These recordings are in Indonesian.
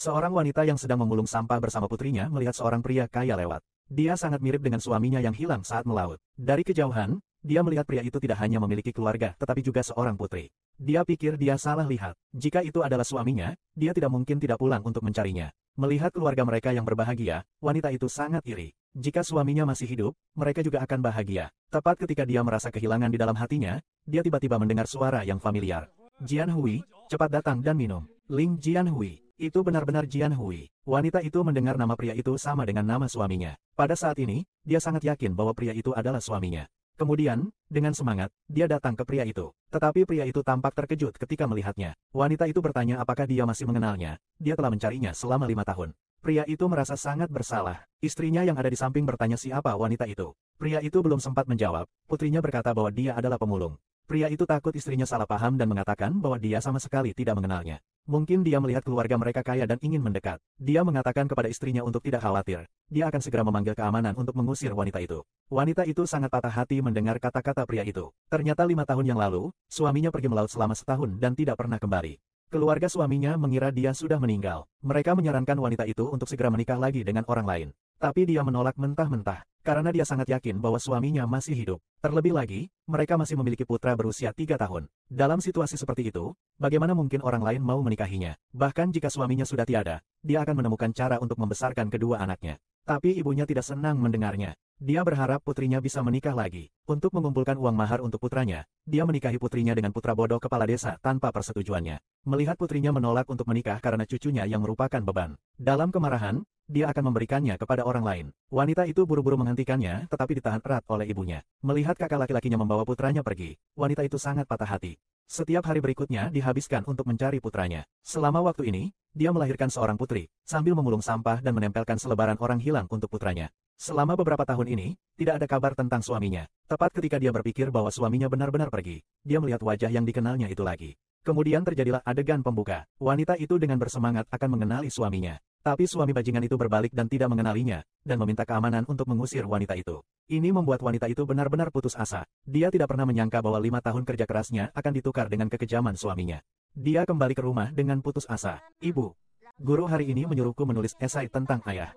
Seorang wanita yang sedang memulung sampah bersama putrinya melihat seorang pria kaya lewat. Dia sangat mirip dengan suaminya yang hilang saat melaut. Dari kejauhan, dia melihat pria itu tidak hanya memiliki keluarga tetapi juga seorang putri. Dia pikir dia salah lihat. Jika itu adalah suaminya, dia tidak mungkin tidak pulang untuk mencarinya. Melihat keluarga mereka yang berbahagia, wanita itu sangat iri. Jika suaminya masih hidup, mereka juga akan bahagia. Tepat ketika dia merasa kehilangan di dalam hatinya, dia tiba-tiba mendengar suara yang familiar. Jian Hui, cepat datang dan minum. Ling Jian Hui, itu benar-benar Jian Hui. Wanita itu mendengar nama pria itu sama dengan nama suaminya. Pada saat ini, dia sangat yakin bahwa pria itu adalah suaminya. Kemudian, dengan semangat, dia datang ke pria itu. Tetapi pria itu tampak terkejut ketika melihatnya. Wanita itu bertanya apakah dia masih mengenalnya. Dia telah mencarinya selama lima tahun. Pria itu merasa sangat bersalah. Istrinya yang ada di samping bertanya siapa wanita itu. Pria itu belum sempat menjawab. Putrinya berkata bahwa dia adalah pemulung. Pria itu takut istrinya salah paham dan mengatakan bahwa dia sama sekali tidak mengenalnya. Mungkin dia melihat keluarga mereka kaya dan ingin mendekat. Dia mengatakan kepada istrinya untuk tidak khawatir. Dia akan segera memanggil keamanan untuk mengusir wanita itu. Wanita itu sangat patah hati mendengar kata-kata pria itu. Ternyata lima tahun yang lalu, suaminya pergi melaut selama setahun dan tidak pernah kembali. Keluarga suaminya mengira dia sudah meninggal. Mereka menyarankan wanita itu untuk segera menikah lagi dengan orang lain. Tapi dia menolak mentah-mentah, karena dia sangat yakin bahwa suaminya masih hidup. Terlebih lagi, mereka masih memiliki putra berusia tiga tahun. Dalam situasi seperti itu, bagaimana mungkin orang lain mau menikahinya? Bahkan jika suaminya sudah tiada, dia akan menemukan cara untuk membesarkan kedua anaknya. Tapi ibunya tidak senang mendengarnya. Dia berharap putrinya bisa menikah lagi. Untuk mengumpulkan uang mahar untuk putranya, dia menikahi putrinya dengan putra bodoh kepala desa tanpa persetujuannya. Melihat putrinya menolak untuk menikah karena cucunya yang merupakan beban. Dalam kemarahan, dia akan memberikannya kepada orang lain. Wanita itu buru-buru menghentikannya, tetapi ditahan erat oleh ibunya. Melihat kakak laki-lakinya membawa putranya pergi, wanita itu sangat patah hati. Setiap hari berikutnya dihabiskan untuk mencari putranya. Selama waktu ini, dia melahirkan seorang putri, sambil memulung sampah dan menempelkan selebaran orang hilang untuk putranya. Selama beberapa tahun ini, tidak ada kabar tentang suaminya. Tepat ketika dia berpikir bahwa suaminya benar-benar pergi, dia melihat wajah yang dikenalnya itu lagi. Kemudian terjadilah adegan pembuka. Wanita itu dengan bersemangat akan mengenali suaminya. Tapi suami bajingan itu berbalik dan tidak mengenalinya, dan meminta keamanan untuk mengusir wanita itu. Ini membuat wanita itu benar-benar putus asa. Dia tidak pernah menyangka bahwa lima tahun kerja kerasnya akan ditukar dengan kekejaman suaminya. Dia kembali ke rumah dengan putus asa. Ibu, guru hari ini menyuruhku menulis esai tentang ayah.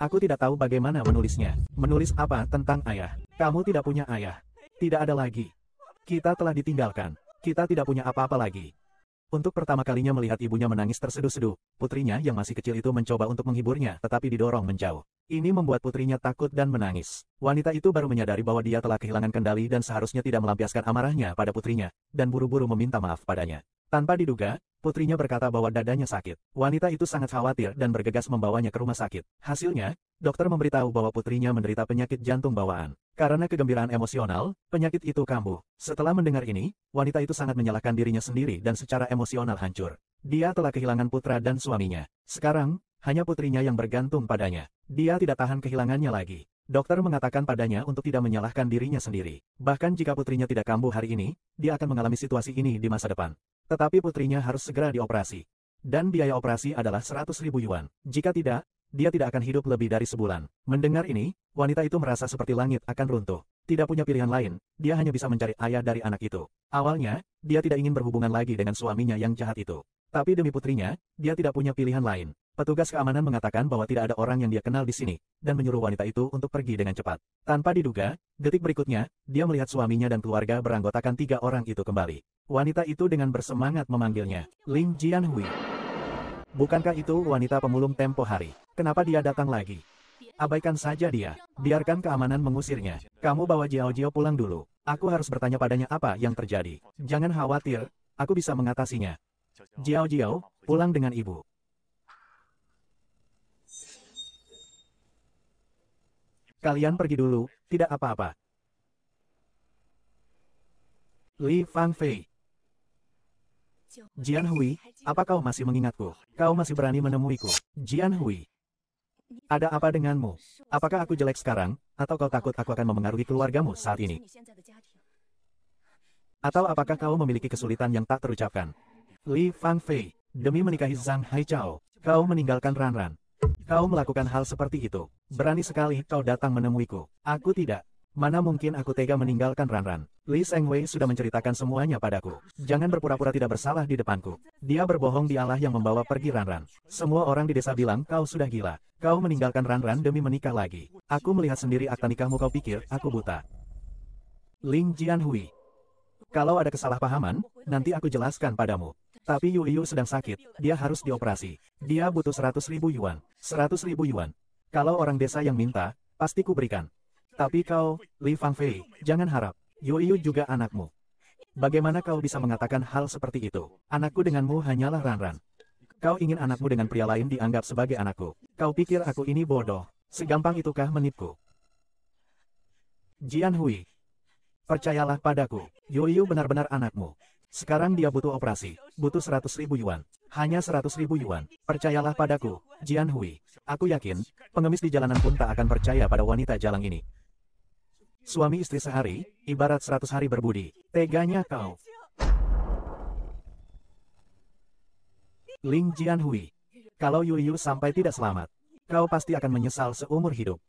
Aku tidak tahu bagaimana menulisnya. Menulis apa tentang ayah? Kamu tidak punya ayah. Tidak ada lagi. Kita telah ditinggalkan. Kita tidak punya apa-apa lagi. Untuk pertama kalinya melihat ibunya menangis terseduh-seduh, putrinya yang masih kecil itu mencoba untuk menghiburnya tetapi didorong menjauh. Ini membuat putrinya takut dan menangis. Wanita itu baru menyadari bahwa dia telah kehilangan kendali dan seharusnya tidak melampiaskan amarahnya pada putrinya, dan buru-buru meminta maaf padanya. Tanpa diduga, putrinya berkata bahwa dadanya sakit. Wanita itu sangat khawatir dan bergegas membawanya ke rumah sakit. Hasilnya, dokter memberitahu bahwa putrinya menderita penyakit jantung bawaan. Karena kegembiraan emosional, penyakit itu kambuh. Setelah mendengar ini, wanita itu sangat menyalahkan dirinya sendiri dan secara emosional hancur. Dia telah kehilangan putra dan suaminya. Sekarang, hanya putrinya yang bergantung padanya. Dia tidak tahan kehilangannya lagi. Dokter mengatakan padanya untuk tidak menyalahkan dirinya sendiri. Bahkan jika putrinya tidak kambuh hari ini, dia akan mengalami situasi ini di masa depan. Tetapi putrinya harus segera dioperasi. Dan biaya operasi adalah 100 ribu yuan. Jika tidak, dia tidak akan hidup lebih dari sebulan. Mendengar ini, wanita itu merasa seperti langit akan runtuh. Tidak punya pilihan lain, dia hanya bisa mencari ayah dari anak itu. Awalnya, dia tidak ingin berhubungan lagi dengan suaminya yang jahat itu. Tapi demi putrinya, dia tidak punya pilihan lain. Petugas keamanan mengatakan bahwa tidak ada orang yang dia kenal di sini, dan menyuruh wanita itu untuk pergi dengan cepat. Tanpa diduga, detik berikutnya, dia melihat suaminya dan keluarga beranggotakan tiga orang itu kembali. Wanita itu dengan bersemangat memanggilnya, Ling Jianhui. Bukankah itu wanita pemulung tempo hari? Kenapa dia datang lagi? Abaikan saja dia. Biarkan keamanan mengusirnya. Kamu bawa Jiao Jiao pulang dulu. Aku harus bertanya padanya apa yang terjadi. Jangan khawatir, aku bisa mengatasinya. Jiao Jiao, pulang dengan ibu. Kalian pergi dulu, tidak apa-apa. Li Fangfei. Jian Hui, apa kau masih mengingatku? Kau masih berani menemuiku. Jian Hui, ada apa denganmu? Apakah aku jelek sekarang, atau kau takut aku akan memengaruhi keluargamu saat ini? Atau apakah kau memiliki kesulitan yang tak terucapkan? Li Fangfei, demi menikahi Zhang Haichao, kau meninggalkan Ranran. Kau melakukan hal seperti itu. Berani sekali kau datang menemuiku. Aku tidak. Mana mungkin aku tega meninggalkan Ranran. Li Sengwei sudah menceritakan semuanya padaku. Jangan berpura-pura tidak bersalah di depanku. Dia berbohong di dialah yang membawa pergi Ranran. Semua orang di desa bilang kau sudah gila. Kau meninggalkan Ranran demi menikah lagi. Aku melihat sendiri akta nikahmu kau pikir aku buta. Ling Jianhui. Kalau ada kesalahpahaman, nanti aku jelaskan padamu. Tapi Yu Yu sedang sakit, dia harus dioperasi. Dia butuh 100 ribu yuan. 100 ribu yuan. Kalau orang desa yang minta, pasti kuberikan. Tapi kau, Li Fangfei, jangan harap. Yoyu juga anakmu. Bagaimana kau bisa mengatakan hal seperti itu? Anakku denganmu hanyalah Ranran. Kau ingin anakmu dengan pria lain dianggap sebagai anakku. Kau pikir aku ini bodoh? Segampang itukah menipu? Jian Hui. Percayalah padaku, Yoyu benar-benar anakmu. Sekarang dia butuh operasi, butuh 100 ribu yuan. Hanya 100 ribu yuan. Percayalah padaku, Jian Hui. Aku yakin, pengemis di jalanan pun tak akan percaya pada wanita jalang ini. Suami istri sehari, ibarat seratus hari berbudi. Teganya kau. Ling Jianhui. Kalau Yu Yu sampai tidak selamat, kau pasti akan menyesal seumur hidup.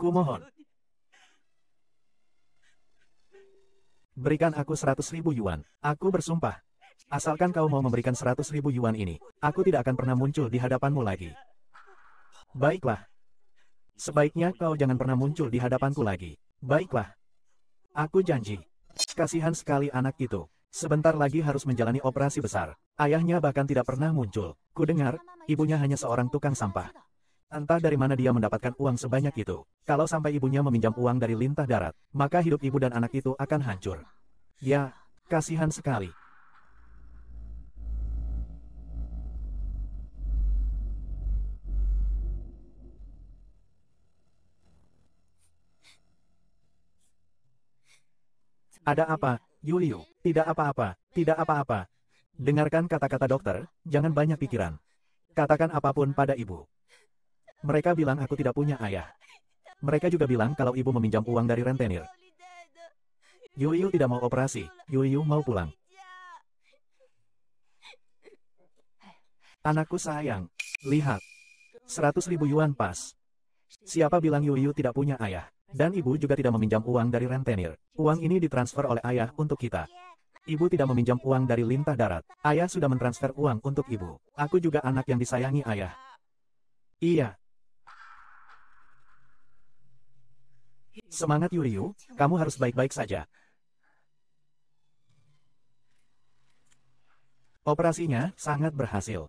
Kumohon. Berikan aku seratus ribu yuan. Aku bersumpah, Asalkan kau mau memberikan seratus ribu yuan ini, aku tidak akan pernah muncul di hadapanmu lagi. Baiklah. Sebaiknya kau jangan pernah muncul di hadapanku lagi. Baiklah. Aku janji. Kasihan sekali anak itu. Sebentar lagi harus menjalani operasi besar. Ayahnya bahkan tidak pernah muncul. Ku dengar, ibunya hanya seorang tukang sampah. Entah dari mana dia mendapatkan uang sebanyak itu. Kalau sampai ibunya meminjam uang dari lintah darat, maka hidup ibu dan anak itu akan hancur. Ya, kasihan sekali. Ada apa, Yuliu? Tidak apa-apa, tidak apa-apa. Dengarkan kata-kata dokter, jangan banyak pikiran. Katakan apapun pada ibu. Mereka bilang aku tidak punya ayah. Mereka juga bilang kalau ibu meminjam uang dari rentenir. Yuliu tidak mau operasi, Yuliu mau pulang. Anakku sayang, lihat. 100 ribu yuan pas. Siapa bilang Yuliu tidak punya ayah? Dan ibu juga tidak meminjam uang dari rentenir. Uang ini ditransfer oleh ayah untuk kita. Ibu tidak meminjam uang dari lintah darat. Ayah sudah mentransfer uang untuk ibu. Aku juga anak yang disayangi ayah. Iya. Semangat Yuriu, kamu harus baik-baik saja. Operasinya sangat berhasil.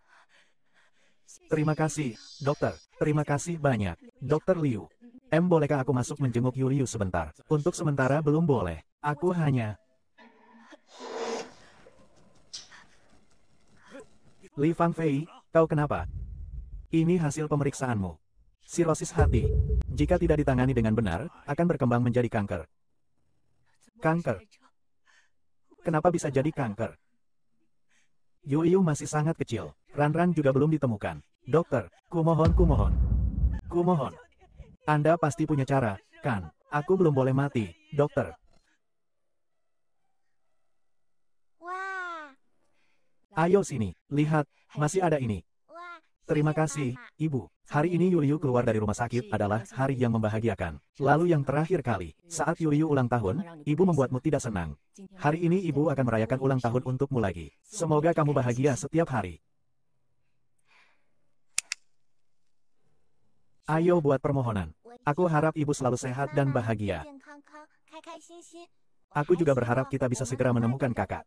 Terima kasih, dokter. Terima kasih banyak, dokter Liu. M bolehkah aku masuk menjenguk Julius sebentar? Untuk sementara belum boleh. Aku hanya... Li Fangfei, kau kenapa? Ini hasil pemeriksaanmu. Sirosis hati. Jika tidak ditangani dengan benar, akan berkembang menjadi kanker. Kanker. Kenapa bisa jadi kanker? Yu masih sangat kecil. Ran Ran juga belum ditemukan. Dokter, kumohon kumohon. Kumohon. Anda pasti punya cara, kan? Aku belum boleh mati, dokter. Ayo sini, lihat, masih ada ini. Terima iya, kasih, Ibu. Hari ini Yuliu keluar dari rumah sakit iya, adalah iya. hari yang membahagiakan. Lalu yang terakhir kali, saat Yuliu ulang tahun, Ibu membuatmu tidak senang. Hari ini Ibu akan merayakan ulang tahun untukmu lagi. Semoga kamu bahagia setiap hari. Ayo buat permohonan. Aku harap ibu selalu sehat dan bahagia. Aku juga berharap kita bisa segera menemukan kakak.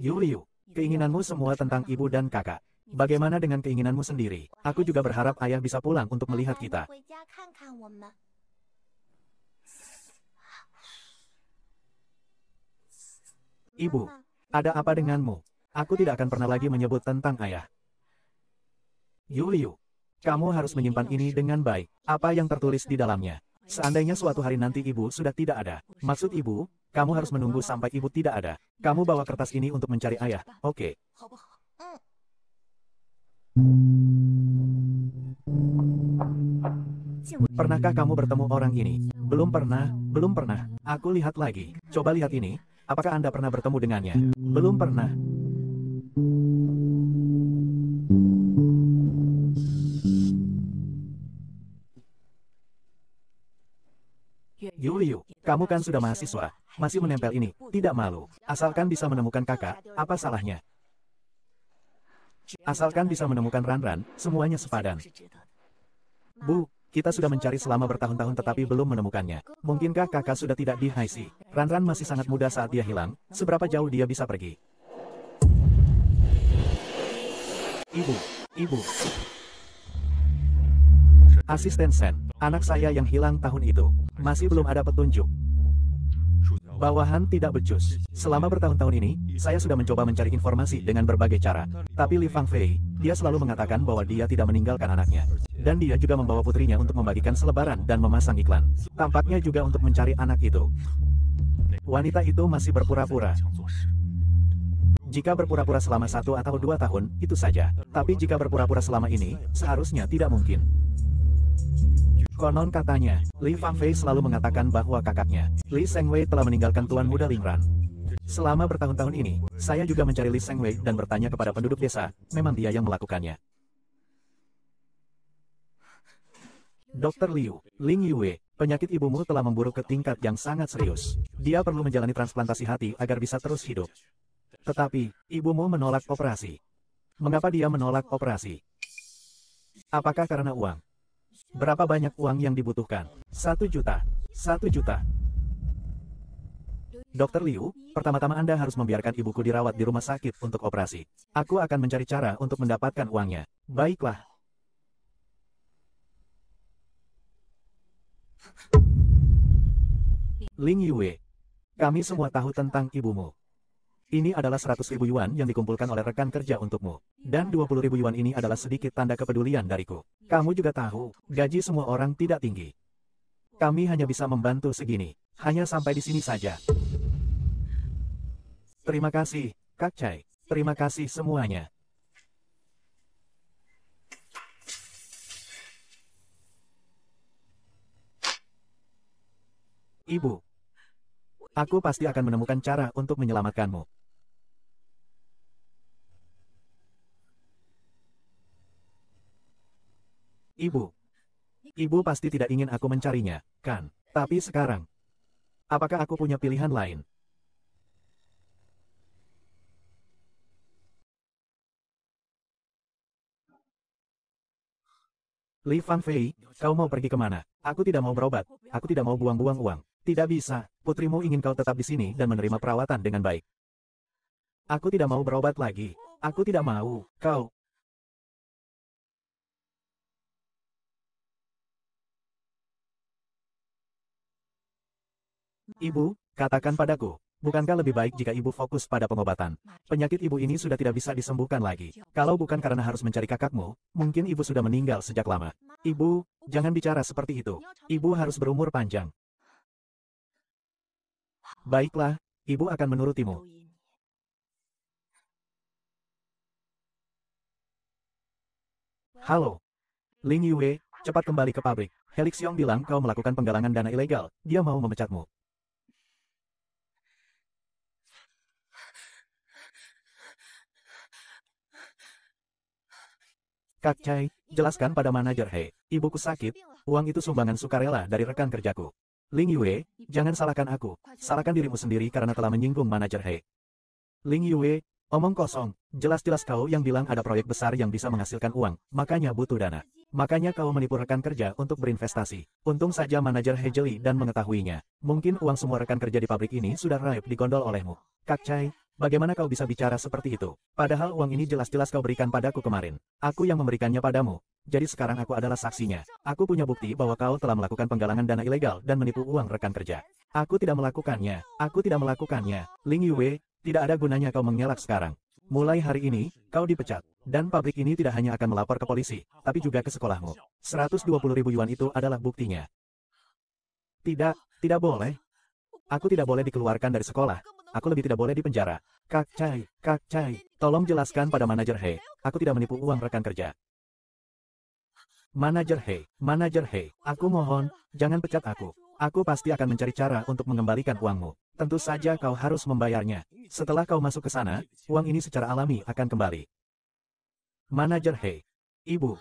Yuliu, keinginanmu semua tentang ibu dan kakak. Bagaimana dengan keinginanmu sendiri? Aku juga berharap ayah bisa pulang untuk melihat kita. Ibu, ada apa denganmu? Aku tidak akan pernah lagi menyebut tentang ayah. Yuliu, kamu harus menyimpan ini dengan baik. Apa yang tertulis di dalamnya? Seandainya suatu hari nanti ibu sudah tidak ada. Maksud ibu, kamu harus menunggu sampai ibu tidak ada. Kamu bawa kertas ini untuk mencari ayah, oke? Okay. Pernahkah kamu bertemu orang ini? Belum pernah, belum pernah. Aku lihat lagi. Coba lihat ini. Apakah Anda pernah bertemu dengannya? Belum pernah. Yuliu, kamu kan sudah mahasiswa, masih menempel ini, tidak malu. Asalkan bisa menemukan kakak, apa salahnya? Asalkan bisa menemukan Ranran, semuanya sepadan. Bu, kita sudah mencari selama bertahun-tahun tetapi belum menemukannya. Mungkinkah kakak sudah tidak di Haisi? Ranran masih sangat muda saat dia hilang, seberapa jauh dia bisa pergi? Ibu, ibu. Asisten Sen, anak saya yang hilang tahun itu, masih belum ada petunjuk. Bawahan tidak becus. Selama bertahun-tahun ini, saya sudah mencoba mencari informasi dengan berbagai cara. Tapi Li Fangfei, dia selalu mengatakan bahwa dia tidak meninggalkan anaknya. Dan dia juga membawa putrinya untuk membagikan selebaran dan memasang iklan. Tampaknya juga untuk mencari anak itu. Wanita itu masih berpura-pura. Jika berpura-pura selama satu atau dua tahun, itu saja. Tapi jika berpura-pura selama ini, seharusnya tidak mungkin. Konon katanya, Li Fangfei selalu mengatakan bahwa kakaknya, Li Sengwei telah meninggalkan tuan muda Lingran. Selama bertahun-tahun ini, saya juga mencari Li Sengwei dan bertanya kepada penduduk desa, memang dia yang melakukannya. Dokter Liu, Ling Yue, penyakit ibumu telah memburuk ke tingkat yang sangat serius. Dia perlu menjalani transplantasi hati agar bisa terus hidup. Tetapi, ibumu menolak operasi. Mengapa dia menolak operasi? Apakah karena uang? Berapa banyak uang yang dibutuhkan? Satu juta. Satu juta. Dokter Liu, pertama-tama Anda harus membiarkan ibuku dirawat di rumah sakit untuk operasi. Aku akan mencari cara untuk mendapatkan uangnya. Baiklah. Ling Yue, kami semua tahu tentang ibumu. Ini adalah 100 ribu yuan yang dikumpulkan oleh rekan kerja untukmu. Dan 20 ribu yuan ini adalah sedikit tanda kepedulian dariku. Kamu juga tahu, gaji semua orang tidak tinggi. Kami hanya bisa membantu segini. Hanya sampai di sini saja. Terima kasih, Kak Chai. Terima kasih semuanya. Ibu, aku pasti akan menemukan cara untuk menyelamatkanmu. Ibu. Ibu pasti tidak ingin aku mencarinya, kan? Tapi sekarang, apakah aku punya pilihan lain? Li Fangfei, kau mau pergi kemana? Aku tidak mau berobat. Aku tidak mau buang-buang uang. Tidak bisa. Putrimu ingin kau tetap di sini dan menerima perawatan dengan baik. Aku tidak mau berobat lagi. Aku tidak mau. Kau, Ibu, katakan padaku, bukankah lebih baik jika ibu fokus pada pengobatan? Penyakit ibu ini sudah tidak bisa disembuhkan lagi. Kalau bukan karena harus mencari kakakmu, mungkin ibu sudah meninggal sejak lama. Ibu, jangan bicara seperti itu. Ibu harus berumur panjang. Baiklah, ibu akan menurutimu. Halo. Ling Yue, cepat kembali ke pabrik. Helix Yong bilang kau melakukan penggalangan dana ilegal. Dia mau memecatmu. Kak Chai, jelaskan pada manajer Hei, ibuku sakit, uang itu sumbangan sukarela dari rekan kerjaku. Ling Yue, jangan salahkan aku, salahkan dirimu sendiri karena telah menyinggung manajer Hei. Ling Yue, omong kosong, jelas-jelas kau yang bilang ada proyek besar yang bisa menghasilkan uang, makanya butuh dana. Makanya kau menipu rekan kerja untuk berinvestasi. Untung saja manajer jeli dan mengetahuinya. Mungkin uang semua rekan kerja di pabrik ini sudah raib digondol olehmu. Kak Chai, Bagaimana kau bisa bicara seperti itu? Padahal uang ini jelas-jelas kau berikan padaku kemarin. Aku yang memberikannya padamu. Jadi sekarang aku adalah saksinya. Aku punya bukti bahwa kau telah melakukan penggalangan dana ilegal dan menipu uang rekan kerja. Aku tidak melakukannya. Aku tidak melakukannya. Ling Yue, tidak ada gunanya kau mengelak sekarang. Mulai hari ini, kau dipecat. Dan pabrik ini tidak hanya akan melapor ke polisi, tapi juga ke sekolahmu. 120 ribu yuan itu adalah buktinya. Tidak, tidak boleh. Aku tidak boleh dikeluarkan dari sekolah, Aku lebih tidak boleh di penjara. Kak Chai, Kak Chai, tolong jelaskan pada manajer He. Aku tidak menipu uang rekan kerja. Manajer He, manajer He, aku mohon, jangan pecat aku. Aku pasti akan mencari cara untuk mengembalikan uangmu. Tentu saja kau harus membayarnya. Setelah kau masuk ke sana, uang ini secara alami akan kembali. Manajer He, ibu,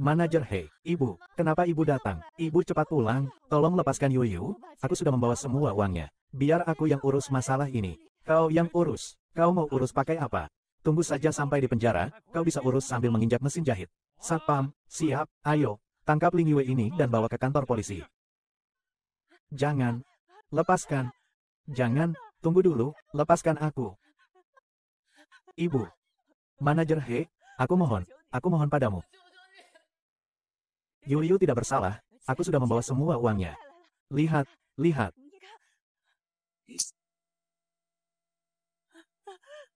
Manajer He, ibu, kenapa ibu datang? Ibu cepat pulang, tolong lepaskan Yuyu, aku sudah membawa semua uangnya. Biar aku yang urus masalah ini. Kau yang urus. Kau mau urus pakai apa? Tunggu saja sampai di penjara, kau bisa urus sambil menginjak mesin jahit. Satpam, siap, ayo, tangkap Ling Yue ini dan bawa ke kantor polisi. Jangan. Lepaskan. Jangan, tunggu dulu, lepaskan aku. Ibu. Manajer He, aku mohon, aku mohon padamu. Yuliu tidak bersalah, aku sudah membawa semua uangnya. Lihat, lihat,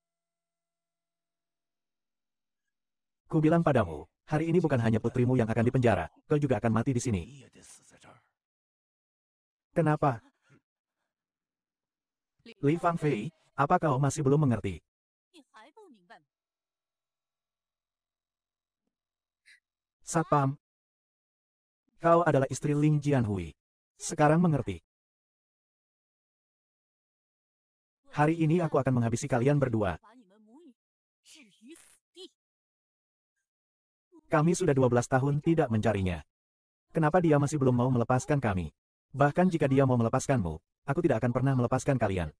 Ku bilang padamu, hari ini bukan hanya putrimu yang akan dipenjara, kau juga akan mati di sini. Kenapa? Li Fangfei, apa kau masih belum mengerti? Satpam, kau adalah istri Ling Jianhui. Sekarang mengerti. Hari ini aku akan menghabisi kalian berdua. Kami sudah 12 tahun tidak mencarinya. Kenapa dia masih belum mau melepaskan kami? Bahkan jika dia mau melepaskanmu, aku tidak akan pernah melepaskan kalian.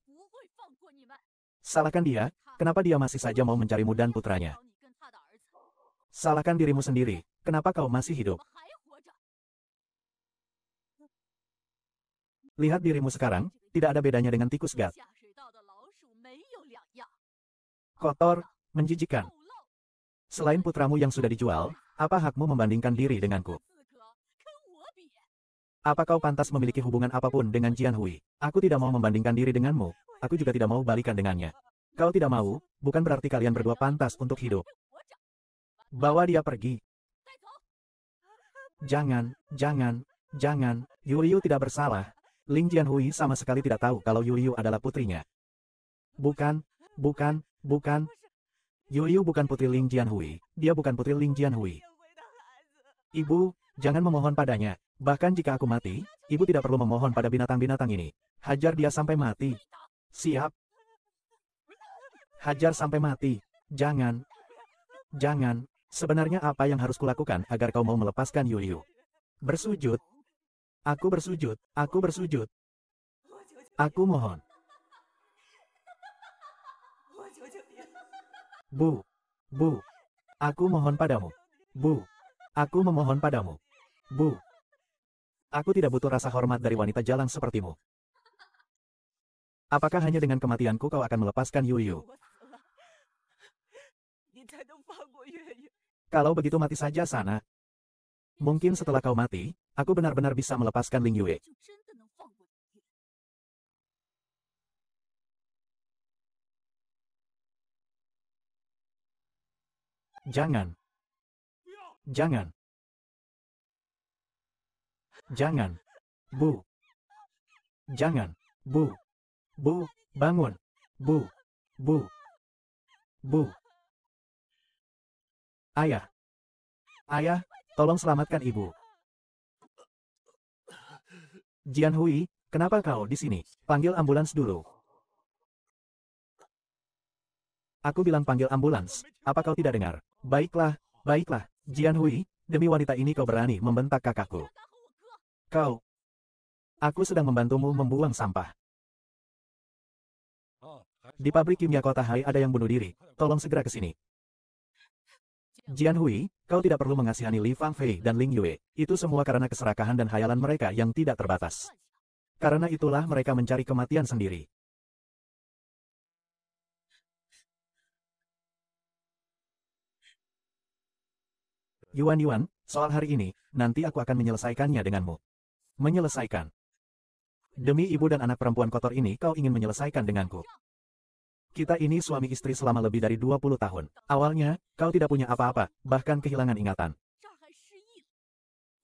Salahkan dia, kenapa dia masih saja mau mencarimu dan putranya. Salahkan dirimu sendiri, kenapa kau masih hidup. Lihat dirimu sekarang, tidak ada bedanya dengan tikus gat kotor, menjijikan. Selain putramu yang sudah dijual, apa hakmu membandingkan diri denganku? Apa kau pantas memiliki hubungan apapun dengan Jian Hui? Aku tidak mau membandingkan diri denganmu, aku juga tidak mau balikan dengannya. Kau tidak mau, bukan berarti kalian berdua pantas untuk hidup. Bawa dia pergi. Jangan, jangan, jangan, Yuliu tidak bersalah. Ling Jianhui sama sekali tidak tahu kalau Yuliu adalah putrinya. Bukan, Bukan, bukan. Yu bukan putri Ling Jianhui, dia bukan putri Ling Jianhui. Ibu, jangan memohon padanya, bahkan jika aku mati, ibu tidak perlu memohon pada binatang-binatang ini. Hajar dia sampai mati. Siap. Hajar sampai mati. Jangan. Jangan. Sebenarnya apa yang harus kulakukan agar kau mau melepaskan Yu Bersujud. Aku bersujud, aku bersujud. Aku mohon. Bu, Bu, aku mohon padamu. Bu, aku memohon padamu. Bu, aku tidak butuh rasa hormat dari wanita jalang sepertimu. Apakah hanya dengan kematianku kau akan melepaskan Yuyu? Kalau begitu mati saja sana. Mungkin setelah kau mati, aku benar-benar bisa melepaskan Ling Yue. Jangan. Jangan. Jangan. Bu. Jangan. Bu. Bu, bangun. Bu. Bu. Bu. Ayah. Ayah, tolong selamatkan ibu. Jian Hui, kenapa kau di sini? Panggil ambulans dulu. Aku bilang panggil ambulans. Apa kau tidak dengar? Baiklah, baiklah, Jian Hui, demi wanita ini kau berani membentak kakakku. Kau. Aku sedang membantumu membuang sampah. Di pabrik kimia kota Hai ada yang bunuh diri. Tolong segera ke sini. Jian Hui, kau tidak perlu mengasihani Li Fang Fei dan Ling Yue. Itu semua karena keserakahan dan hayalan mereka yang tidak terbatas. Karena itulah mereka mencari kematian sendiri. Yuan Yuan, soal hari ini, nanti aku akan menyelesaikannya denganmu. Menyelesaikan. Demi ibu dan anak perempuan kotor ini kau ingin menyelesaikan denganku. Kita ini suami istri selama lebih dari 20 tahun. Awalnya, kau tidak punya apa-apa, bahkan kehilangan ingatan.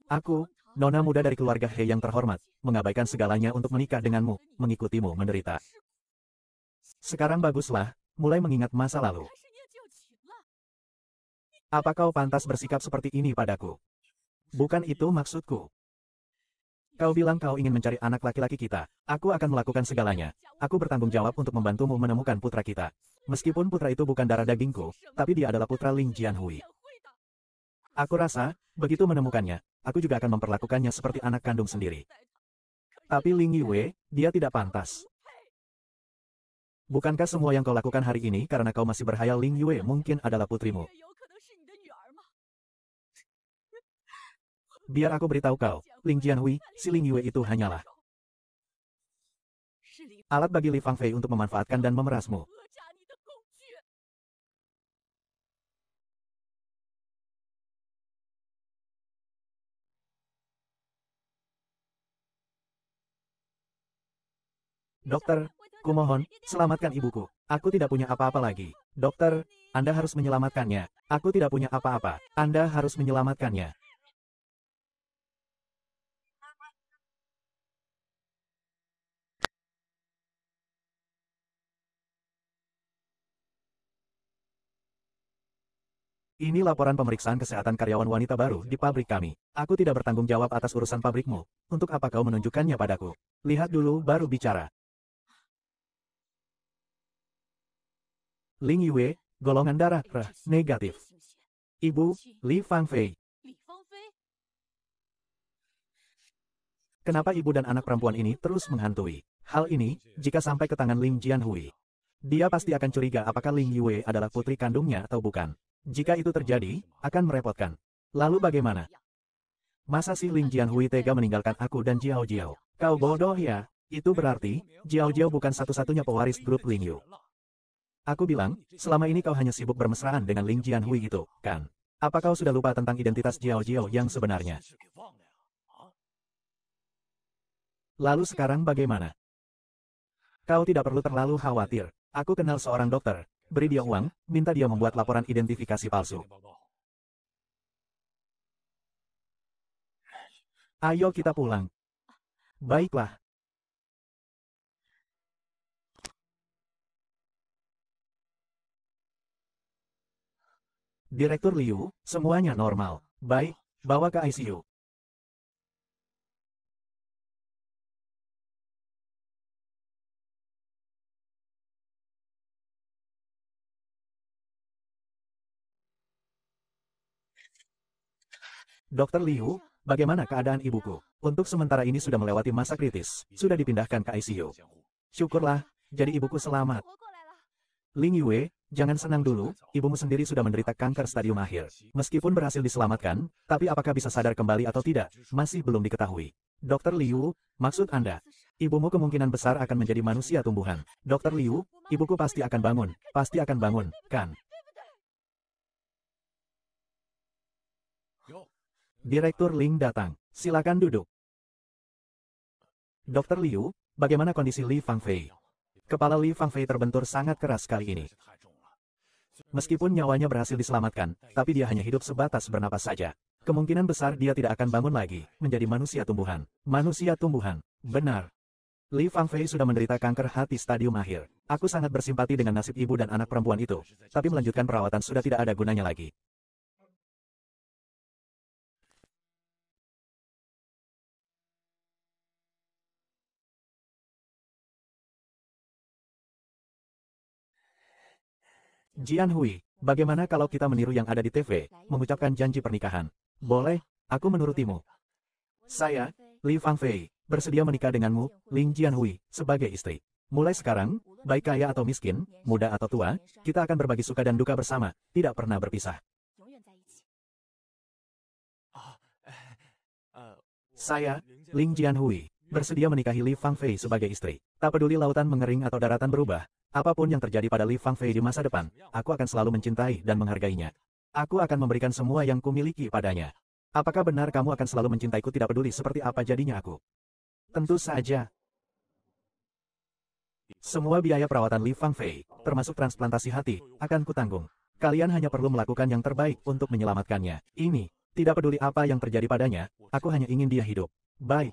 Aku, nona muda dari keluarga He yang terhormat, mengabaikan segalanya untuk menikah denganmu, mengikutimu menderita. Sekarang baguslah, mulai mengingat masa lalu. Apa kau pantas bersikap seperti ini padaku? Bukan itu maksudku. Kau bilang kau ingin mencari anak laki-laki kita. Aku akan melakukan segalanya. Aku bertanggung jawab untuk membantumu menemukan putra kita. Meskipun putra itu bukan darah dagingku, tapi dia adalah putra Ling Jianhui. Aku rasa, begitu menemukannya, aku juga akan memperlakukannya seperti anak kandung sendiri. Tapi Ling Yiwei, dia tidak pantas. Bukankah semua yang kau lakukan hari ini karena kau masih berhayal Ling Yue mungkin adalah putrimu? Biar aku beritahu kau, Ling Jianhui, si Ling Yue itu hanyalah alat bagi Li Fangfei untuk memanfaatkan dan memerasmu. Dokter, kumohon, selamatkan ibuku. Aku tidak punya apa-apa lagi. Dokter, Anda harus menyelamatkannya. Aku tidak punya apa-apa. Anda harus menyelamatkannya. Ini laporan pemeriksaan kesehatan karyawan wanita baru di pabrik kami. Aku tidak bertanggung jawab atas urusan pabrikmu. Untuk apa kau menunjukkannya padaku? Lihat dulu baru bicara. Ling Yue, golongan darah rah, negatif. Ibu, Li Fangfei. Kenapa ibu dan anak perempuan ini terus menghantui? Hal ini, jika sampai ke tangan Ling Jianhui, dia pasti akan curiga apakah Ling Yue adalah putri kandungnya atau bukan. Jika itu terjadi, akan merepotkan. Lalu bagaimana? Masa si Ling Jianhui tega meninggalkan aku dan Jiao Jiao? Kau bodoh ya? Itu berarti, Jiao Jiao bukan satu-satunya pewaris grup Ling Yu. Aku bilang, selama ini kau hanya sibuk bermesraan dengan Ling Jianhui itu, kan? Apa kau sudah lupa tentang identitas Jiao Jiao yang sebenarnya? Lalu sekarang bagaimana? Kau tidak perlu terlalu khawatir. Aku kenal seorang dokter, Beri dia uang, minta dia membuat laporan identifikasi palsu. Ayo kita pulang. Baiklah. Direktur Liu, semuanya normal. Baik, bawa ke ICU. Dokter Liu, bagaimana keadaan ibuku? Untuk sementara ini sudah melewati masa kritis, sudah dipindahkan ke ICU. Syukurlah, jadi ibuku selamat. Ling Yue, jangan senang dulu, ibumu sendiri sudah menderita kanker stadium akhir. Meskipun berhasil diselamatkan, tapi apakah bisa sadar kembali atau tidak, masih belum diketahui. Dokter Liu, maksud Anda, ibumu kemungkinan besar akan menjadi manusia tumbuhan. Dokter Liu, ibuku pasti akan bangun, pasti akan bangun, kan? Direktur Ling datang. Silakan duduk. Dokter Liu, bagaimana kondisi Li Fangfei? Kepala Li Fangfei terbentur sangat keras kali ini. Meskipun nyawanya berhasil diselamatkan, tapi dia hanya hidup sebatas bernapas saja. Kemungkinan besar dia tidak akan bangun lagi, menjadi manusia tumbuhan. Manusia tumbuhan. Benar. Li Fangfei sudah menderita kanker hati stadium akhir. Aku sangat bersimpati dengan nasib ibu dan anak perempuan itu, tapi melanjutkan perawatan sudah tidak ada gunanya lagi. Jian Hui, bagaimana kalau kita meniru yang ada di TV, mengucapkan janji pernikahan? Boleh, aku menurutimu. Saya, Li Fangfei, bersedia menikah denganmu, Ling Jianhui, sebagai istri. Mulai sekarang, baik kaya atau miskin, muda atau tua, kita akan berbagi suka dan duka bersama, tidak pernah berpisah. Saya, Ling Jianhui, bersedia menikahi Li Fangfei sebagai istri. Tak peduli lautan mengering atau daratan berubah, Apapun yang terjadi pada Li Fangfei di masa depan, aku akan selalu mencintai dan menghargainya. Aku akan memberikan semua yang kumiliki padanya. Apakah benar kamu akan selalu mencintaiku tidak peduli seperti apa jadinya aku? Tentu saja. Semua biaya perawatan Li Fangfei, termasuk transplantasi hati, akan kutanggung. Kalian hanya perlu melakukan yang terbaik untuk menyelamatkannya. Ini, tidak peduli apa yang terjadi padanya, aku hanya ingin dia hidup. Baik,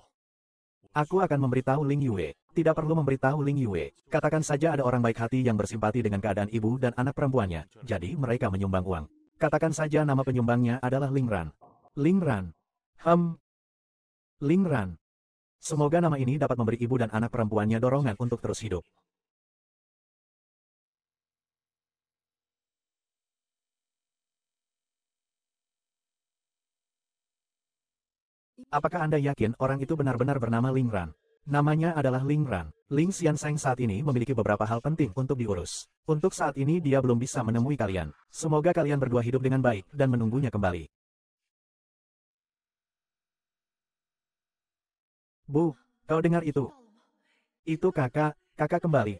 Aku akan memberitahu Ling Yue. Tidak perlu memberitahu Ling Yue. Katakan saja ada orang baik hati yang bersimpati dengan keadaan ibu dan anak perempuannya, jadi mereka menyumbang uang. Katakan saja nama penyumbangnya adalah Ling Ran. Ling Ran. Hem. Ling Ran. Semoga nama ini dapat memberi ibu dan anak perempuannya dorongan untuk terus hidup. Apakah Anda yakin orang itu benar-benar bernama Ling Ran? Namanya adalah Ling Ran. Ling Xiansheng saat ini memiliki beberapa hal penting untuk diurus. Untuk saat ini dia belum bisa menemui kalian. Semoga kalian berdua hidup dengan baik dan menunggunya kembali. Bu, kau dengar itu? Itu kakak, kakak kembali.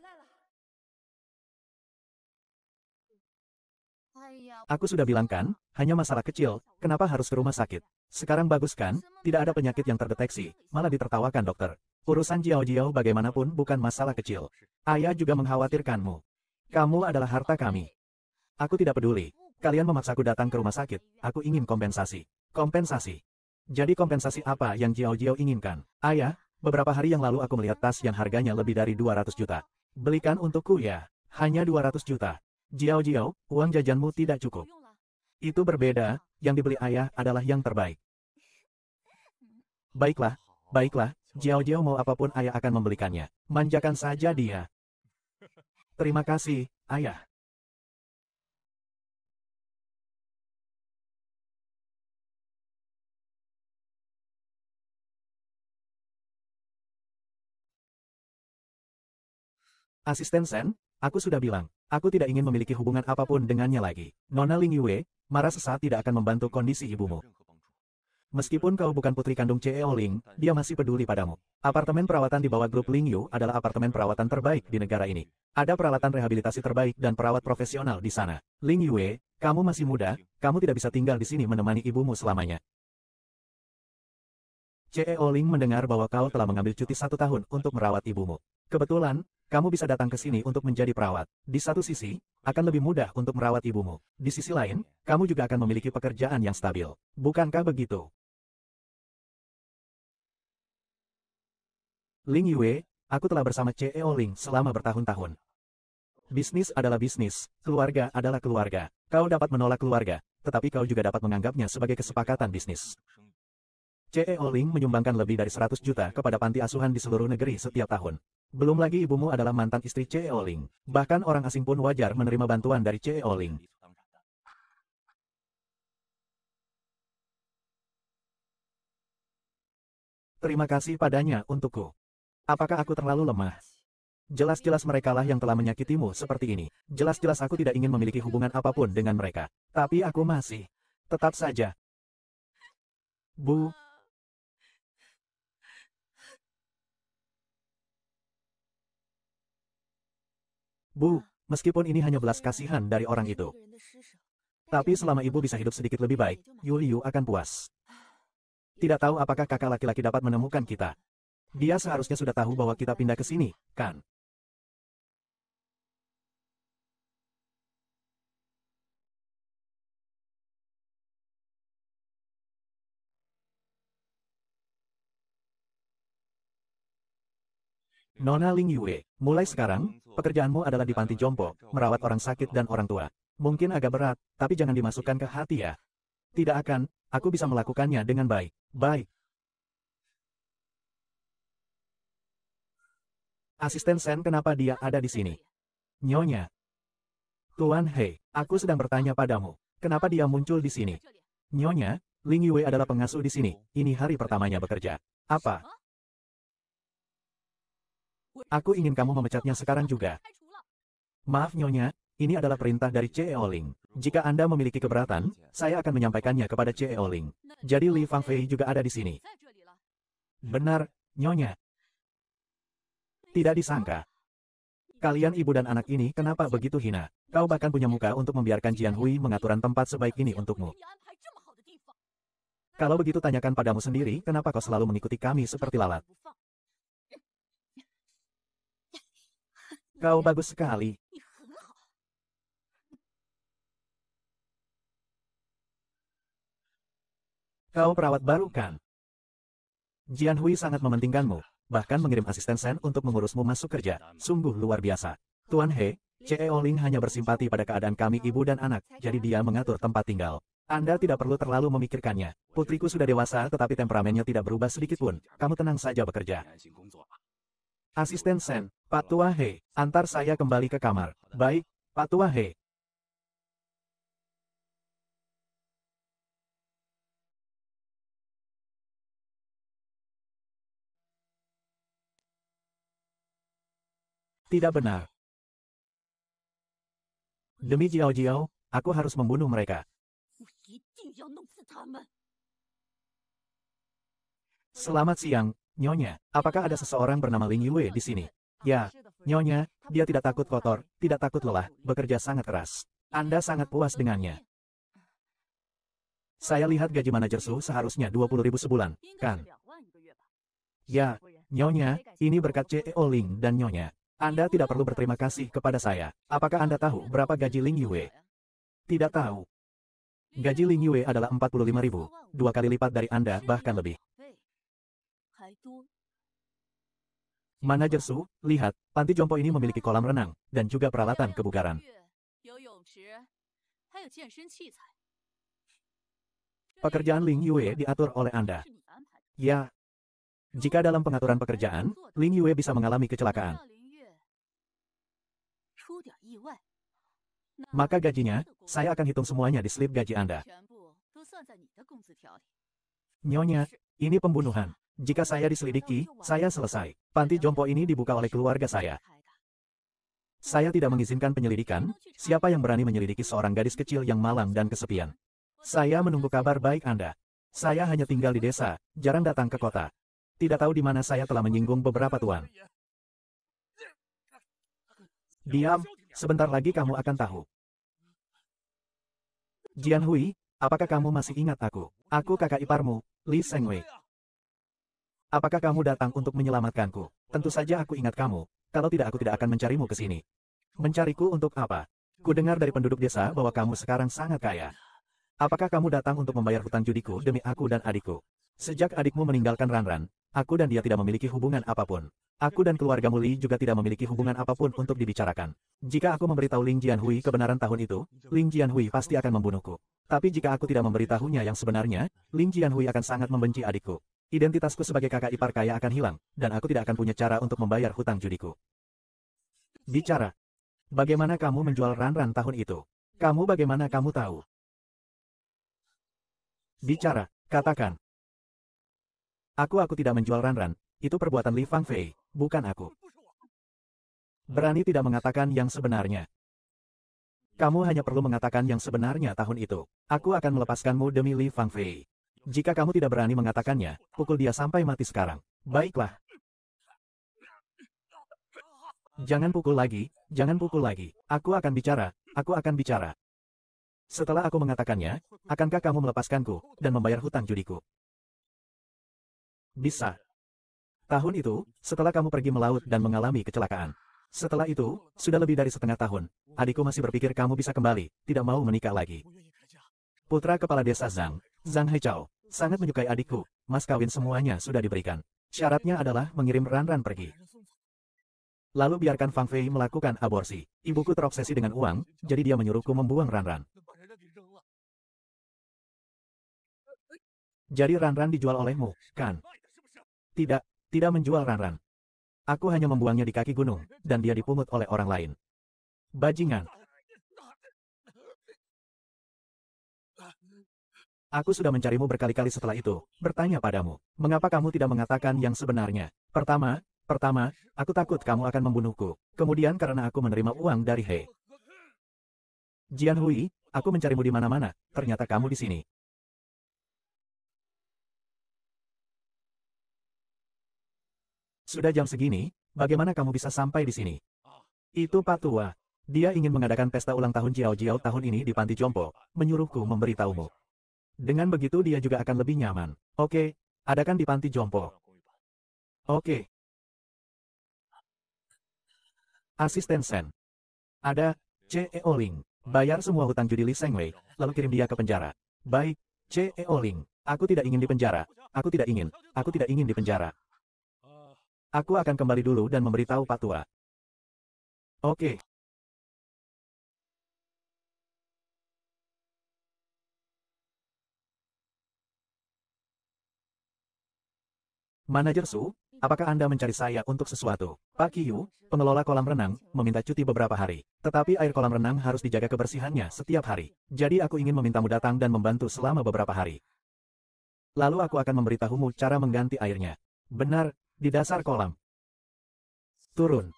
Aku sudah bilang kan, hanya masalah kecil, kenapa harus ke rumah sakit? Sekarang bagus kan, tidak ada penyakit yang terdeteksi, malah ditertawakan dokter. Urusan Jiao Jiao bagaimanapun bukan masalah kecil. Ayah juga mengkhawatirkanmu. Kamu adalah harta kami. Aku tidak peduli. Kalian memaksaku datang ke rumah sakit, aku ingin kompensasi. Kompensasi. Jadi kompensasi apa yang Jiao Jiao inginkan? Ayah, beberapa hari yang lalu aku melihat tas yang harganya lebih dari 200 juta. Belikan untukku ya, hanya 200 juta. Jiao Jiao, uang jajanmu tidak cukup. Itu berbeda, yang dibeli ayah adalah yang terbaik. Baiklah, baiklah, Jiao Jiao mau apapun ayah akan membelikannya. Manjakan saja dia. Terima kasih, ayah. Asisten Sen, aku sudah bilang, Aku tidak ingin memiliki hubungan apapun dengannya lagi. Nona Ling Yue, marah sesaat tidak akan membantu kondisi ibumu. Meskipun kau bukan putri kandung CEO Ling, dia masih peduli padamu. Apartemen perawatan di bawah grup Ling Yu adalah apartemen perawatan terbaik di negara ini. Ada peralatan rehabilitasi terbaik dan perawat profesional di sana. Ling Yue, kamu masih muda, kamu tidak bisa tinggal di sini menemani ibumu selamanya. CEO Ling mendengar bahwa kau telah mengambil cuti satu tahun untuk merawat ibumu. Kebetulan, kamu bisa datang ke sini untuk menjadi perawat. Di satu sisi, akan lebih mudah untuk merawat ibumu. Di sisi lain, kamu juga akan memiliki pekerjaan yang stabil. Bukankah begitu? Ling Yue, aku telah bersama CEO Ling selama bertahun-tahun. Bisnis adalah bisnis, keluarga adalah keluarga. Kau dapat menolak keluarga, tetapi kau juga dapat menganggapnya sebagai kesepakatan bisnis. CEO Ling menyumbangkan lebih dari 100 juta kepada panti asuhan di seluruh negeri setiap tahun. Belum lagi ibumu adalah mantan istri CEO Ling. Bahkan orang asing pun wajar menerima bantuan dari CEO Ling. Terima kasih padanya untukku. Apakah aku terlalu lemah? Jelas-jelas merekalah yang telah menyakitimu seperti ini. Jelas-jelas aku tidak ingin memiliki hubungan apapun dengan mereka. Tapi aku masih. Tetap saja. Bu, Bu, meskipun ini hanya belas kasihan dari orang itu. Tapi selama ibu bisa hidup sedikit lebih baik, Yuliu akan puas. Tidak tahu apakah kakak laki-laki dapat menemukan kita. Dia seharusnya sudah tahu bahwa kita pindah ke sini, kan? Nona Ling Yue, mulai sekarang, pekerjaanmu adalah di panti jompo, merawat orang sakit dan orang tua. Mungkin agak berat, tapi jangan dimasukkan ke hati ya. Tidak akan, aku bisa melakukannya dengan baik. Baik. Asisten Sen kenapa dia ada di sini? Nyonya. Tuan Hei, aku sedang bertanya padamu. Kenapa dia muncul di sini? Nyonya, Ling Yue adalah pengasuh di sini. Ini hari pertamanya bekerja. Apa? Aku ingin kamu memecatnya sekarang juga. Maaf Nyonya, ini adalah perintah dari CEO Ling. Jika Anda memiliki keberatan, saya akan menyampaikannya kepada CEO Ling. Jadi Li Fangfei juga ada di sini. Benar, Nyonya. Tidak disangka. Kalian ibu dan anak ini kenapa begitu hina? Kau bahkan punya muka untuk membiarkan Jian Hui mengaturan tempat sebaik ini untukmu. Kalau begitu tanyakan padamu sendiri, kenapa kau selalu mengikuti kami seperti lalat? Kau bagus sekali. Kau perawat baru kan? Jian Hui sangat mementingkanmu, bahkan mengirim asisten Sen untuk mengurusmu masuk kerja. Sungguh luar biasa. Tuan He, CEO Ling hanya bersimpati pada keadaan kami ibu dan anak, jadi dia mengatur tempat tinggal. Anda tidak perlu terlalu memikirkannya. Putriku sudah dewasa tetapi temperamennya tidak berubah sedikit pun. Kamu tenang saja bekerja. Asisten Sen, Pak Tua He, antar saya kembali ke kamar. Baik, Pak Tua He. Tidak benar. Demi Jiao Jiao, aku harus membunuh mereka. Selamat siang, Nyonya, apakah ada seseorang bernama Ling Yue di sini? Ya, Nyonya, dia tidak takut kotor, tidak takut lelah, bekerja sangat keras. Anda sangat puas dengannya. Saya lihat gaji manajer Su seharusnya 20 ribu sebulan, kan? Ya, Nyonya, ini berkat CEO Ling dan Nyonya. Anda tidak perlu berterima kasih kepada saya. Apakah Anda tahu berapa gaji Ling Yue? Tidak tahu. Gaji Ling Yue adalah 45 ribu, dua kali lipat dari Anda bahkan lebih. Manajer Su, lihat, panti jompo ini memiliki kolam renang, dan juga peralatan kebugaran. Pekerjaan Ling Yue diatur oleh Anda. Ya. Jika dalam pengaturan pekerjaan, Ling Yue bisa mengalami kecelakaan. Maka gajinya, saya akan hitung semuanya di slip gaji Anda. Nyonya, ini pembunuhan. Jika saya diselidiki, saya selesai. Panti jompo ini dibuka oleh keluarga saya. Saya tidak mengizinkan penyelidikan, siapa yang berani menyelidiki seorang gadis kecil yang malang dan kesepian. Saya menunggu kabar baik Anda. Saya hanya tinggal di desa, jarang datang ke kota. Tidak tahu di mana saya telah menyinggung beberapa tuan. Diam, sebentar lagi kamu akan tahu. Jian Hui, apakah kamu masih ingat aku? Aku kakak iparmu, Li Sengwei. Apakah kamu datang untuk menyelamatkanku? Tentu saja aku ingat kamu. Kalau tidak aku tidak akan mencarimu ke sini. Mencariku untuk apa? Ku dengar dari penduduk desa bahwa kamu sekarang sangat kaya. Apakah kamu datang untuk membayar hutang judiku demi aku dan adikku? Sejak adikmu meninggalkan Ranran, aku dan dia tidak memiliki hubungan apapun. Aku dan keluarga Muli juga tidak memiliki hubungan apapun untuk dibicarakan. Jika aku memberitahu Ling Jianhui kebenaran tahun itu, Ling Jianhui pasti akan membunuhku. Tapi jika aku tidak memberitahunya yang sebenarnya, Ling Jianhui akan sangat membenci adikku. Identitasku sebagai kakak ipar kaya akan hilang, dan aku tidak akan punya cara untuk membayar hutang judiku. Bicara. Bagaimana kamu menjual ran-ran tahun itu? Kamu bagaimana kamu tahu? Bicara, katakan. Aku aku tidak menjual ran-ran, itu perbuatan Li Fang Fei, bukan aku. Berani tidak mengatakan yang sebenarnya. Kamu hanya perlu mengatakan yang sebenarnya tahun itu. Aku akan melepaskanmu demi Li Fang Fei. Jika kamu tidak berani mengatakannya, pukul dia sampai mati sekarang. Baiklah. Jangan pukul lagi, jangan pukul lagi. Aku akan bicara, aku akan bicara. Setelah aku mengatakannya, akankah kamu melepaskanku, dan membayar hutang judiku? Bisa. Tahun itu, setelah kamu pergi melaut dan mengalami kecelakaan. Setelah itu, sudah lebih dari setengah tahun, adikku masih berpikir kamu bisa kembali, tidak mau menikah lagi. Putra Kepala Desa Zhang, Zhang Haichao, sangat menyukai adikku, mas kawin semuanya sudah diberikan. Syaratnya adalah mengirim Ran-Ran pergi. Lalu biarkan Fang Fei melakukan aborsi. Ibuku terobsesi dengan uang, jadi dia menyuruhku membuang Ran-Ran. Jadi Ran-Ran dijual olehmu, kan? Tidak, tidak menjual Ran-Ran. Aku hanya membuangnya di kaki gunung, dan dia dipungut oleh orang lain. Bajingan. Aku sudah mencarimu berkali-kali setelah itu, bertanya padamu, mengapa kamu tidak mengatakan yang sebenarnya? Pertama, pertama, aku takut kamu akan membunuhku. Kemudian karena aku menerima uang dari He. Jian Hui, aku mencarimu di mana-mana, ternyata kamu di sini. Sudah jam segini, bagaimana kamu bisa sampai di sini? Itu Pak tua. Dia ingin mengadakan pesta ulang tahun Jiao Jiao tahun ini di Panti Jompo, menyuruhku memberitahumu. Dengan begitu dia juga akan lebih nyaman. Oke, adakan di panti jompo. Oke. Asisten Sen. Ada, CEO Ling. Bayar semua hutang judi Li Sengwei, lalu kirim dia ke penjara. Baik, CEO Ling. Aku tidak ingin di penjara. Aku tidak ingin. Aku tidak ingin di penjara. Aku akan kembali dulu dan memberitahu Pak Tua. Oke. Manajer Su, apakah Anda mencari saya untuk sesuatu? Pak Kiyu, pengelola kolam renang, meminta cuti beberapa hari. Tetapi air kolam renang harus dijaga kebersihannya setiap hari. Jadi aku ingin memintamu datang dan membantu selama beberapa hari. Lalu aku akan memberitahumu cara mengganti airnya. Benar, di dasar kolam. Turun.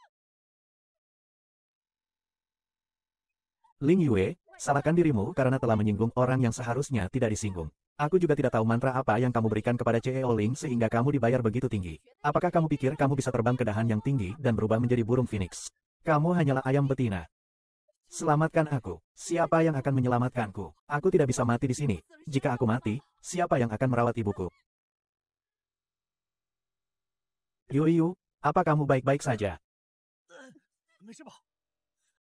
Ling Yue, salahkan dirimu karena telah menyinggung orang yang seharusnya tidak disinggung. Aku juga tidak tahu mantra apa yang kamu berikan kepada CEO Ling sehingga kamu dibayar begitu tinggi. Apakah kamu pikir kamu bisa terbang ke dahan yang tinggi dan berubah menjadi burung phoenix? Kamu hanyalah ayam betina. Selamatkan aku. Siapa yang akan menyelamatkanku? Aku tidak bisa mati di sini. Jika aku mati, siapa yang akan merawat ibuku? Yu, apa kamu baik-baik saja?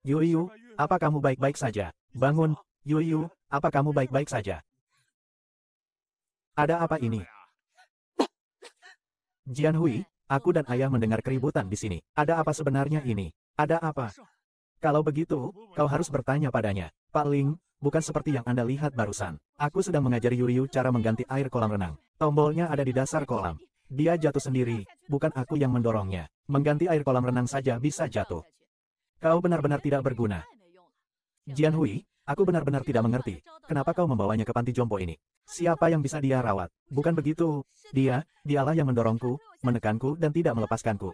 Yu, apa kamu baik-baik saja? Bangun, Yu, apa kamu baik-baik saja? Ada apa ini? Jian Hui, aku dan ayah mendengar keributan di sini. Ada apa sebenarnya ini? Ada apa? Kalau begitu, kau harus bertanya padanya. Pak Ling, bukan seperti yang Anda lihat barusan. Aku sedang mengajari Yuryu cara mengganti air kolam renang. Tombolnya ada di dasar kolam. Dia jatuh sendiri, bukan aku yang mendorongnya. Mengganti air kolam renang saja bisa jatuh. Kau benar-benar tidak berguna. Jian Hui, Aku benar-benar tidak mengerti. Kenapa kau membawanya ke panti jompo ini? Siapa yang bisa dia rawat? Bukan begitu. Dia, dialah yang mendorongku, menekanku dan tidak melepaskanku.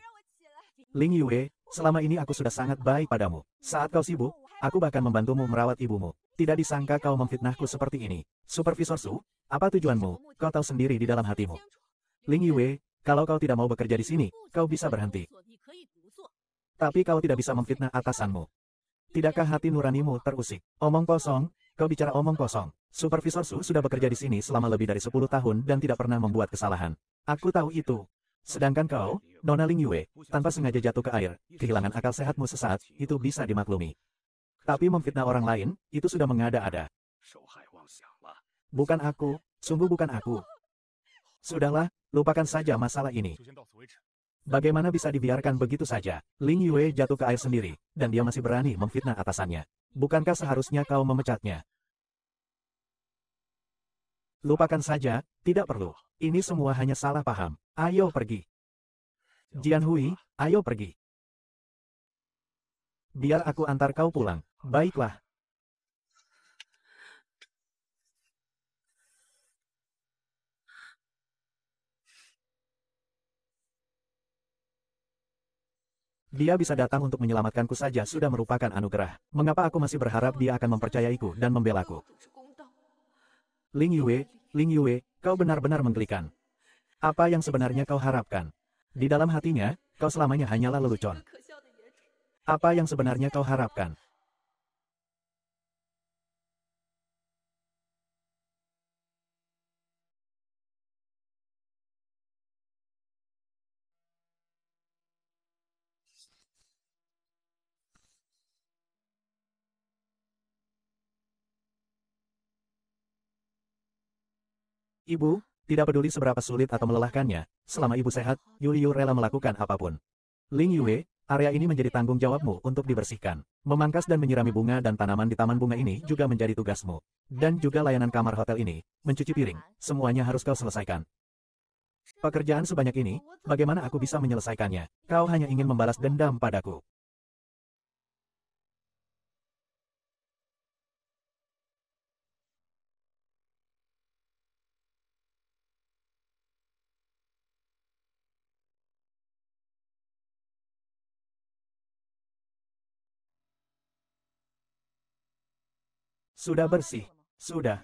Ling Yue, selama ini aku sudah sangat baik padamu. Saat kau sibuk, aku bahkan membantumu merawat ibumu. Tidak disangka kau memfitnahku seperti ini. Supervisor Su, apa tujuanmu? Kau tahu sendiri di dalam hatimu. Ling Yue, kalau kau tidak mau bekerja di sini, kau bisa berhenti. Tapi kau tidak bisa memfitnah atasanmu. Tidakkah hati nuranimu terusik? Omong kosong, kau bicara omong kosong. Supervisor Su sudah bekerja di sini selama lebih dari 10 tahun dan tidak pernah membuat kesalahan. Aku tahu itu. Sedangkan kau, Nona Ling Yue, tanpa sengaja jatuh ke air, kehilangan akal sehatmu sesaat, itu bisa dimaklumi. Tapi memfitnah orang lain, itu sudah mengada-ada. Bukan aku, sungguh bukan aku. Sudahlah, lupakan saja masalah ini. Bagaimana bisa dibiarkan begitu saja? Ling Yue jatuh ke air sendiri, dan dia masih berani memfitnah atasannya. Bukankah seharusnya kau memecatnya? Lupakan saja, tidak perlu. Ini semua hanya salah paham. Ayo pergi. Jian Hui, ayo pergi. Biar aku antar kau pulang. Baiklah, Dia bisa datang untuk menyelamatkanku saja sudah merupakan anugerah. Mengapa aku masih berharap dia akan mempercayaiku dan membelaku? Ling Yue, Ling Yue, kau benar-benar menggelikan. Apa yang sebenarnya kau harapkan? Di dalam hatinya, kau selamanya hanyalah lelucon. Apa yang sebenarnya kau harapkan? Ibu, tidak peduli seberapa sulit atau melelahkannya, selama ibu sehat, Yuliu rela melakukan apapun. Ling Yue, area ini menjadi tanggung jawabmu untuk dibersihkan. Memangkas dan menyirami bunga dan tanaman di taman bunga ini juga menjadi tugasmu. Dan juga layanan kamar hotel ini, mencuci piring, semuanya harus kau selesaikan. Pekerjaan sebanyak ini, bagaimana aku bisa menyelesaikannya? Kau hanya ingin membalas dendam padaku. Sudah bersih. Sudah.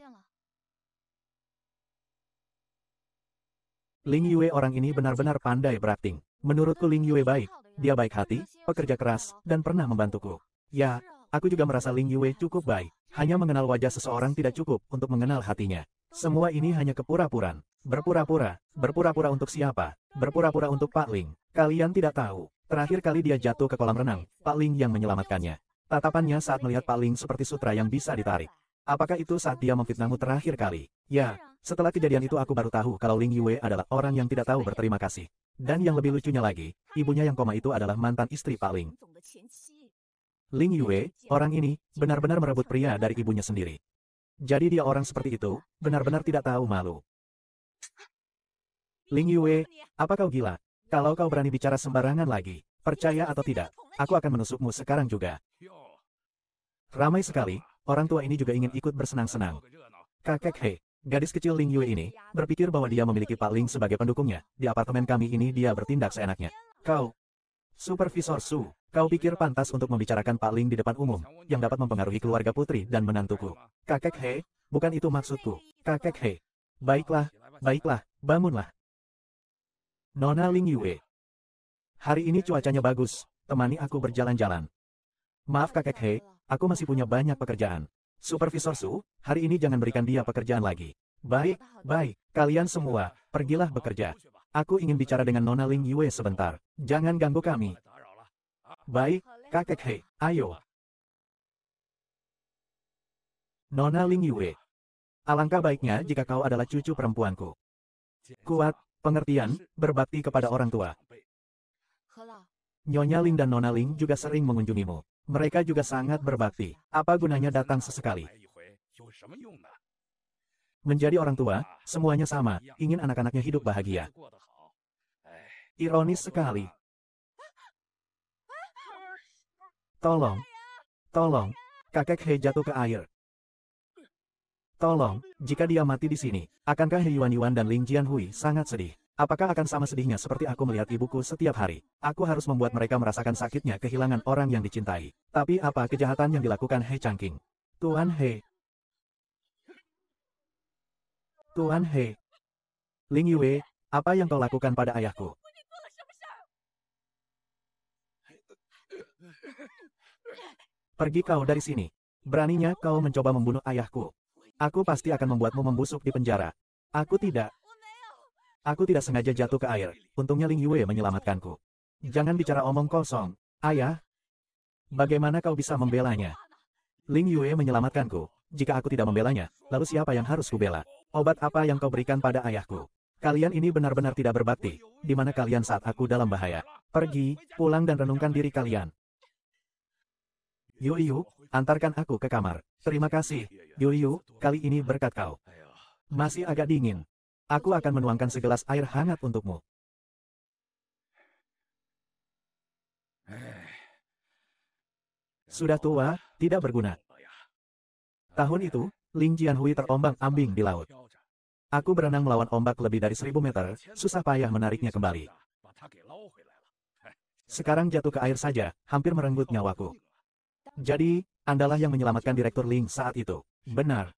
Ling Yue orang ini benar-benar pandai berakting. Menurutku Ling Yue baik. Dia baik hati, pekerja keras, dan pernah membantuku. Ya, aku juga merasa Ling Yue cukup baik. Hanya mengenal wajah seseorang tidak cukup untuk mengenal hatinya. Semua ini hanya kepura-puran. Berpura-pura, berpura-pura untuk siapa? Berpura-pura untuk Pak Ling. Kalian tidak tahu. Terakhir kali dia jatuh ke kolam renang, Pak Ling yang menyelamatkannya. Tatapannya saat melihat Pak Ling seperti sutra yang bisa ditarik. Apakah itu saat dia memfitnahmu terakhir kali? Ya, setelah kejadian itu aku baru tahu kalau Ling Yue adalah orang yang tidak tahu berterima kasih. Dan yang lebih lucunya lagi, ibunya yang koma itu adalah mantan istri Pak Ling. Ling Yue, orang ini, benar-benar merebut pria dari ibunya sendiri. Jadi dia orang seperti itu, benar-benar tidak tahu malu. Ling Yue, apa kau gila? Kalau kau berani bicara sembarangan lagi, percaya atau tidak, aku akan menusukmu sekarang juga. Ramai sekali, orang tua ini juga ingin ikut bersenang-senang. Kakek He, gadis kecil Ling Yue ini, berpikir bahwa dia memiliki Pak Ling sebagai pendukungnya. Di apartemen kami ini dia bertindak seenaknya. Kau, Supervisor Su, kau pikir pantas untuk membicarakan Pak Ling di depan umum, yang dapat mempengaruhi keluarga putri dan menantuku. Kakek He, bukan itu maksudku. Kakek He, baiklah, baiklah, bangunlah. Nona Ling Yue. Hari ini cuacanya bagus, temani aku berjalan-jalan. Maaf kakek He, Aku masih punya banyak pekerjaan. Supervisor Su, hari ini jangan berikan dia pekerjaan lagi. Baik, baik, kalian semua, pergilah bekerja. Aku ingin bicara dengan Nona Ling Yue sebentar. Jangan ganggu kami. Baik, kakek Hei, ayo. Nona Ling Yue. Alangkah baiknya jika kau adalah cucu perempuanku. Kuat, pengertian, berbakti kepada orang tua. Nyonya Ling dan Nona Ling juga sering mengunjungimu. Mereka juga sangat berbakti. Apa gunanya datang sesekali? Menjadi orang tua, semuanya sama, ingin anak-anaknya hidup bahagia. Ironis sekali. Tolong. Tolong. Kakek He jatuh ke air. Tolong, jika dia mati di sini, akankah He Yuan Yuan dan Ling Jianhui sangat sedih? Apakah akan sama sedihnya seperti aku melihat ibuku setiap hari? Aku harus membuat mereka merasakan sakitnya kehilangan orang yang dicintai. Tapi apa kejahatan yang dilakukan He Changking? Tuan He. Tuan He. Ling Yue, apa yang kau lakukan pada ayahku? Pergi kau dari sini. Beraninya kau mencoba membunuh ayahku. Aku pasti akan membuatmu membusuk di penjara. Aku tidak. Aku tidak sengaja jatuh ke air. Untungnya Ling Yue menyelamatkanku. Jangan bicara omong kosong. Ayah? Bagaimana kau bisa membelanya? Ling Yue menyelamatkanku. Jika aku tidak membelanya, lalu siapa yang harus kubela? Obat apa yang kau berikan pada ayahku? Kalian ini benar-benar tidak berbakti. Di mana kalian saat aku dalam bahaya? Pergi, pulang dan renungkan diri kalian. Yu Yu, antarkan aku ke kamar. Terima kasih, Yu Yu, kali ini berkat kau. Masih agak dingin. Aku akan menuangkan segelas air hangat untukmu. Sudah tua, tidak berguna. Tahun itu, Ling Jianhui terombang-ambing di laut. Aku berenang melawan ombak lebih dari seribu meter, susah payah menariknya kembali. Sekarang jatuh ke air saja, hampir merenggut nyawaku. Jadi, andalah yang menyelamatkan Direktur Ling saat itu. Benar.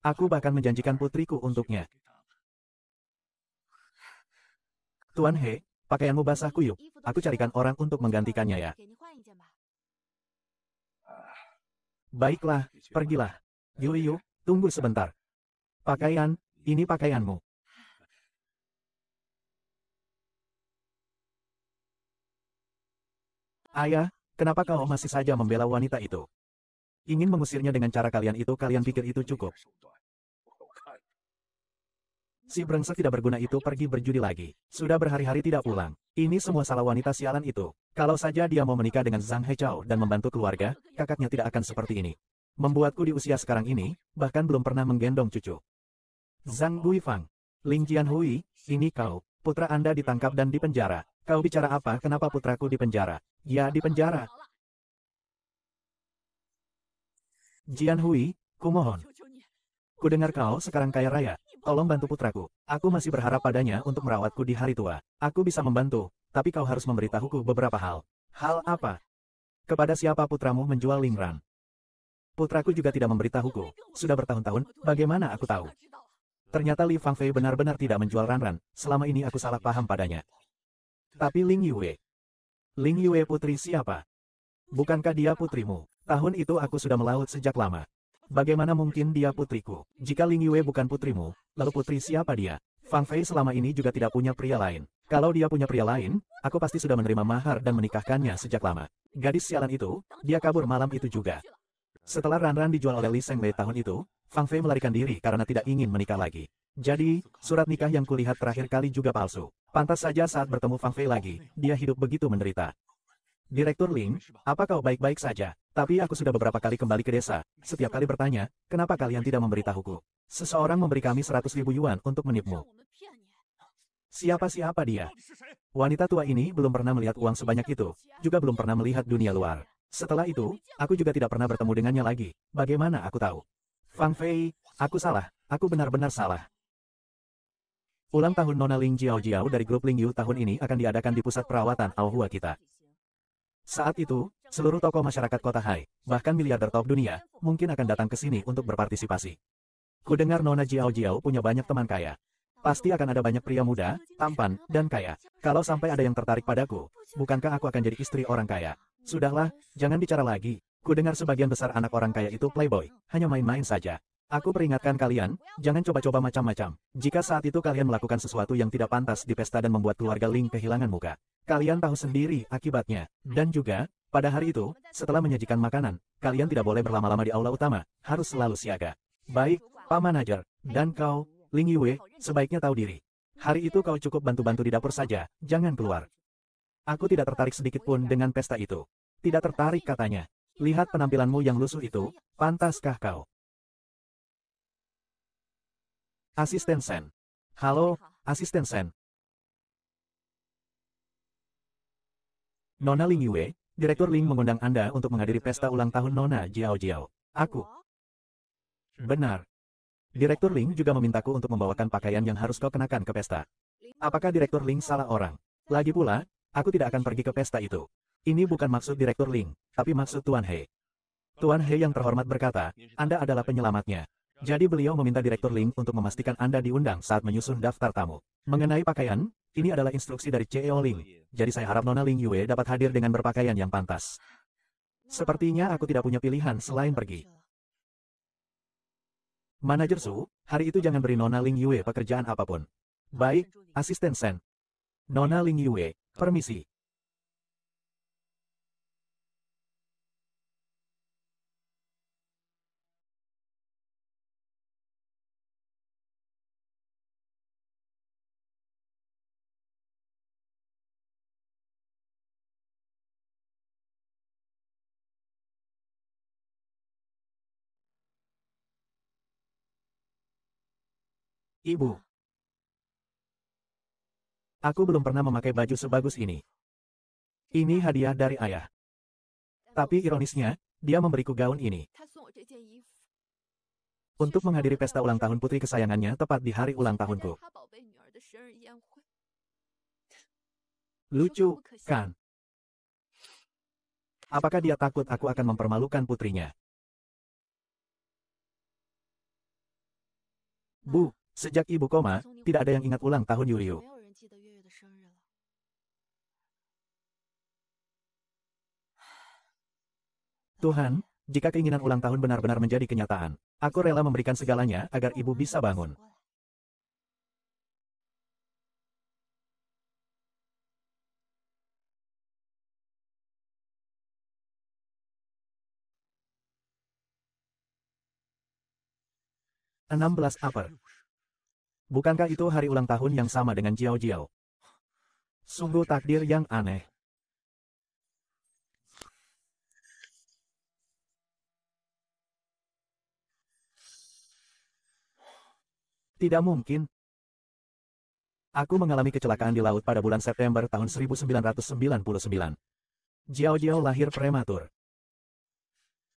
Aku bahkan menjanjikan putriku untuknya. Tuan He, pakaianmu basah Kuyuk. Aku carikan orang untuk menggantikannya ya. Baiklah, pergilah. Yuyu, tunggu sebentar. Pakaian, ini pakaianmu. Ayah, kenapa kau masih saja membela wanita itu? Ingin mengusirnya dengan cara kalian itu, kalian pikir itu cukup. Si brengsek tidak berguna itu pergi berjudi lagi. Sudah berhari-hari tidak pulang. Ini semua salah wanita sialan itu. Kalau saja dia mau menikah dengan Zhang Hechao dan membantu keluarga, kakaknya tidak akan seperti ini. Membuatku di usia sekarang ini, bahkan belum pernah menggendong cucu. Zhang Guifang, Ling Jianhui, ini kau, putra Anda ditangkap dan dipenjara. Kau bicara apa kenapa putraku dipenjara? Ya dipenjara. Jianhui, kumohon. Kudengar kau sekarang kaya raya, Tolong bantu putraku. Aku masih berharap padanya untuk merawatku di hari tua. Aku bisa membantu, tapi kau harus memberitahuku beberapa hal. Hal apa? Kepada siapa putramu menjual Lingran? Putraku juga tidak memberitahuku. Sudah bertahun-tahun, bagaimana aku tahu? Ternyata Li Fangfei benar-benar tidak menjual Ranran, selama ini aku salah paham padanya. Tapi Ling Yue. Ling Yue putri siapa? Bukankah dia putrimu? Tahun itu aku sudah melaut sejak lama. Bagaimana mungkin dia putriku? Jika Ling Yue bukan putrimu, lalu putri siapa dia? Fang Fei selama ini juga tidak punya pria lain. Kalau dia punya pria lain, aku pasti sudah menerima mahar dan menikahkannya sejak lama. Gadis sialan itu, dia kabur malam itu juga. Setelah Ran Ran dijual oleh Li Seng Mei tahun itu, Fang Fei melarikan diri karena tidak ingin menikah lagi. Jadi, surat nikah yang kulihat terakhir kali juga palsu. Pantas saja saat bertemu Fang Fei lagi, dia hidup begitu menderita. Direktur Ling, apa kau baik-baik saja? Tapi aku sudah beberapa kali kembali ke desa, setiap kali bertanya, kenapa kalian tidak memberitahuku? Seseorang memberi kami seratus ribu yuan untuk menipumu. Siapa-siapa dia? Wanita tua ini belum pernah melihat uang sebanyak itu, juga belum pernah melihat dunia luar. Setelah itu, aku juga tidak pernah bertemu dengannya lagi. Bagaimana aku tahu? Fang Fei, aku salah, aku benar-benar salah. Ulang tahun Nona Ling Jiao Jiao dari grup Ling Yu tahun ini akan diadakan di pusat perawatan Aohua kita. Saat itu, seluruh tokoh masyarakat kota Hai, bahkan miliarder top dunia, mungkin akan datang ke sini untuk berpartisipasi. Kudengar Nona Jiao Jiao punya banyak teman kaya. Pasti akan ada banyak pria muda, tampan, dan kaya. Kalau sampai ada yang tertarik padaku, bukankah aku akan jadi istri orang kaya? Sudahlah, jangan bicara lagi. Kudengar sebagian besar anak orang kaya itu playboy, hanya main-main saja. Aku peringatkan kalian, jangan coba-coba macam-macam. Jika saat itu kalian melakukan sesuatu yang tidak pantas di pesta dan membuat keluarga Ling kehilangan muka, Kalian tahu sendiri akibatnya. Dan juga, pada hari itu, setelah menyajikan makanan, kalian tidak boleh berlama-lama di aula utama, harus selalu siaga. Baik, Pak manager dan kau, Ling Yue, sebaiknya tahu diri. Hari itu kau cukup bantu-bantu di dapur saja, jangan keluar. Aku tidak tertarik sedikit pun dengan pesta itu. Tidak tertarik katanya. Lihat penampilanmu yang lusuh itu, pantaskah kau? Asisten Sen. Halo, Asisten Sen, Nona Ling Yue, Direktur Ling mengundang Anda untuk menghadiri pesta ulang tahun Nona Jiao Jiao. Aku. Benar. Direktur Ling juga memintaku untuk membawakan pakaian yang harus kau kenakan ke pesta. Apakah Direktur Ling salah orang? Lagi pula, aku tidak akan pergi ke pesta itu. Ini bukan maksud Direktur Ling, tapi maksud Tuan He. Tuan He yang terhormat berkata, Anda adalah penyelamatnya. Jadi beliau meminta Direktur Ling untuk memastikan Anda diundang saat menyusun daftar tamu. Mengenai pakaian, ini adalah instruksi dari CEO Ling. Jadi saya harap Nona Ling Yue dapat hadir dengan berpakaian yang pantas. Sepertinya aku tidak punya pilihan selain pergi. Manajer Su, hari itu jangan beri Nona Ling Yue pekerjaan apapun. Baik, asisten Sen. Nona Ling Yue, permisi. Ibu. Aku belum pernah memakai baju sebagus ini. Ini hadiah dari ayah. Tapi ironisnya, dia memberiku gaun ini. Untuk menghadiri pesta ulang tahun putri kesayangannya tepat di hari ulang tahunku. Lucu, kan? Apakah dia takut aku akan mempermalukan putrinya? Bu, Sejak ibu koma, tidak ada yang ingat ulang tahun Yuryu. Tuhan, jika keinginan ulang tahun benar-benar menjadi kenyataan, aku rela memberikan segalanya agar ibu bisa bangun. Enam belas April Bukankah itu hari ulang tahun yang sama dengan Jiao Jiao? Sungguh takdir yang aneh. Tidak mungkin. Aku mengalami kecelakaan di laut pada bulan September tahun 1999. Jiao Jiao lahir prematur.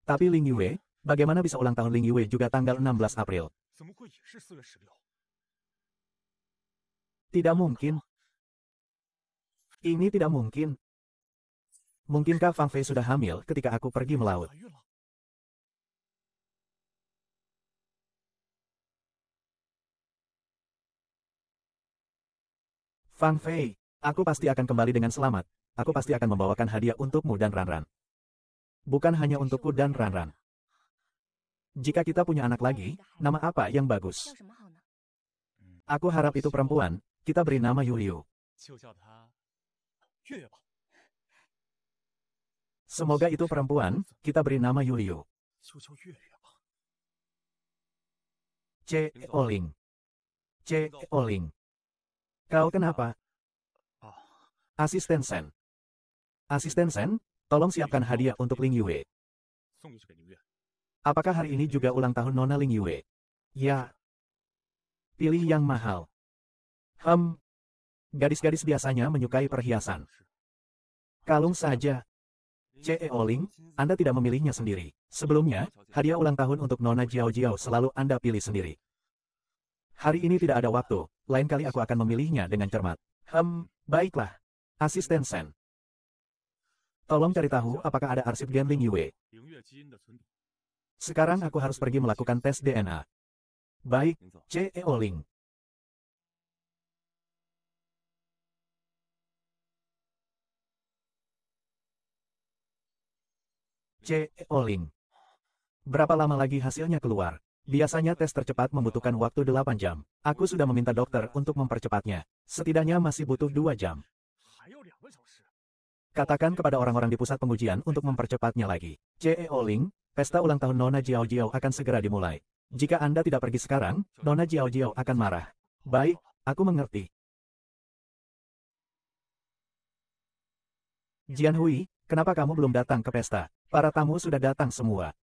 Tapi Ling Yue, bagaimana bisa ulang tahun Ling Yue juga tanggal 16 April? Tidak mungkin. Ini tidak mungkin. Mungkinkah Fang Fei sudah hamil ketika aku pergi melaut? Fang Fei, aku pasti akan kembali dengan selamat. Aku pasti akan membawakan hadiah untukmu dan Ranran. Bukan hanya untukku dan Ranran. Jika kita punya anak lagi, nama apa yang bagus? Aku harap itu perempuan, kita beri nama Yuliu. Semoga itu perempuan, kita beri nama Yuliu. C. Oling. C. Oling. Kau kenapa? Asisten Sen. Asisten Sen, tolong siapkan hadiah untuk Ling Yue. Apakah hari ini juga ulang tahun Nona Ling Yue? Ya, Pilih yang mahal. Hmm. Gadis-gadis biasanya menyukai perhiasan. Kalung saja. CE Oling, Anda tidak memilihnya sendiri. Sebelumnya, hadiah ulang tahun untuk Nona Jiao Jiao selalu Anda pilih sendiri. Hari ini tidak ada waktu, lain kali aku akan memilihnya dengan cermat. Hmm. baiklah. Asisten Sen. Tolong cari tahu apakah ada arsip Genling Yue. Sekarang aku harus pergi melakukan tes DNA. Baik, CEO Link. CEO Link. Berapa lama lagi hasilnya keluar? Biasanya tes tercepat membutuhkan waktu 8 jam. Aku sudah meminta dokter untuk mempercepatnya. Setidaknya masih butuh 2 jam. Katakan kepada orang-orang di pusat pengujian untuk mempercepatnya lagi. CEO Ling, pesta ulang tahun Nona Jiao Jiao akan segera dimulai. Jika Anda tidak pergi sekarang, Nona Jiao Jiao akan marah. Baik, aku mengerti. Jian Hui, kenapa kamu belum datang ke pesta? Para tamu sudah datang semua.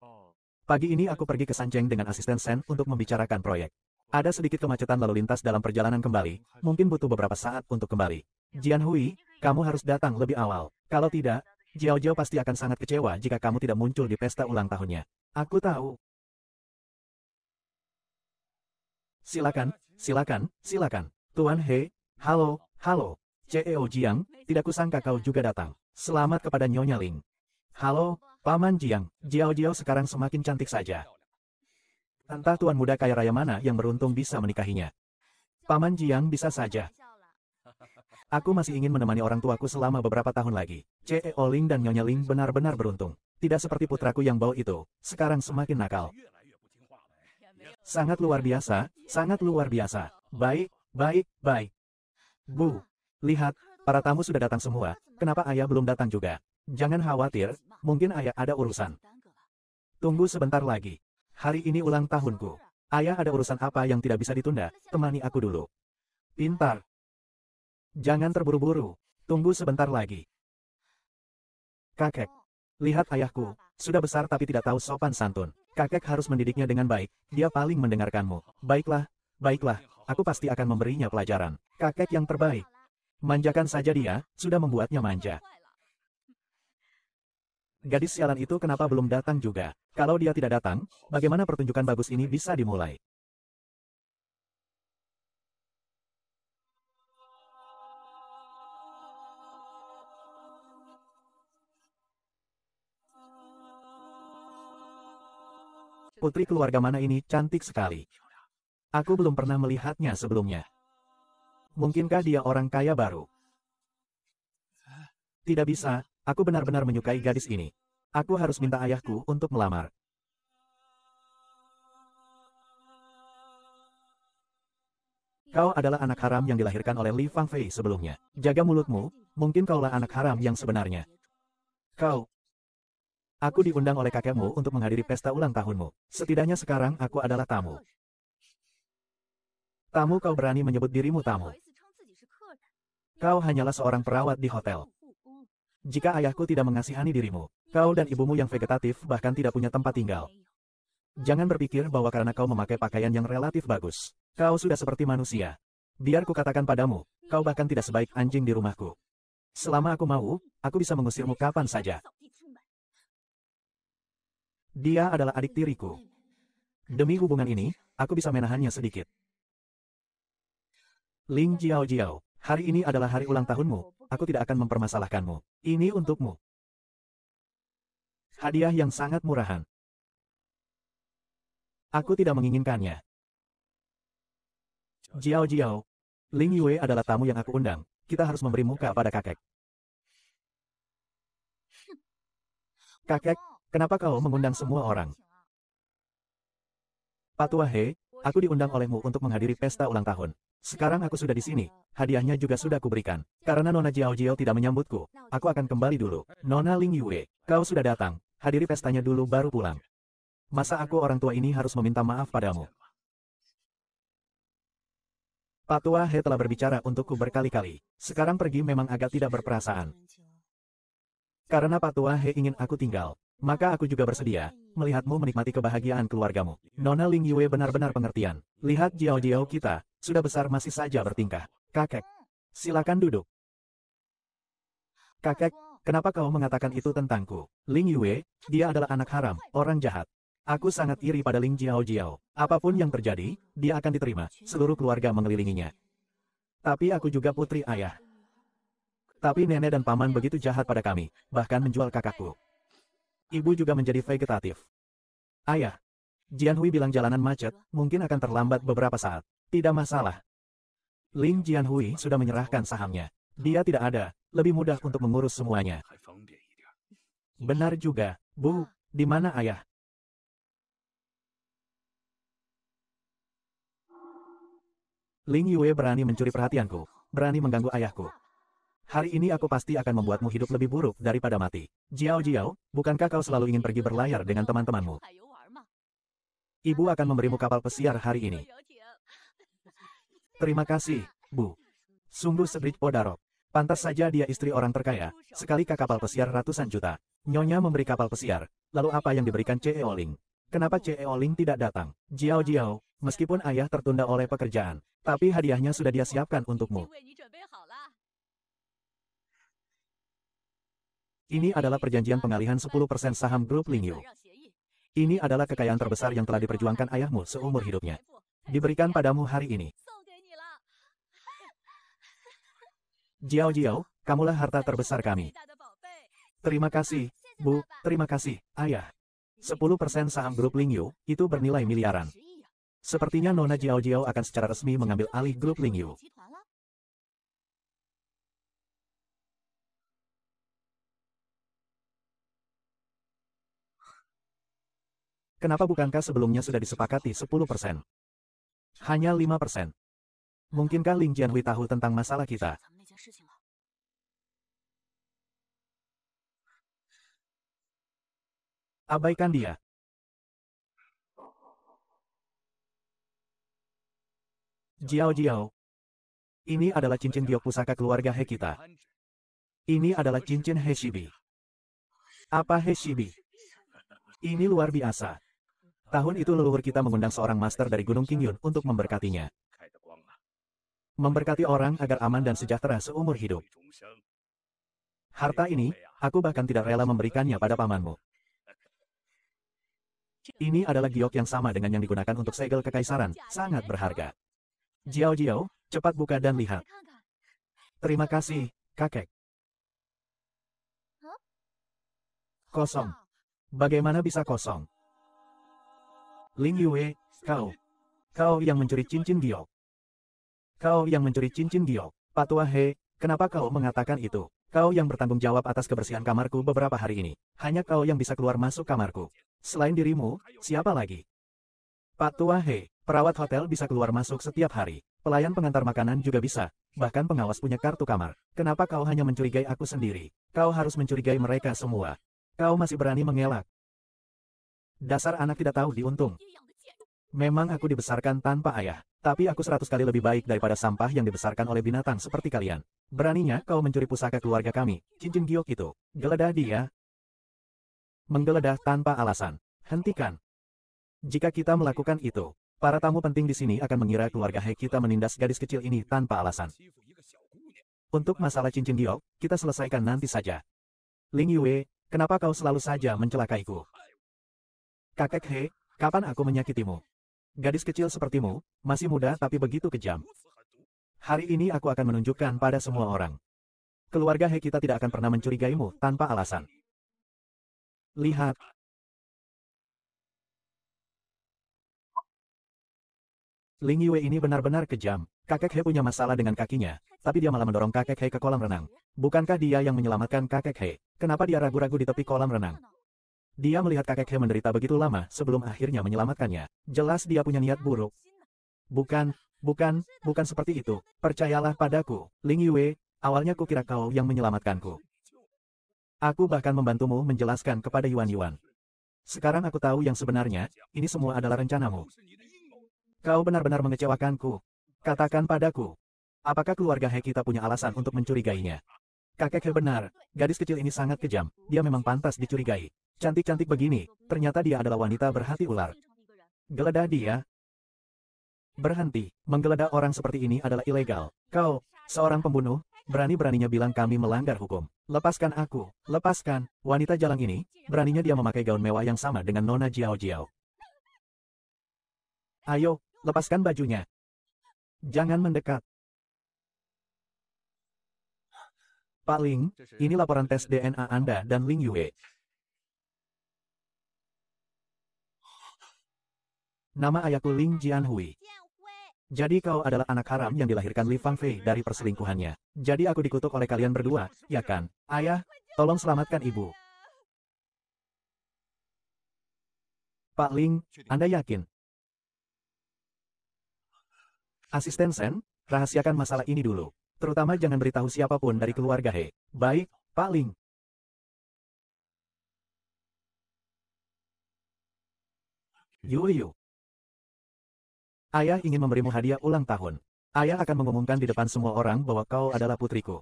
Oh. Pagi ini aku pergi ke Sanjeng dengan asisten Sen untuk membicarakan proyek. Ada sedikit kemacetan lalu lintas dalam perjalanan kembali, mungkin butuh beberapa saat untuk kembali. Jian Hui, kamu harus datang lebih awal. Kalau tidak, Jiao Jiao pasti akan sangat kecewa jika kamu tidak muncul di pesta ulang tahunnya. Aku tahu. Silakan, silakan, silakan. Tuan He, halo, halo. CEO Jiang, tidak kusangka kau juga datang. Selamat kepada Nyonya Ling. Halo, Paman Jiang, Jiao Jiao sekarang semakin cantik saja. Entah tuan muda kaya raya mana yang beruntung bisa menikahinya. Paman Jiang bisa saja. Aku masih ingin menemani orang tuaku selama beberapa tahun lagi. CEO Ling dan Nyonya Ling benar-benar beruntung. Tidak seperti putraku yang bau itu, sekarang semakin nakal. Sangat luar biasa, sangat luar biasa. Baik, baik, baik. Bu, lihat, para tamu sudah datang semua, kenapa ayah belum datang juga? Jangan khawatir, mungkin ayah ada urusan. Tunggu sebentar lagi. Hari ini ulang tahunku. Ayah ada urusan apa yang tidak bisa ditunda, temani aku dulu. Pintar. Jangan terburu-buru, tunggu sebentar lagi. Kakek, lihat ayahku, sudah besar tapi tidak tahu sopan santun. Kakek harus mendidiknya dengan baik, dia paling mendengarkanmu. Baiklah, baiklah, aku pasti akan memberinya pelajaran. Kakek yang terbaik. Manjakan saja dia, sudah membuatnya manja. Gadis sialan itu kenapa belum datang juga? Kalau dia tidak datang, bagaimana pertunjukan bagus ini bisa dimulai? Putri keluarga mana ini cantik sekali. Aku belum pernah melihatnya sebelumnya. Mungkinkah dia orang kaya baru? Tidak bisa, aku benar-benar menyukai gadis ini. Aku harus minta ayahku untuk melamar. Kau adalah anak haram yang dilahirkan oleh Li Fangfei sebelumnya. Jaga mulutmu, mungkin kaulah anak haram yang sebenarnya. Kau, Aku diundang oleh kakekmu untuk menghadiri pesta ulang tahunmu. Setidaknya sekarang aku adalah tamu. Tamu kau berani menyebut dirimu tamu. Kau hanyalah seorang perawat di hotel. Jika ayahku tidak mengasihani dirimu, kau dan ibumu yang vegetatif bahkan tidak punya tempat tinggal. Jangan berpikir bahwa karena kau memakai pakaian yang relatif bagus, kau sudah seperti manusia. Biar ku katakan padamu, kau bahkan tidak sebaik anjing di rumahku. Selama aku mau, aku bisa mengusirmu kapan saja. Dia adalah adik tiriku. Demi hubungan ini, aku bisa menahannya sedikit. Ling Jiao Jiao, hari ini adalah hari ulang tahunmu, aku tidak akan mempermasalahkanmu. Ini untukmu. Hadiah yang sangat murahan. Aku tidak menginginkannya. Jiao Jiao, Ling Yue adalah tamu yang aku undang. Kita harus memberi muka pada kakek. Kakek, Kenapa kau mengundang semua orang? He? aku diundang olehmu untuk menghadiri pesta ulang tahun. Sekarang aku sudah di sini, hadiahnya juga sudah kuberikan. Karena Nona Jiao Jiao tidak menyambutku, aku akan kembali dulu. Nona Ling Yue, kau sudah datang, hadiri pestanya dulu baru pulang. Masa aku orang tua ini harus meminta maaf padamu? Patua He telah berbicara untukku berkali-kali. Sekarang pergi memang agak tidak berperasaan. Karena Patua He ingin aku tinggal, maka aku juga bersedia melihatmu menikmati kebahagiaan keluargamu. Nona Ling Yue benar-benar pengertian. Lihat Jiao Jiao kita, sudah besar masih saja bertingkah. Kakek, silakan duduk. Kakek, kenapa kau mengatakan itu tentangku? Ling Yue, dia adalah anak haram, orang jahat. Aku sangat iri pada Ling Jiao Jiao. Apapun yang terjadi, dia akan diterima. Seluruh keluarga mengelilinginya. Tapi aku juga putri ayah. Tapi nenek dan paman begitu jahat pada kami, bahkan menjual kakakku ibu juga menjadi vegetatif. Ayah. Jian Hui bilang jalanan macet, mungkin akan terlambat beberapa saat. Tidak masalah. Ling Jian Hui sudah menyerahkan sahamnya. Dia tidak ada, lebih mudah untuk mengurus semuanya. Benar juga, Bu, di mana ayah? Ling Yue berani mencuri perhatianku, berani mengganggu ayahku. Hari ini aku pasti akan membuatmu hidup lebih buruk daripada mati. Jiao Jiao, bukankah kau selalu ingin pergi berlayar dengan teman-temanmu? Ibu akan memberimu kapal pesiar hari ini. Terima kasih, Bu. Sungguh sedikit podarok. Pantas saja dia istri orang terkaya, sekali ke kapal pesiar ratusan juta. Nyonya memberi kapal pesiar, lalu apa yang diberikan Ce Eoling? Kenapa Ce Eoling tidak datang? Jiao Jiao, meskipun ayah tertunda oleh pekerjaan, tapi hadiahnya sudah dia siapkan untukmu. Ini adalah perjanjian pengalihan 10% saham grup Lingyu. Ini adalah kekayaan terbesar yang telah diperjuangkan ayahmu seumur hidupnya. Diberikan padamu hari ini. Jiao Jiao, kamulah harta terbesar kami. Terima kasih, Bu, terima kasih, Ayah. 10% saham grup Lingyu, itu bernilai miliaran. Sepertinya Nona Jiao Jiao akan secara resmi mengambil alih grup Lingyu. Kenapa bukankah sebelumnya sudah disepakati 10%? Hanya 5%. Mungkinkah Ling Jianhui tahu tentang masalah kita? Abaikan dia. Jiao Jiao. Ini adalah cincin giok pusaka keluarga He kita. Ini adalah cincin He Shibi. Apa He Shibi? Ini luar biasa. Tahun itu leluhur kita mengundang seorang master dari Gunung Kingyun untuk memberkatinya. Memberkati orang agar aman dan sejahtera seumur hidup. Harta ini, aku bahkan tidak rela memberikannya pada pamanmu. Ini adalah giok yang sama dengan yang digunakan untuk segel kekaisaran, sangat berharga. Jiao Jiao, cepat buka dan lihat. Terima kasih, kakek. Kosong. Bagaimana bisa kosong? Ling Yue, kau. Kau yang mencuri cincin giok. Kau yang mencuri cincin giok. Tua He, kenapa kau mengatakan itu? Kau yang bertanggung jawab atas kebersihan kamarku beberapa hari ini. Hanya kau yang bisa keluar masuk kamarku. Selain dirimu, siapa lagi? Pak Tua He, perawat hotel bisa keluar masuk setiap hari. Pelayan pengantar makanan juga bisa. Bahkan pengawas punya kartu kamar. Kenapa kau hanya mencurigai aku sendiri? Kau harus mencurigai mereka semua. Kau masih berani mengelak. Dasar anak tidak tahu diuntung. Memang aku dibesarkan tanpa ayah, tapi aku seratus kali lebih baik daripada sampah yang dibesarkan oleh binatang seperti kalian. Beraninya kau mencuri pusaka keluarga kami, cincin giok itu. Geledah dia. Menggeledah tanpa alasan. Hentikan. Jika kita melakukan itu, para tamu penting di sini akan mengira keluarga He kita menindas gadis kecil ini tanpa alasan. Untuk masalah cincin giok, kita selesaikan nanti saja. Ling Yue, kenapa kau selalu saja mencelakaiku? Kakek He, kapan aku menyakitimu? Gadis kecil sepertimu, masih muda tapi begitu kejam. Hari ini aku akan menunjukkan pada semua orang. Keluarga He kita tidak akan pernah mencurigaimu tanpa alasan. Lihat. Ling Yue ini benar-benar kejam. Kakek He punya masalah dengan kakinya, tapi dia malah mendorong kakek He ke kolam renang. Bukankah dia yang menyelamatkan kakek He? Kenapa dia ragu-ragu di tepi kolam renang? Dia melihat kakek He menderita begitu lama sebelum akhirnya menyelamatkannya. Jelas dia punya niat buruk. Bukan, bukan, bukan seperti itu. Percayalah padaku, Ling Yue, awalnya kukira kau yang menyelamatkanku. Aku bahkan membantumu menjelaskan kepada Yuan Yuan. Sekarang aku tahu yang sebenarnya, ini semua adalah rencanamu. Kau benar-benar mengecewakanku. Katakan padaku, apakah keluarga He kita punya alasan untuk mencurigainya? Kakek He benar, gadis kecil ini sangat kejam, dia memang pantas dicurigai. Cantik-cantik begini, ternyata dia adalah wanita berhati ular. Geledah dia. Berhenti, menggeledah orang seperti ini adalah ilegal. Kau, seorang pembunuh, berani-beraninya bilang kami melanggar hukum. Lepaskan aku, lepaskan, wanita jalang ini, beraninya dia memakai gaun mewah yang sama dengan Nona Jiao Jiao. Ayo, lepaskan bajunya. Jangan mendekat. Pak Ling, ini laporan tes DNA Anda dan Ling Yue. Nama ayahku Ling Jianhui. Jadi kau adalah anak haram yang dilahirkan Li Fangfei dari perselingkuhannya. Jadi aku dikutuk oleh kalian berdua, ya kan? Ayah, tolong selamatkan ibu. Pak Ling, Anda yakin? Asisten Sen, rahasiakan masalah ini dulu. Terutama jangan beritahu siapapun dari keluarga He. Baik, Pak Ling. Yuyu. Ayah ingin memberimu hadiah ulang tahun. Ayah akan mengumumkan di depan semua orang bahwa kau adalah putriku.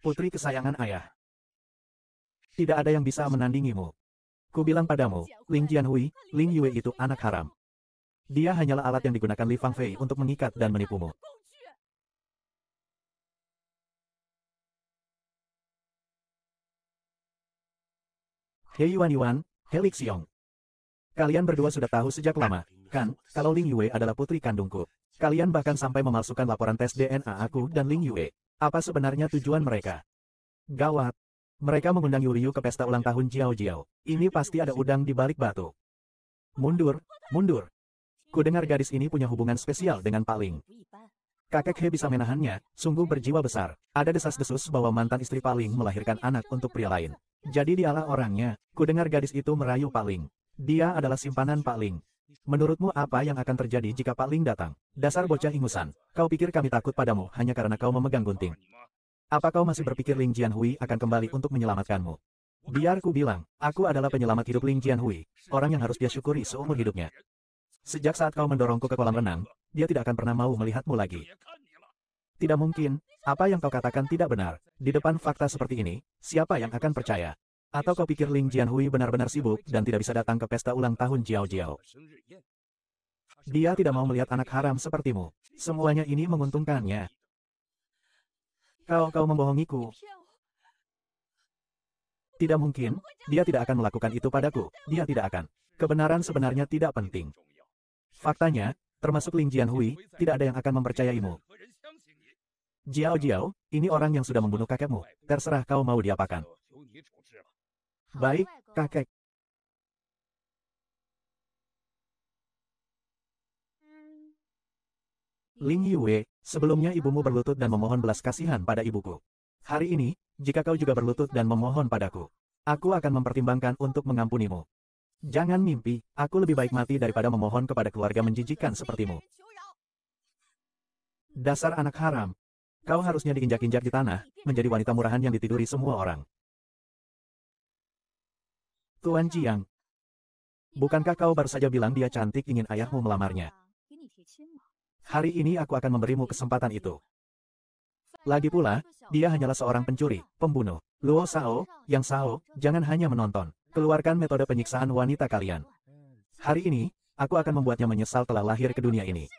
Putri kesayangan ayah. Tidak ada yang bisa menandingimu. Ku bilang padamu, Ling Jianhui, Ling Yue itu anak haram. Dia hanyalah alat yang digunakan Li Fangfei untuk mengikat dan menipumu. He Yuan Yuan, He Lixiong. Kalian berdua sudah tahu sejak lama, kan, kalau Ling Yue adalah putri kandungku. Kalian bahkan sampai memalsukan laporan tes DNA aku dan Ling Yue. Apa sebenarnya tujuan mereka? Gawat. Mereka mengundang Yuriu ke pesta ulang tahun Jiao Jiao. Ini pasti ada udang di balik batu. Mundur, mundur. Ku dengar gadis ini punya hubungan spesial dengan Pak Ling. Kakek He bisa menahannya, sungguh berjiwa besar. Ada desas-desus bahwa mantan istri paling melahirkan anak untuk pria lain. Jadi dialah orangnya, ku dengar gadis itu merayu paling. Dia adalah simpanan paling. Menurutmu apa yang akan terjadi jika paling datang? Dasar bocah ingusan, kau pikir kami takut padamu hanya karena kau memegang gunting. Apa kau masih berpikir Ling Jianhui akan kembali untuk menyelamatkanmu? Biar ku bilang, aku adalah penyelamat hidup Ling Jianhui, orang yang harus dia syukuri seumur hidupnya. Sejak saat kau mendorongku ke kolam renang, dia tidak akan pernah mau melihatmu lagi. Tidak mungkin, apa yang kau katakan tidak benar. Di depan fakta seperti ini, siapa yang akan percaya? Atau kau pikir Ling Jianhui benar-benar sibuk dan tidak bisa datang ke pesta ulang tahun Jiao Jiao? Dia tidak mau melihat anak haram sepertimu. Semuanya ini menguntungkannya. Kau, kau membohongiku. Tidak mungkin, dia tidak akan melakukan itu padaku. Dia tidak akan. Kebenaran sebenarnya tidak penting. Faktanya, termasuk Ling Jianhui, tidak ada yang akan mempercayaimu. Jiao Jiao, ini orang yang sudah membunuh kakekmu. Terserah kau mau diapakan. Baik, kakek. Ling Yue, sebelumnya ibumu berlutut dan memohon belas kasihan pada ibuku. Hari ini, jika kau juga berlutut dan memohon padaku, aku akan mempertimbangkan untuk mengampunimu. Jangan mimpi, aku lebih baik mati daripada memohon kepada keluarga menjijikan sepertimu. Dasar anak haram. Kau harusnya diinjak-injak di tanah, menjadi wanita murahan yang ditiduri semua orang. Tuan Jiang. Bukankah kau baru saja bilang dia cantik ingin ayahmu melamarnya? Hari ini aku akan memberimu kesempatan itu. Lagi pula, dia hanyalah seorang pencuri, pembunuh. Luo Sao, Yang Sao, jangan hanya menonton. Keluarkan metode penyiksaan wanita kalian. Hari ini, aku akan membuatnya menyesal telah lahir ke dunia ini.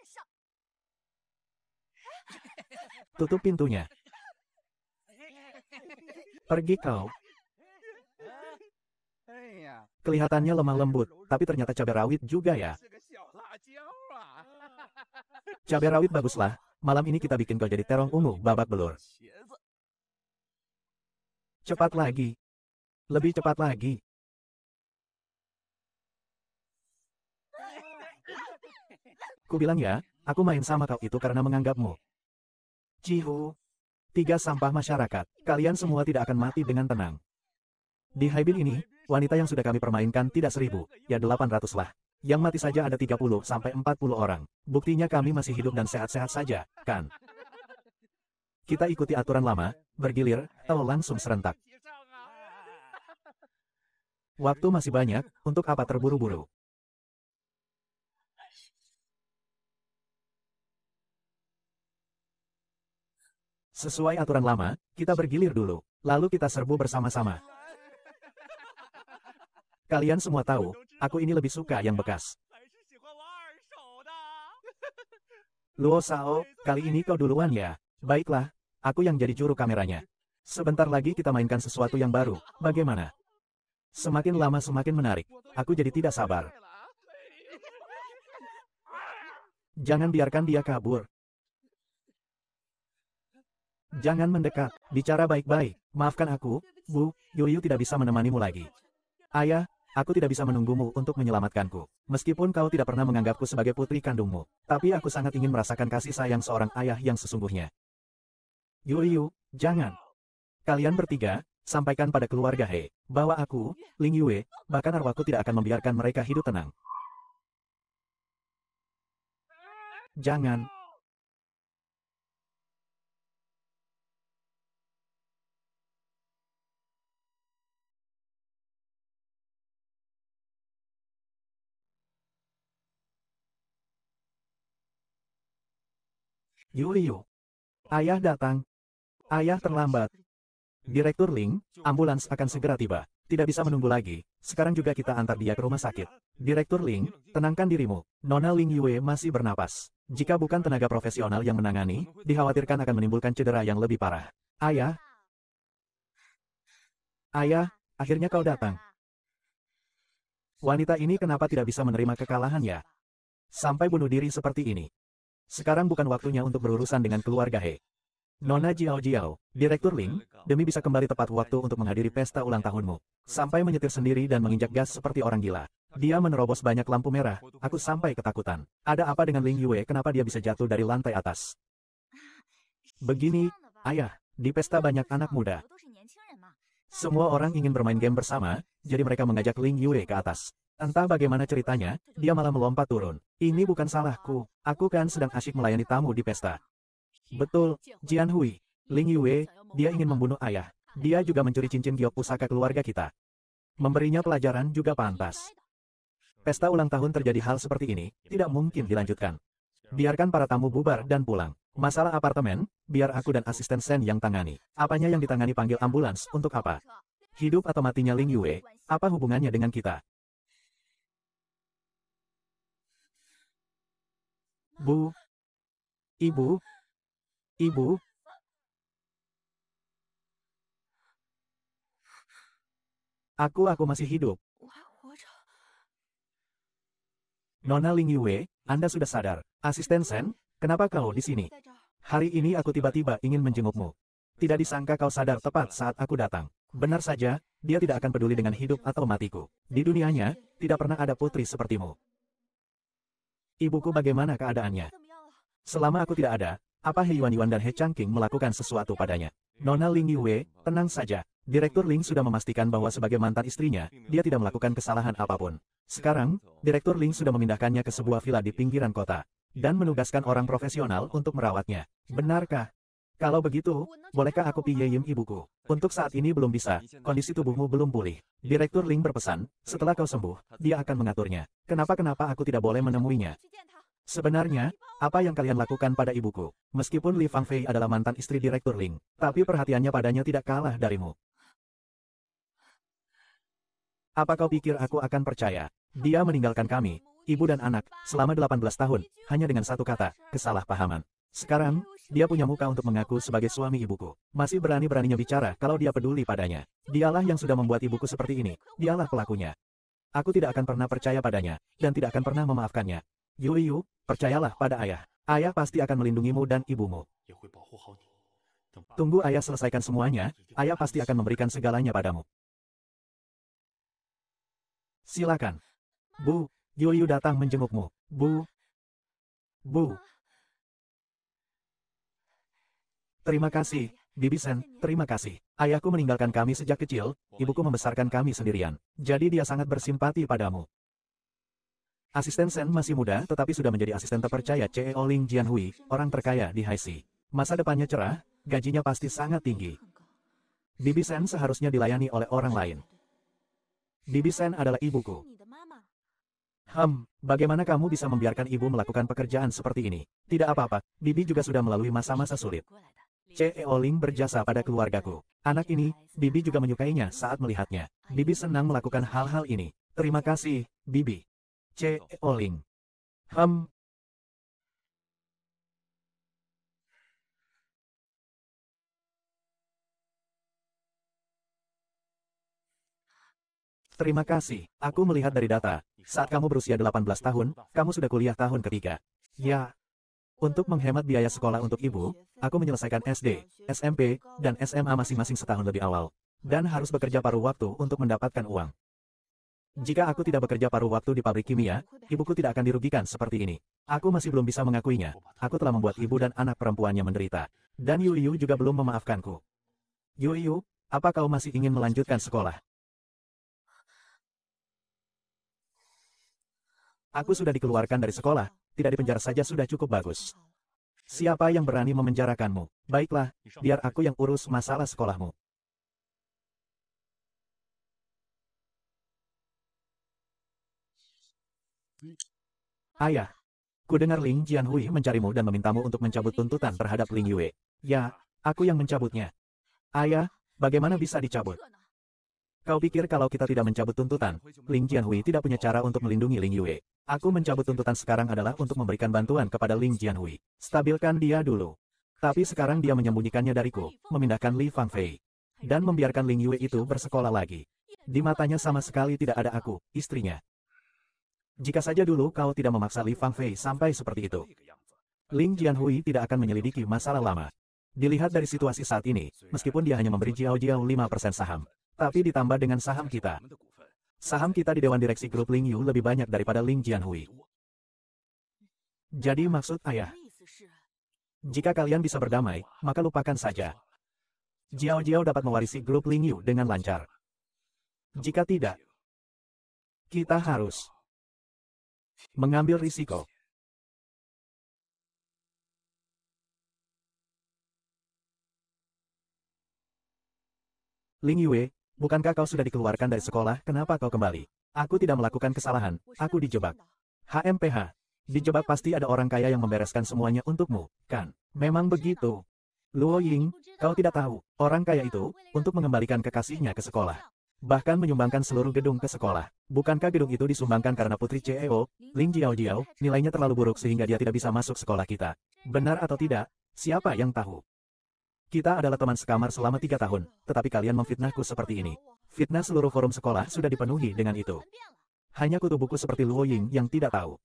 Tutup pintunya. Pergi kau. Kelihatannya lemah lembut, tapi ternyata cabai rawit juga ya. Cabai rawit baguslah, malam ini kita bikin kau jadi terong ungu babak belur. Cepat lagi. Lebih cepat lagi. Ku bilang ya, aku main sama kau itu karena menganggapmu. Cihu. Tiga sampah masyarakat, kalian semua tidak akan mati dengan tenang. Di Haibin ini, wanita yang sudah kami permainkan tidak seribu, ya delapan ratus lah. Yang mati saja ada tiga puluh sampai empat puluh orang. Buktinya kami masih hidup dan sehat-sehat saja, kan? Kita ikuti aturan lama, bergilir, atau langsung serentak. Waktu masih banyak, untuk apa terburu-buru? Sesuai aturan lama, kita bergilir dulu, lalu kita serbu bersama-sama. Kalian semua tahu, aku ini lebih suka yang bekas. Luo Sao, kali ini kau duluan ya. Baiklah, aku yang jadi juru kameranya. Sebentar lagi kita mainkan sesuatu yang baru, bagaimana? Semakin lama semakin menarik, aku jadi tidak sabar. Jangan biarkan dia kabur, Jangan mendekat, bicara baik-baik, maafkan aku, Bu, Yuyu tidak bisa menemanimu lagi. Ayah, aku tidak bisa menunggumu untuk menyelamatkanku. Meskipun kau tidak pernah menganggapku sebagai putri kandungmu, tapi aku sangat ingin merasakan kasih sayang seorang ayah yang sesungguhnya. Yuyu, jangan. Kalian bertiga, sampaikan pada keluarga He, bahwa aku, Ling Yue, bahkan arwahku tidak akan membiarkan mereka hidup tenang. Jangan, Yuyu, Ayah datang. Ayah terlambat. Direktur Ling, ambulans akan segera tiba. Tidak bisa menunggu lagi, sekarang juga kita antar dia ke rumah sakit. Direktur Ling, tenangkan dirimu. Nona Ling Yue masih bernapas. Jika bukan tenaga profesional yang menangani, dikhawatirkan akan menimbulkan cedera yang lebih parah. Ayah. Ayah, akhirnya kau datang. Wanita ini kenapa tidak bisa menerima kekalahannya? Sampai bunuh diri seperti ini. Sekarang bukan waktunya untuk berurusan dengan keluarga He. Nona Jiao Jiao, Direktur Ling, demi bisa kembali tepat waktu untuk menghadiri pesta ulang tahunmu. Sampai menyetir sendiri dan menginjak gas seperti orang gila. Dia menerobos banyak lampu merah, aku sampai ketakutan. Ada apa dengan Ling Yue kenapa dia bisa jatuh dari lantai atas? Begini, ayah, di pesta banyak anak muda. Semua orang ingin bermain game bersama, jadi mereka mengajak Ling Yue ke atas. Entah bagaimana ceritanya, dia malah melompat turun. Ini bukan salahku, aku kan sedang asyik melayani tamu di pesta. Betul, Jian Hui. Ling Yue, dia ingin membunuh ayah. Dia juga mencuri cincin giok pusaka keluarga kita. Memberinya pelajaran juga pantas. Pesta ulang tahun terjadi hal seperti ini, tidak mungkin dilanjutkan. Biarkan para tamu bubar dan pulang. Masalah apartemen, biar aku dan asisten Sen yang tangani. Apanya yang ditangani panggil ambulans, untuk apa? Hidup atau matinya Ling Yue, apa hubungannya dengan kita? Bu. Ibu. Ibu. Aku aku masih hidup. Nona Ling Yue, Anda sudah sadar. Asisten Sen, kenapa kau di sini? Hari ini aku tiba-tiba ingin menjengukmu. Tidak disangka kau sadar tepat saat aku datang. Benar saja, dia tidak akan peduli dengan hidup atau matiku. Di dunianya, tidak pernah ada putri sepertimu. Ibuku bagaimana keadaannya? Selama aku tidak ada, apa He Yuan Yuan dan He Changqing melakukan sesuatu padanya? Nona Ling Yue, tenang saja. Direktur Ling sudah memastikan bahwa sebagai mantan istrinya, dia tidak melakukan kesalahan apapun. Sekarang, Direktur Ling sudah memindahkannya ke sebuah villa di pinggiran kota. Dan menugaskan orang profesional untuk merawatnya. Benarkah? Kalau begitu, bolehkah aku piyeyim ibuku? Untuk saat ini belum bisa, kondisi tubuhmu belum pulih. Direktur Ling berpesan, setelah kau sembuh, dia akan mengaturnya. Kenapa-kenapa aku tidak boleh menemuinya? Sebenarnya, apa yang kalian lakukan pada ibuku? Meskipun Li Fangfei adalah mantan istri Direktur Ling, tapi perhatiannya padanya tidak kalah darimu. Apa kau pikir aku akan percaya? Dia meninggalkan kami, ibu dan anak, selama 18 tahun, hanya dengan satu kata, kesalahpahaman. Sekarang, dia punya muka untuk mengaku sebagai suami ibuku. Masih berani-beraninya bicara kalau dia peduli padanya. Dialah yang sudah membuat ibuku seperti ini. Dialah pelakunya. Aku tidak akan pernah percaya padanya, dan tidak akan pernah memaafkannya. Yu Yu, percayalah pada ayah. Ayah pasti akan melindungimu dan ibumu. Tunggu ayah selesaikan semuanya, ayah pasti akan memberikan segalanya padamu. Silakan. Bu, Yu Yu datang menjengukmu. Bu. Bu. Terima kasih, Bibi Sen, terima kasih. Ayahku meninggalkan kami sejak kecil, ibuku membesarkan kami sendirian. Jadi dia sangat bersimpati padamu. Asisten Sen masih muda tetapi sudah menjadi asisten terpercaya CEO Ling Jianhui, orang terkaya di Haisi. Masa depannya cerah, gajinya pasti sangat tinggi. Bibi Sen seharusnya dilayani oleh orang lain. Bibi Sen adalah ibuku. Hmm, bagaimana kamu bisa membiarkan ibu melakukan pekerjaan seperti ini? Tidak apa-apa, Bibi juga sudah melalui masa-masa sulit. E. Oling berjasa pada keluargaku. Anak ini, Bibi juga menyukainya saat melihatnya. Bibi senang melakukan hal-hal ini. Terima kasih, Bibi. C. E. Oling. Hmm. Terima kasih. Aku melihat dari data, saat kamu berusia 18 tahun, kamu sudah kuliah tahun ketiga. Ya, untuk menghemat biaya sekolah untuk ibu, aku menyelesaikan SD, SMP, dan SMA masing-masing setahun lebih awal. Dan harus bekerja paruh waktu untuk mendapatkan uang. Jika aku tidak bekerja paruh waktu di pabrik kimia, ibuku tidak akan dirugikan seperti ini. Aku masih belum bisa mengakuinya. Aku telah membuat ibu dan anak perempuannya menderita. Dan Yu Yu juga belum memaafkanku. Yu Yu, apa kau masih ingin melanjutkan sekolah? Aku sudah dikeluarkan dari sekolah, tidak dipenjara saja sudah cukup bagus. Siapa yang berani memenjarakanmu? Baiklah, biar aku yang urus masalah sekolahmu. Ayah, ku dengar Ling Jianhui mencarimu dan memintamu untuk mencabut tuntutan terhadap Ling Yue. Ya, aku yang mencabutnya. Ayah, bagaimana bisa dicabut? Kau pikir kalau kita tidak mencabut tuntutan, Ling Jianhui tidak punya cara untuk melindungi Ling Yue. Aku mencabut tuntutan sekarang adalah untuk memberikan bantuan kepada Ling Jianhui. Stabilkan dia dulu. Tapi sekarang dia menyembunyikannya dariku, memindahkan Li Fangfei. Dan membiarkan Ling Yue itu bersekolah lagi. Di matanya sama sekali tidak ada aku, istrinya. Jika saja dulu kau tidak memaksa Li Fangfei sampai seperti itu. Ling Jianhui tidak akan menyelidiki masalah lama. Dilihat dari situasi saat ini, meskipun dia hanya memberi Jiao Jiao 5% saham. Tapi ditambah dengan saham kita, Saham kita di Dewan Direksi Grup Ling Yu lebih banyak daripada Ling Jianhui. Jadi maksud ayah, jika kalian bisa berdamai, maka lupakan saja. Jiao Jiao dapat mewarisi grup Ling Yu dengan lancar. Jika tidak, kita harus mengambil risiko. Ling Yue, Bukankah kau sudah dikeluarkan dari sekolah, kenapa kau kembali? Aku tidak melakukan kesalahan, aku dijebak. HMPH. Dijebak pasti ada orang kaya yang membereskan semuanya untukmu, kan? Memang begitu. Luo Ying, kau tidak tahu, orang kaya itu, untuk mengembalikan kekasihnya ke sekolah. Bahkan menyumbangkan seluruh gedung ke sekolah. Bukankah gedung itu disumbangkan karena putri CEO, Ling Jiao Jiao, nilainya terlalu buruk sehingga dia tidak bisa masuk sekolah kita. Benar atau tidak, siapa yang tahu? Kita adalah teman sekamar selama tiga tahun, tetapi kalian memfitnahku seperti ini. Fitnah seluruh forum sekolah sudah dipenuhi dengan itu. Hanya kutu buku seperti Luo Ying yang tidak tahu.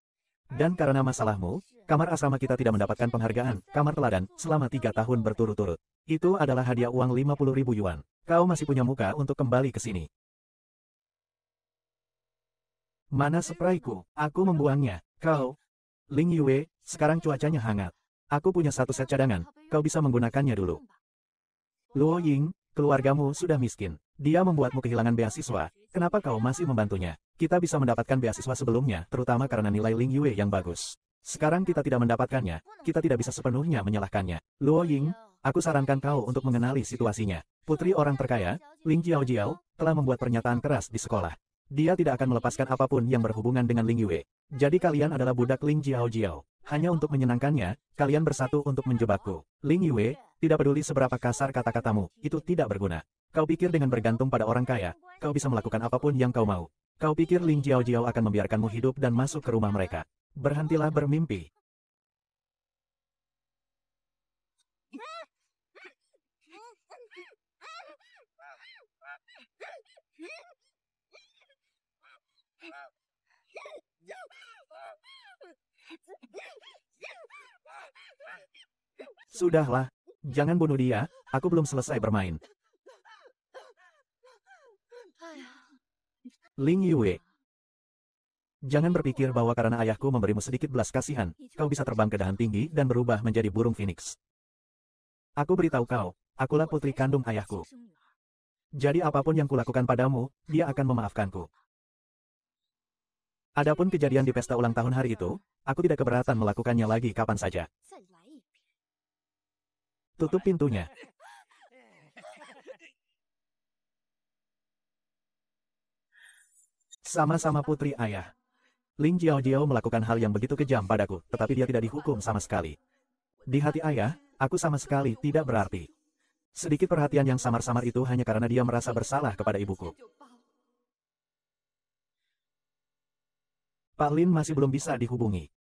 Dan karena masalahmu, kamar asrama kita tidak mendapatkan penghargaan, kamar teladan, selama tiga tahun berturut-turut. Itu adalah hadiah uang 50 ribu yuan. Kau masih punya muka untuk kembali ke sini. Mana sprayku? Aku membuangnya. Kau? Ling Yue, sekarang cuacanya hangat. Aku punya satu set cadangan, kau bisa menggunakannya dulu. Luo Ying, keluargamu sudah miskin. Dia membuatmu kehilangan beasiswa, kenapa kau masih membantunya? Kita bisa mendapatkan beasiswa sebelumnya, terutama karena nilai Ling Yue yang bagus. Sekarang kita tidak mendapatkannya, kita tidak bisa sepenuhnya menyalahkannya. Luo Ying, aku sarankan kau untuk mengenali situasinya. Putri orang terkaya, Ling Jiao Jiao, telah membuat pernyataan keras di sekolah. Dia tidak akan melepaskan apapun yang berhubungan dengan Ling Yue. Jadi kalian adalah budak Ling Jiao Jiao. Hanya untuk menyenangkannya, kalian bersatu untuk menjebakku. Ling Yue, tidak peduli seberapa kasar kata-katamu, itu tidak berguna. Kau pikir dengan bergantung pada orang kaya, kau bisa melakukan apapun yang kau mau. Kau pikir Ling Jiao Jiao akan membiarkanmu hidup dan masuk ke rumah mereka. Berhentilah bermimpi. Sudahlah, jangan bunuh dia, aku belum selesai bermain. Ling Yue Jangan berpikir bahwa karena ayahku memberimu sedikit belas kasihan, kau bisa terbang ke dahan tinggi dan berubah menjadi burung phoenix. Aku beritahu kau, akulah putri kandung ayahku. Jadi apapun yang kulakukan padamu, dia akan memaafkanku. Adapun kejadian di pesta ulang tahun hari itu, aku tidak keberatan melakukannya lagi kapan saja. Tutup pintunya. Sama-sama putri ayah. Ling Jiao Jiao melakukan hal yang begitu kejam padaku, tetapi dia tidak dihukum sama sekali. Di hati ayah, aku sama sekali tidak berarti. Sedikit perhatian yang samar-samar itu hanya karena dia merasa bersalah kepada ibuku. Pak Lin masih belum bisa dihubungi.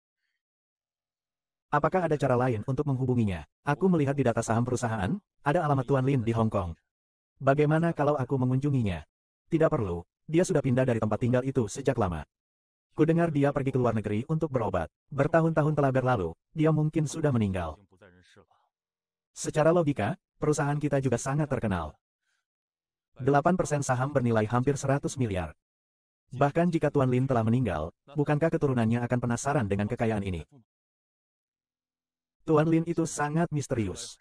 Apakah ada cara lain untuk menghubunginya? Aku melihat di data saham perusahaan, ada alamat Tuan Lin di Hong Kong. Bagaimana kalau aku mengunjunginya? Tidak perlu, dia sudah pindah dari tempat tinggal itu sejak lama. Kudengar dia pergi ke luar negeri untuk berobat. Bertahun-tahun telah berlalu, dia mungkin sudah meninggal. Secara logika, perusahaan kita juga sangat terkenal. 8% saham bernilai hampir 100 miliar. Bahkan jika Tuan Lin telah meninggal, bukankah keturunannya akan penasaran dengan kekayaan ini? Tuan Lin itu sangat misterius.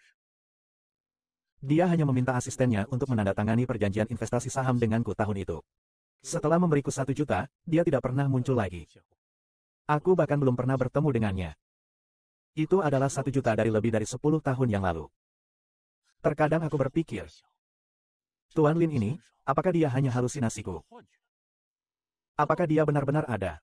Dia hanya meminta asistennya untuk menandatangani perjanjian investasi saham denganku tahun itu. Setelah memberiku satu juta, dia tidak pernah muncul lagi. Aku bahkan belum pernah bertemu dengannya. Itu adalah satu juta dari lebih dari sepuluh tahun yang lalu. Terkadang aku berpikir, Tuan Lin ini, apakah dia hanya halusinasiku? Apakah dia benar-benar ada?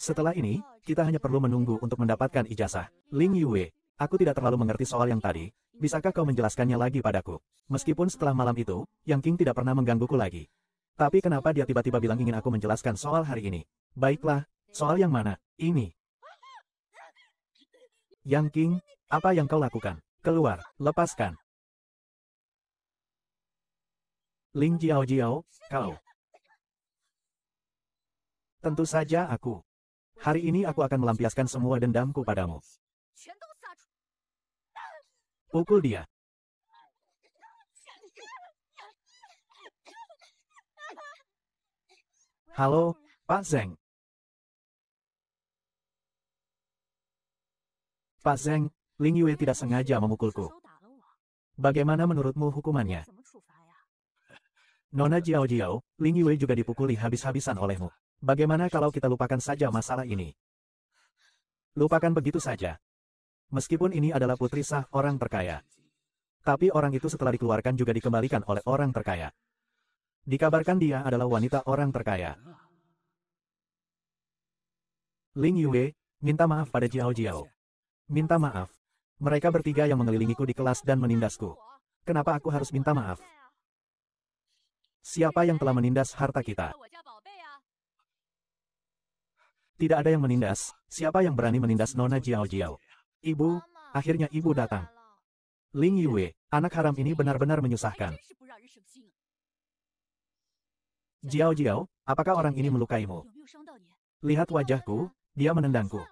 Setelah ini, kita hanya perlu menunggu untuk mendapatkan ijazah. Ling Yue, aku tidak terlalu mengerti soal yang tadi, bisakah kau menjelaskannya lagi padaku? Meskipun setelah malam itu, Yang King tidak pernah menggangguku lagi. Tapi kenapa dia tiba-tiba bilang ingin aku menjelaskan soal hari ini? Baiklah, soal yang mana? Ini. Yang King, apa yang kau lakukan? Keluar, lepaskan. Ling Jiao Jiao, kau. Tentu saja aku. Hari ini aku akan melampiaskan semua dendamku padamu. Pukul dia. Halo, Pak Zeng. Pak Zeng, Ling Yue tidak sengaja memukulku. Bagaimana menurutmu hukumannya? Nona Jiao Jiao, Ling Yue juga dipukuli habis-habisan olehmu. Bagaimana kalau kita lupakan saja masalah ini? Lupakan begitu saja. Meskipun ini adalah putri sah orang terkaya. Tapi orang itu setelah dikeluarkan juga dikembalikan oleh orang terkaya. Dikabarkan dia adalah wanita orang terkaya. Ling Yue, minta maaf pada Jiao Jiao. Minta maaf. Mereka bertiga yang mengelilingiku di kelas dan menindasku. Kenapa aku harus minta maaf? Siapa yang telah menindas harta kita? Tidak ada yang menindas, siapa yang berani menindas Nona Jiao Jiao? Ibu, akhirnya ibu datang. Ling Yue, anak haram ini benar-benar menyusahkan. Jiao Jiao, apakah orang ini melukaimu? Lihat wajahku, dia menendangku.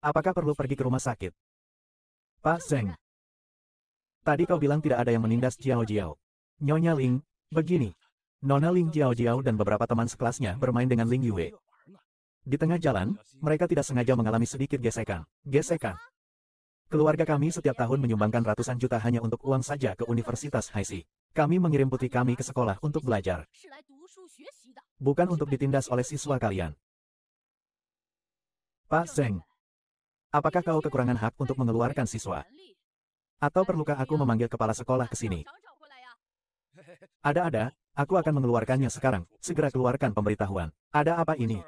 Apakah perlu pergi ke rumah sakit? Pak Zeng. Tadi kau bilang tidak ada yang menindas Jiao Jiao. Nyonya Ling, begini. Nona Ling Jiao Jiao dan beberapa teman sekelasnya bermain dengan Ling Yue, di tengah jalan, mereka tidak sengaja mengalami sedikit gesekan. Gesekan. Keluarga kami setiap tahun menyumbangkan ratusan juta hanya untuk uang saja ke Universitas Haisi. Kami mengirim putri kami ke sekolah untuk belajar. Bukan untuk ditindas oleh siswa kalian. Pak Zeng, apakah kau kekurangan hak untuk mengeluarkan siswa? Atau perlukah aku memanggil kepala sekolah ke sini? Ada-ada, aku akan mengeluarkannya sekarang. Segera keluarkan pemberitahuan. Ada apa ini?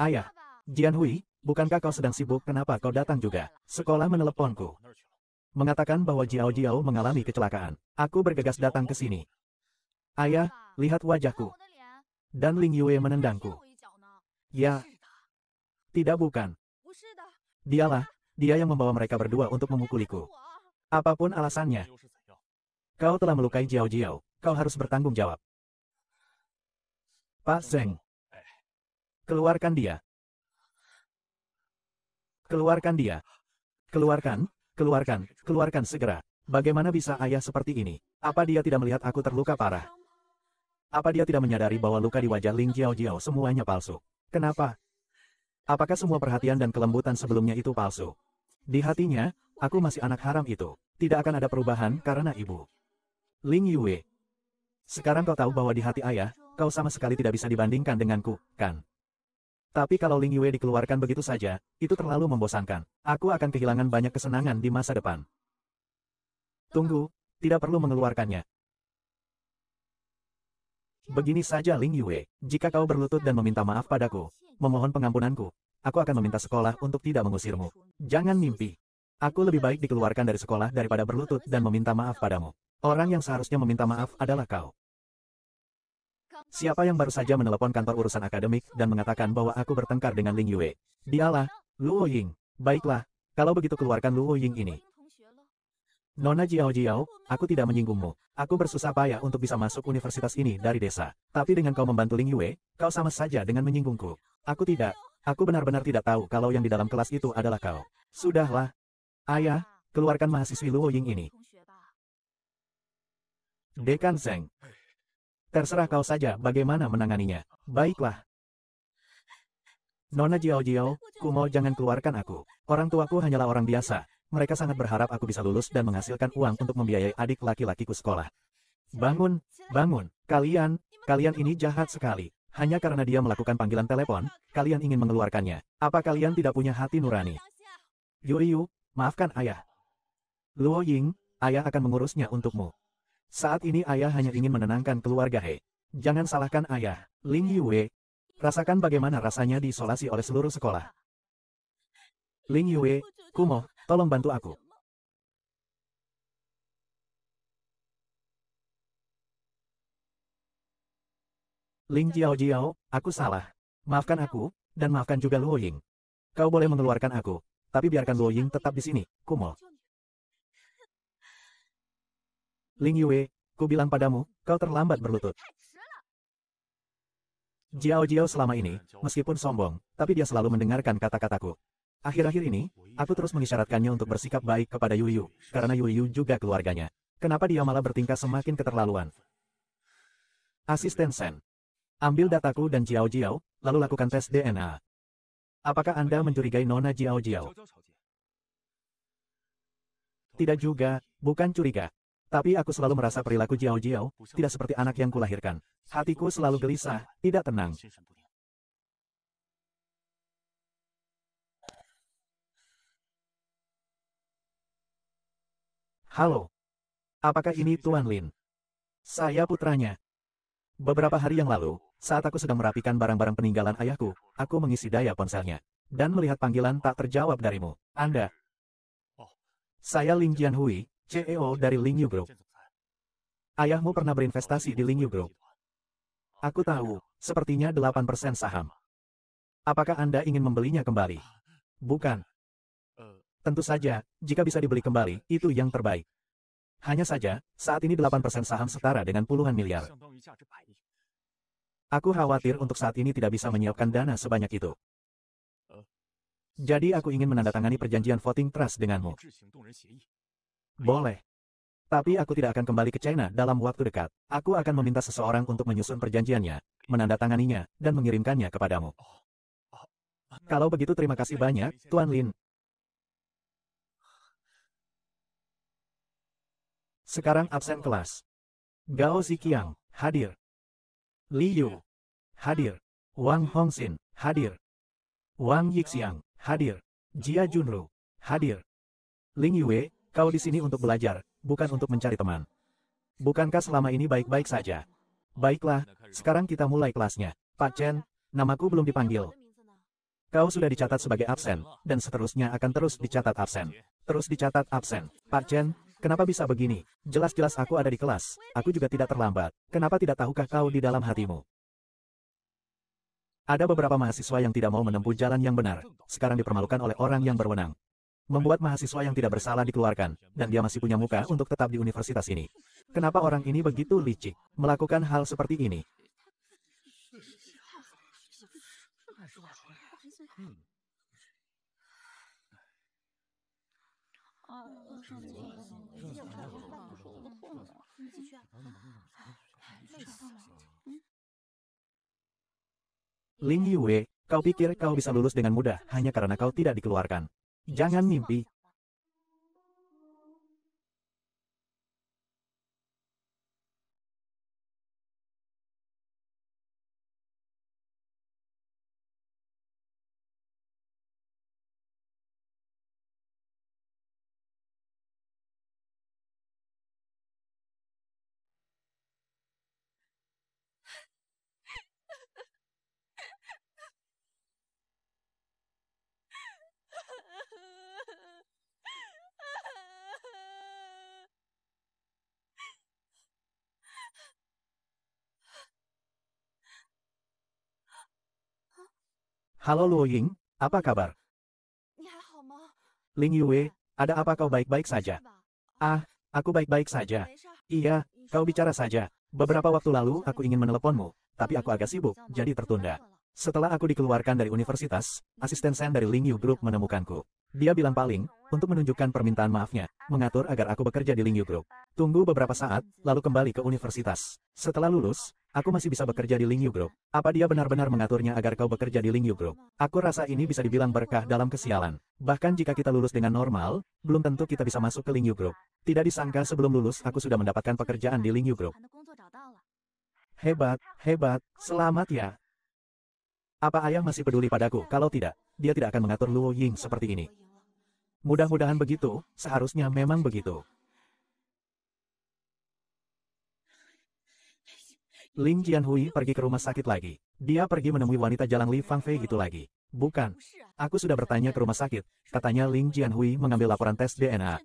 Ayah, Jian Hui, bukankah kau sedang sibuk kenapa kau datang juga? Sekolah meneleponku. Mengatakan bahwa Jiao Jiao mengalami kecelakaan. Aku bergegas datang ke sini. Ayah, lihat wajahku. Dan Ling Yue menendangku. Ya. Tidak bukan. Dialah, dia yang membawa mereka berdua untuk memukuliku. Apapun alasannya. Kau telah melukai Jiao Jiao, kau harus bertanggung jawab. Pak Zeng. Keluarkan dia. Keluarkan dia. Keluarkan, keluarkan, keluarkan segera. Bagaimana bisa ayah seperti ini? Apa dia tidak melihat aku terluka parah? Apa dia tidak menyadari bahwa luka di wajah Ling Jiao Jiao semuanya palsu? Kenapa? Apakah semua perhatian dan kelembutan sebelumnya itu palsu? Di hatinya, aku masih anak haram itu. Tidak akan ada perubahan karena ibu. Ling Yue. Sekarang kau tahu bahwa di hati ayah, kau sama sekali tidak bisa dibandingkan denganku, kan? Tapi kalau Ling Yue dikeluarkan begitu saja, itu terlalu membosankan. Aku akan kehilangan banyak kesenangan di masa depan. Tunggu, tidak perlu mengeluarkannya. Begini saja Ling Yue, jika kau berlutut dan meminta maaf padaku, memohon pengampunanku, aku akan meminta sekolah untuk tidak mengusirmu. Jangan mimpi. Aku lebih baik dikeluarkan dari sekolah daripada berlutut dan meminta maaf padamu. Orang yang seharusnya meminta maaf adalah kau. Siapa yang baru saja menelepon kantor urusan akademik dan mengatakan bahwa aku bertengkar dengan Ling Yue? Dialah, Luo Ying. Baiklah, kalau begitu keluarkan Luo Ying ini. Nona Jiao Jiao, aku tidak menyinggungmu. Aku bersusah payah untuk bisa masuk universitas ini dari desa. Tapi dengan kau membantu Ling Yue, kau sama saja dengan menyinggungku. Aku tidak. Aku benar-benar tidak tahu kalau yang di dalam kelas itu adalah kau. Sudahlah. Ayah, keluarkan mahasiswi Luo Ying ini. Dekan Zeng, Terserah kau saja bagaimana menanganinya. Baiklah. Nona Jiao Jiao, ku mau jangan keluarkan aku. Orang tuaku hanyalah orang biasa. Mereka sangat berharap aku bisa lulus dan menghasilkan uang untuk membiayai adik laki-lakiku sekolah. Bangun, bangun. Kalian, kalian ini jahat sekali. Hanya karena dia melakukan panggilan telepon, kalian ingin mengeluarkannya. Apa kalian tidak punya hati nurani? Yuriyu, maafkan ayah. Luo Ying, ayah akan mengurusnya untukmu. Saat ini ayah hanya ingin menenangkan keluarga He. Jangan salahkan ayah, Ling Yue. Rasakan bagaimana rasanya diisolasi oleh seluruh sekolah. Ling Yue, Kumo, tolong bantu aku. Ling Jiao Jiao, aku salah. Maafkan aku, dan maafkan juga Luo Ying. Kau boleh mengeluarkan aku, tapi biarkan Luo Ying tetap di sini, Kumo. Ling Yue, ku bilang padamu, kau terlambat berlutut. Jiao Jiao selama ini, meskipun sombong, tapi dia selalu mendengarkan kata-kataku. Akhir-akhir ini, aku terus mengisyaratkannya untuk bersikap baik kepada Yuyu, karena Yuyu juga keluarganya. Kenapa dia malah bertingkah semakin keterlaluan? Asisten Sen. Ambil dataku dan Jiao Jiao, lalu lakukan tes DNA. Apakah Anda mencurigai Nona Jiao Jiao? Tidak juga, bukan curiga. Tapi aku selalu merasa perilaku Jiao Jiao, tidak seperti anak yang kulahirkan. Hatiku selalu gelisah, tidak tenang. Halo. Apakah ini Tuan Lin? Saya putranya. Beberapa hari yang lalu, saat aku sedang merapikan barang-barang peninggalan ayahku, aku mengisi daya ponselnya. Dan melihat panggilan tak terjawab darimu. Anda. Saya Ling Jianhui, CEO dari Lingyu Group. Ayahmu pernah berinvestasi di Lingyu Group. Aku tahu, sepertinya 8% saham. Apakah Anda ingin membelinya kembali? Bukan. Tentu saja, jika bisa dibeli kembali, itu yang terbaik. Hanya saja, saat ini 8% saham setara dengan puluhan miliar. Aku khawatir untuk saat ini tidak bisa menyiapkan dana sebanyak itu. Jadi aku ingin menandatangani perjanjian voting trust denganmu. Boleh. Tapi aku tidak akan kembali ke China dalam waktu dekat. Aku akan meminta seseorang untuk menyusun perjanjiannya, menandatanganinya, dan mengirimkannya kepadamu. Kalau begitu terima kasih banyak, Tuan Lin. Sekarang absen kelas. Gao Zikiang, hadir. Li Yu, hadir. Wang Hongxin, hadir. Wang Yixiang, hadir. Jia Junru, hadir. Ling Yue, Kau di sini untuk belajar, bukan untuk mencari teman. Bukankah selama ini baik-baik saja? Baiklah, sekarang kita mulai kelasnya. Pak Chen, namaku belum dipanggil. Kau sudah dicatat sebagai absen, dan seterusnya akan terus dicatat absen. Terus dicatat absen. Pak Chen, kenapa bisa begini? Jelas-jelas aku ada di kelas, aku juga tidak terlambat. Kenapa tidak tahukah kau di dalam hatimu? Ada beberapa mahasiswa yang tidak mau menempuh jalan yang benar, sekarang dipermalukan oleh orang yang berwenang membuat mahasiswa yang tidak bersalah dikeluarkan, dan dia masih punya muka untuk tetap di universitas ini. Kenapa orang ini begitu licik, melakukan hal seperti ini? Ling Yue, kau pikir kau bisa lulus dengan mudah hanya karena kau tidak dikeluarkan. Jangan mimpi, Halo Luo Ying, apa kabar? Ya, Ling Yue, ya. ada apa kau baik-baik saja? Ah, aku baik-baik saja. Iya, kau bicara saja. Beberapa waktu lalu iya, aku iya. ingin meneleponmu, tapi aku iya, agak sibuk, jadi tertunda. Setelah aku dikeluarkan dari universitas, asisten Sen dari Ling Yu Group menemukanku. Dia bilang paling, untuk menunjukkan permintaan maafnya, mengatur agar aku bekerja di Ling Yu Group. Tunggu beberapa saat, lalu kembali ke universitas. Setelah lulus, Aku masih bisa bekerja di Lingyu Group. Apa dia benar-benar mengaturnya agar kau bekerja di Lingyu Group? Aku rasa ini bisa dibilang berkah dalam kesialan. Bahkan jika kita lulus dengan normal, belum tentu kita bisa masuk ke Lingyu Group. Tidak disangka sebelum lulus aku sudah mendapatkan pekerjaan di Lingyu Group. Hebat, hebat, selamat ya. Apa ayah masih peduli padaku? Kalau tidak, dia tidak akan mengatur Luo Ying seperti ini. Mudah-mudahan begitu, seharusnya memang begitu. Ling Jianhui pergi ke rumah sakit lagi. Dia pergi menemui wanita jalan Li Fangfei itu lagi. Bukan. Aku sudah bertanya ke rumah sakit, katanya Ling Jianhui mengambil laporan tes DNA.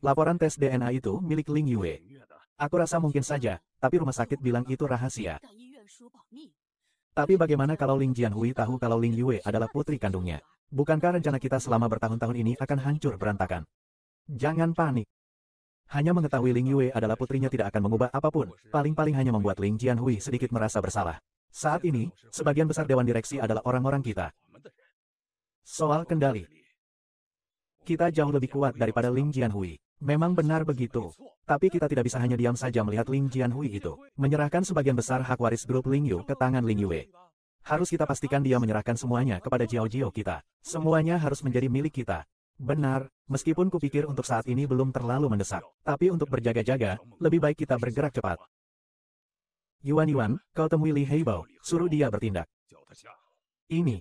Laporan tes DNA itu milik Ling Yue. Aku rasa mungkin saja, tapi rumah sakit bilang itu rahasia. Tapi bagaimana kalau Ling Jianhui tahu kalau Ling Yue adalah putri kandungnya? Bukankah rencana kita selama bertahun-tahun ini akan hancur berantakan? Jangan panik hanya mengetahui Ling Yue adalah putrinya tidak akan mengubah apapun, paling-paling hanya membuat Ling Jianhui sedikit merasa bersalah. Saat ini, sebagian besar dewan direksi adalah orang-orang kita. Soal kendali. Kita jauh lebih kuat daripada Ling Jianhui. Memang benar begitu. Tapi kita tidak bisa hanya diam saja melihat Ling Jianhui itu. Menyerahkan sebagian besar hak waris grup Ling Yu ke tangan Ling Yue. Harus kita pastikan dia menyerahkan semuanya kepada Jiao Jiao kita. Semuanya harus menjadi milik kita. Benar, meskipun kupikir untuk saat ini belum terlalu mendesak. Tapi untuk berjaga-jaga, lebih baik kita bergerak cepat. Yuan-Yuan, kau temui Li Heibao, suruh dia bertindak. Ini.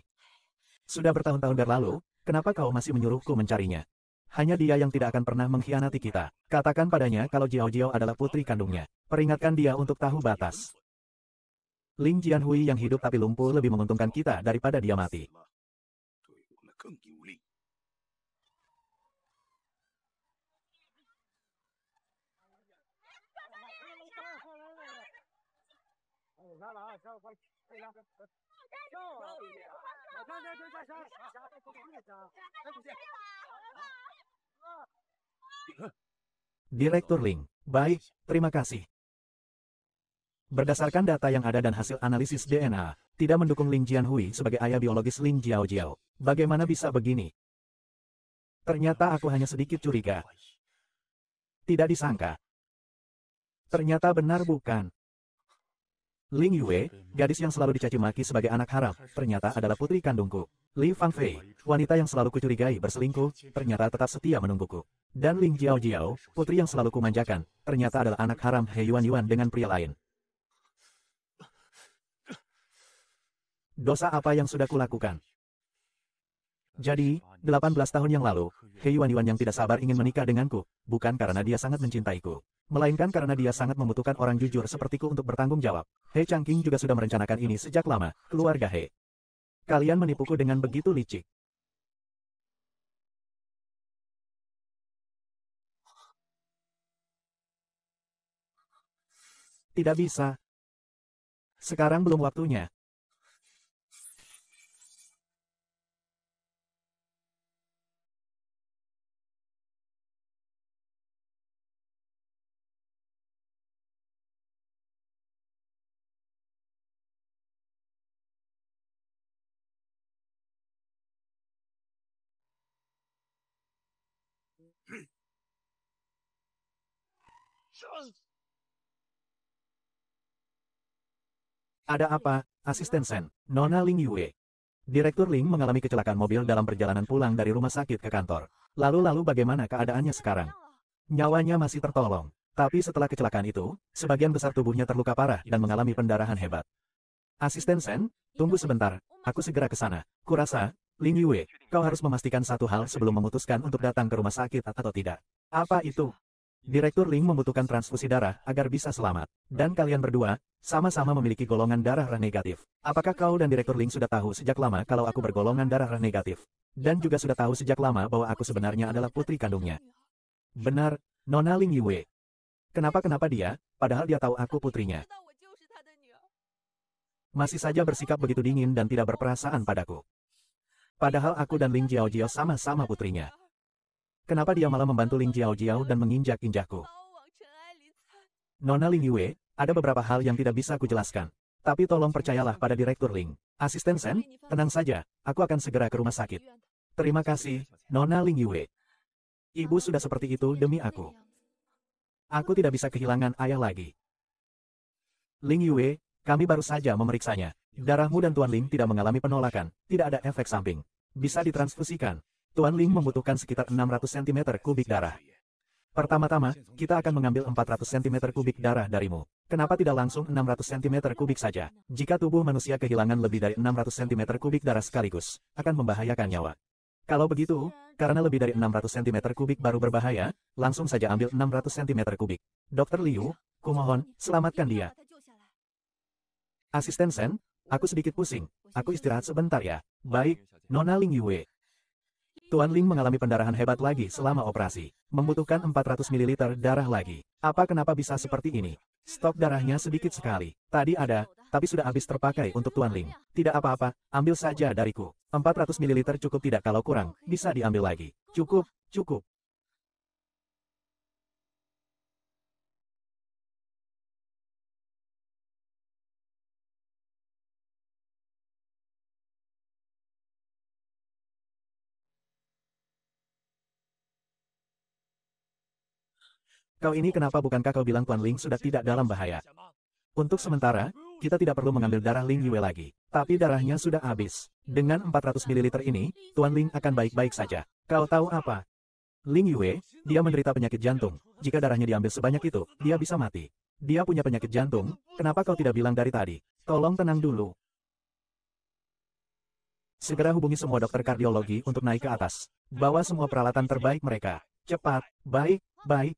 Sudah bertahun-tahun berlalu, kenapa kau masih menyuruhku mencarinya? Hanya dia yang tidak akan pernah mengkhianati kita. Katakan padanya kalau Jiao Jiao adalah putri kandungnya. Peringatkan dia untuk tahu batas. Ling Jianhui yang hidup tapi lumpuh lebih menguntungkan kita daripada dia mati. Direktur Ling, baik, terima kasih. Berdasarkan data yang ada dan hasil analisis DNA, tidak mendukung Ling Jianhui sebagai ayah biologis Ling Jiao Jiao. Bagaimana bisa begini? Ternyata aku hanya sedikit curiga. Tidak disangka. Ternyata benar bukan? Ling Yue, gadis yang selalu dicaci maki sebagai anak haram, ternyata adalah putri kandungku. Li Fangfei, wanita yang selalu kucurigai berselingkuh, ternyata tetap setia menungguku. Dan Ling Jiao Jiao, putri yang selalu kumanjakan, ternyata adalah anak haram He Yuan Yuan dengan pria lain. Dosa apa yang sudah kulakukan? Jadi, 18 tahun yang lalu, Hei Yuan yang tidak sabar ingin menikah denganku, bukan karena dia sangat mencintaiku. Melainkan karena dia sangat membutuhkan orang jujur sepertiku untuk bertanggung jawab. Hei Changqing juga sudah merencanakan ini sejak lama, keluarga Hei. Kalian menipuku dengan begitu licik. Tidak bisa. Sekarang belum waktunya. Ada apa, asisten Sen, Nona Ling Yue? Direktur Ling mengalami kecelakaan mobil dalam perjalanan pulang dari rumah sakit ke kantor. Lalu-lalu bagaimana keadaannya sekarang? Nyawanya masih tertolong. Tapi setelah kecelakaan itu, sebagian besar tubuhnya terluka parah dan mengalami pendarahan hebat. Asisten Sen, tunggu sebentar, aku segera ke sana. Kurasa, Ling Yue, kau harus memastikan satu hal sebelum memutuskan untuk datang ke rumah sakit atau tidak. Apa itu? Direktur Ling membutuhkan transfusi darah agar bisa selamat. Dan kalian berdua, sama-sama memiliki golongan darah Rah negatif. Apakah kau dan Direktur Ling sudah tahu sejak lama kalau aku bergolongan darah Rah negatif? Dan juga sudah tahu sejak lama bahwa aku sebenarnya adalah putri kandungnya. Benar, Nona Ling Yiwei. Kenapa-kenapa dia, padahal dia tahu aku putrinya. Masih saja bersikap begitu dingin dan tidak berperasaan padaku. Padahal aku dan Ling Jiao Jiao sama-sama putrinya. Kenapa dia malah membantu Ling Jiao Jiao dan menginjak-injakku? Nona Ling Yue, ada beberapa hal yang tidak bisa kujelaskan. Tapi tolong percayalah pada Direktur Ling. Asisten Sen, tenang saja, aku akan segera ke rumah sakit. Terima kasih, Nona Ling Yue. Ibu sudah seperti itu demi aku. Aku tidak bisa kehilangan ayah lagi. Ling Yue, kami baru saja memeriksanya. Darahmu dan Tuan Ling tidak mengalami penolakan, tidak ada efek samping. Bisa ditransfusikan. Tuan Ling membutuhkan sekitar 600 cm kubik darah. Pertama-tama, kita akan mengambil 400 cm kubik darah darimu. Kenapa tidak langsung 600 cm kubik saja? Jika tubuh manusia kehilangan lebih dari 600 cm kubik darah sekaligus, akan membahayakan nyawa. Kalau begitu, karena lebih dari 600 cm kubik baru berbahaya, langsung saja ambil 600 cm kubik. Dokter Liu, kumohon, selamatkan dia. Asisten Sen, aku sedikit pusing. Aku istirahat sebentar ya. Baik, Nona Ling Yue. Tuan Ling mengalami pendarahan hebat lagi selama operasi. Membutuhkan 400 ml darah lagi. Apa kenapa bisa seperti ini? Stok darahnya sedikit sekali. Tadi ada, tapi sudah habis terpakai untuk Tuan Ling. Tidak apa-apa, ambil saja dariku. 400 ml cukup tidak kalau kurang, bisa diambil lagi. Cukup, cukup. Kau ini kenapa bukankah kau bilang Tuan Ling sudah tidak dalam bahaya? Untuk sementara, kita tidak perlu mengambil darah Ling Yue lagi. Tapi darahnya sudah habis. Dengan 400 ml ini, Tuan Ling akan baik-baik saja. Kau tahu apa? Ling Yue, dia menderita penyakit jantung. Jika darahnya diambil sebanyak itu, dia bisa mati. Dia punya penyakit jantung, kenapa kau tidak bilang dari tadi? Tolong tenang dulu. Segera hubungi semua dokter kardiologi untuk naik ke atas. Bawa semua peralatan terbaik mereka. Cepat, baik, baik,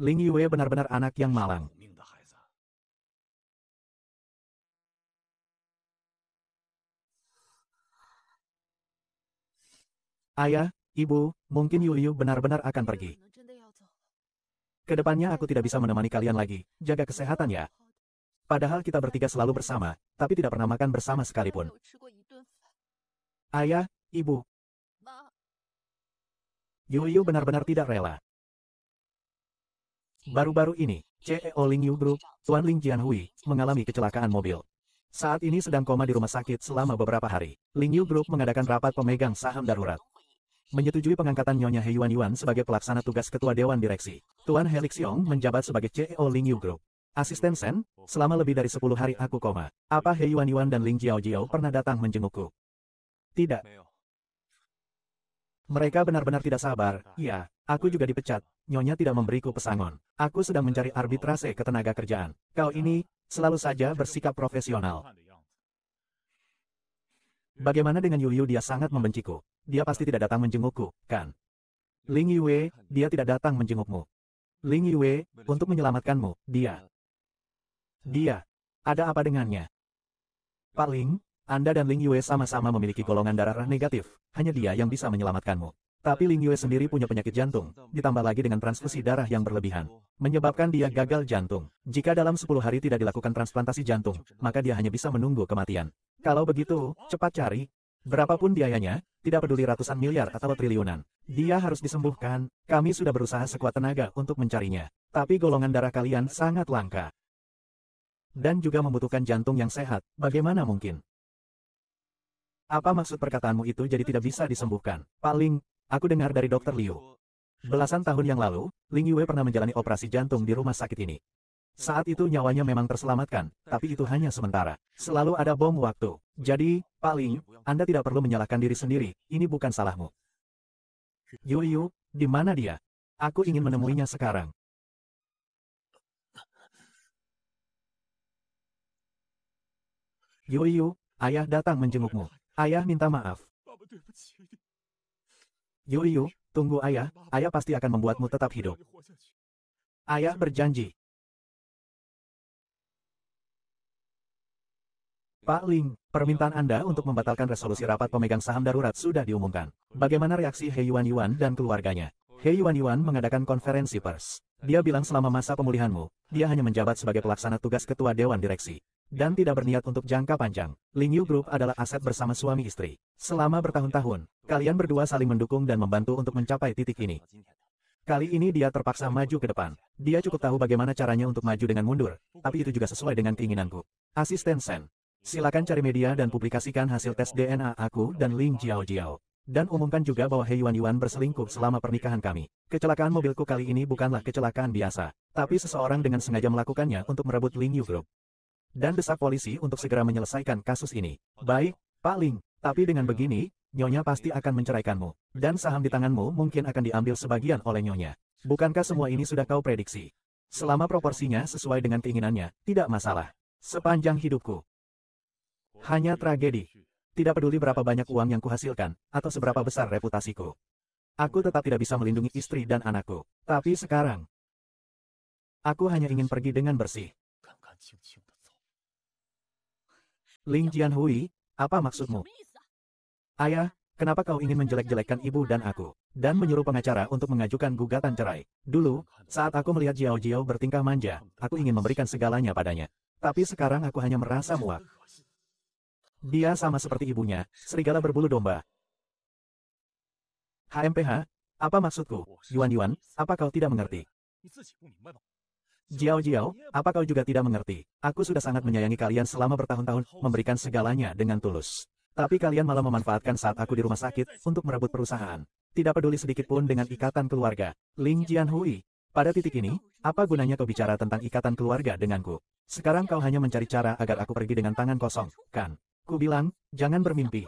Ling Yue benar-benar anak yang malang. Ayah, ibu, mungkin Yu Yu benar-benar akan pergi. Kedepannya aku tidak bisa menemani kalian lagi, jaga kesehatan ya. Padahal kita bertiga selalu bersama, tapi tidak pernah makan bersama sekalipun. Ayah, ibu. Yu Yu benar-benar tidak rela. Iya. Baru-baru ini, CEO Ling Yu Group, Tuan Ling Jianhui, mengalami kecelakaan mobil. Saat ini sedang koma di rumah sakit selama beberapa hari. Ling Yu Group mengadakan rapat pemegang saham darurat. Menyetujui pengangkatan Nyonya He Yuan Yuan sebagai pelaksana tugas Ketua Dewan Direksi. Tuan Helix Yong menjabat sebagai CEO Ling Yu Group. Asisten Sen, selama lebih dari 10 hari aku koma. Apa He Yuan Yuan dan Ling Jiao Jiao pernah datang menjengukku? Tidak. Mereka benar-benar tidak sabar, ya, Aku juga dipecat. Nyonya tidak memberiku pesangon. Aku sedang mencari arbitrase ketenaga kerjaan. Kau ini, selalu saja bersikap profesional. Bagaimana dengan Yuyu? dia sangat membenciku. Dia pasti tidak datang menjengukku, kan? Ling Yue, dia tidak datang menjengukmu. Ling Yue, untuk menyelamatkanmu, dia. Dia. Ada apa dengannya? Pak Ling, Anda dan Ling Yue sama-sama memiliki golongan darah negatif. Hanya dia yang bisa menyelamatkanmu. Tapi Ling Yue sendiri punya penyakit jantung, ditambah lagi dengan transfusi darah yang berlebihan. Menyebabkan dia gagal jantung. Jika dalam 10 hari tidak dilakukan transplantasi jantung, maka dia hanya bisa menunggu kematian. Kalau begitu, cepat cari. Berapapun biayanya, tidak peduli ratusan miliar atau triliunan. Dia harus disembuhkan, kami sudah berusaha sekuat tenaga untuk mencarinya. Tapi golongan darah kalian sangat langka. Dan juga membutuhkan jantung yang sehat, bagaimana mungkin? Apa maksud perkataanmu itu jadi tidak bisa disembuhkan? Paling, Aku dengar dari dokter Liu. Belasan tahun yang lalu, Ling Yue pernah menjalani operasi jantung di rumah sakit ini. Saat itu nyawanya memang terselamatkan, tapi itu hanya sementara. Selalu ada bom waktu. Jadi, Pak Ling, Anda tidak perlu menyalahkan diri sendiri, ini bukan salahmu. Yu Yu, di mana dia? Aku ingin menemuinya sekarang. Yu Yu, ayah datang menjengukmu. Ayah minta maaf. Yuyu, tunggu ayah, ayah pasti akan membuatmu tetap hidup. Ayah berjanji. Pak Ling, permintaan Anda untuk membatalkan resolusi rapat pemegang saham darurat sudah diumumkan. Bagaimana reaksi He Yuan Yuan dan keluarganya? He Yuan Yuan mengadakan konferensi pers. Dia bilang selama masa pemulihanmu, dia hanya menjabat sebagai pelaksana tugas ketua Dewan Direksi dan tidak berniat untuk jangka panjang. Ling Lingyu Group adalah aset bersama suami istri. Selama bertahun-tahun, kalian berdua saling mendukung dan membantu untuk mencapai titik ini. Kali ini dia terpaksa maju ke depan. Dia cukup tahu bagaimana caranya untuk maju dengan mundur, tapi itu juga sesuai dengan keinginanku. Asisten Sen. Silakan cari media dan publikasikan hasil tes DNA aku dan Ling Jiao Jiao. Dan umumkan juga bahwa Hei Yuan Yuan berselingkuh selama pernikahan kami. Kecelakaan mobilku kali ini bukanlah kecelakaan biasa, tapi seseorang dengan sengaja melakukannya untuk merebut Ling Yu Group dan desak polisi untuk segera menyelesaikan kasus ini. Baik, Pak Ling, tapi dengan begini, Nyonya pasti akan menceraikanmu, dan saham di tanganmu mungkin akan diambil sebagian oleh Nyonya. Bukankah semua ini sudah kau prediksi? Selama proporsinya sesuai dengan keinginannya, tidak masalah. Sepanjang hidupku. Hanya tragedi. Tidak peduli berapa banyak uang yang kuhasilkan, atau seberapa besar reputasiku. Aku tetap tidak bisa melindungi istri dan anakku. Tapi sekarang, aku hanya ingin pergi dengan bersih. Ling Jianhui, apa maksudmu? Ayah, kenapa kau ingin menjelek-jelekkan ibu dan aku? Dan menyuruh pengacara untuk mengajukan gugatan cerai. Dulu, saat aku melihat Jiao Jiao bertingkah manja, aku ingin memberikan segalanya padanya. Tapi sekarang aku hanya merasa muak. Dia sama seperti ibunya, serigala berbulu domba. HMPH, apa maksudku? Yuan Yuan, apa kau tidak mengerti? Jiao Jiao, apa kau juga tidak mengerti? Aku sudah sangat menyayangi kalian selama bertahun-tahun, memberikan segalanya dengan tulus. Tapi kalian malah memanfaatkan saat aku di rumah sakit, untuk merebut perusahaan. Tidak peduli sedikit pun dengan ikatan keluarga. Ling Jianhui, pada titik ini, apa gunanya kau bicara tentang ikatan keluarga denganku? Sekarang kau hanya mencari cara agar aku pergi dengan tangan kosong, kan? Ku bilang, jangan bermimpi.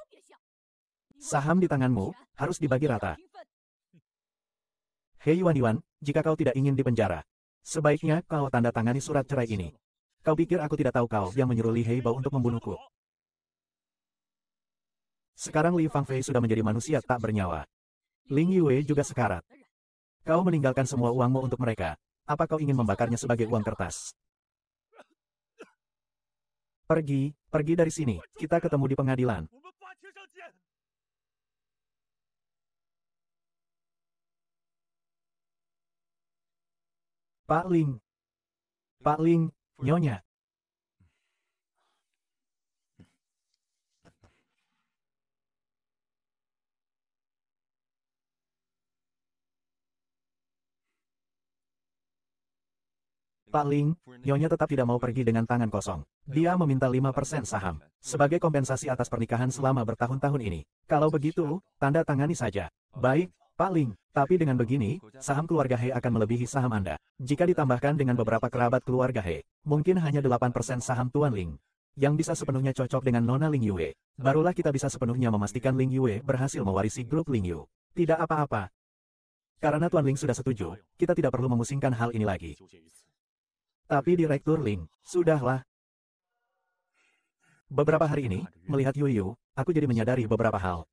Saham di tanganmu, harus dibagi rata. Hei Yuan Yuan, jika kau tidak ingin dipenjara, Sebaiknya kau tanda tangani surat cerai ini. Kau pikir aku tidak tahu kau yang menyuruh Li Heibao untuk membunuhku? Sekarang Li Fangfei sudah menjadi manusia tak bernyawa. Ling Yue juga sekarat. Kau meninggalkan semua uangmu untuk mereka. Apa kau ingin membakarnya sebagai uang kertas? Pergi, pergi dari sini. Kita ketemu di pengadilan. Pak Ling. Pak Ling, Nyonya. Pak Ling, Nyonya tetap tidak mau pergi dengan tangan kosong. Dia meminta 5% saham sebagai kompensasi atas pernikahan selama bertahun-tahun ini. Kalau begitu, tanda tangani saja. Baik, Paling, tapi dengan begini, saham keluarga He akan melebihi saham Anda. Jika ditambahkan dengan beberapa kerabat keluarga He, mungkin hanya 8% saham Tuan Ling. Yang bisa sepenuhnya cocok dengan Nona Ling Yue. Barulah kita bisa sepenuhnya memastikan Ling Yue berhasil mewarisi grup Ling Yue. Tidak apa-apa. Karena Tuan Ling sudah setuju, kita tidak perlu memusingkan hal ini lagi. Tapi Direktur Ling, sudahlah. Beberapa hari ini, melihat Yu Yu, aku jadi menyadari beberapa hal.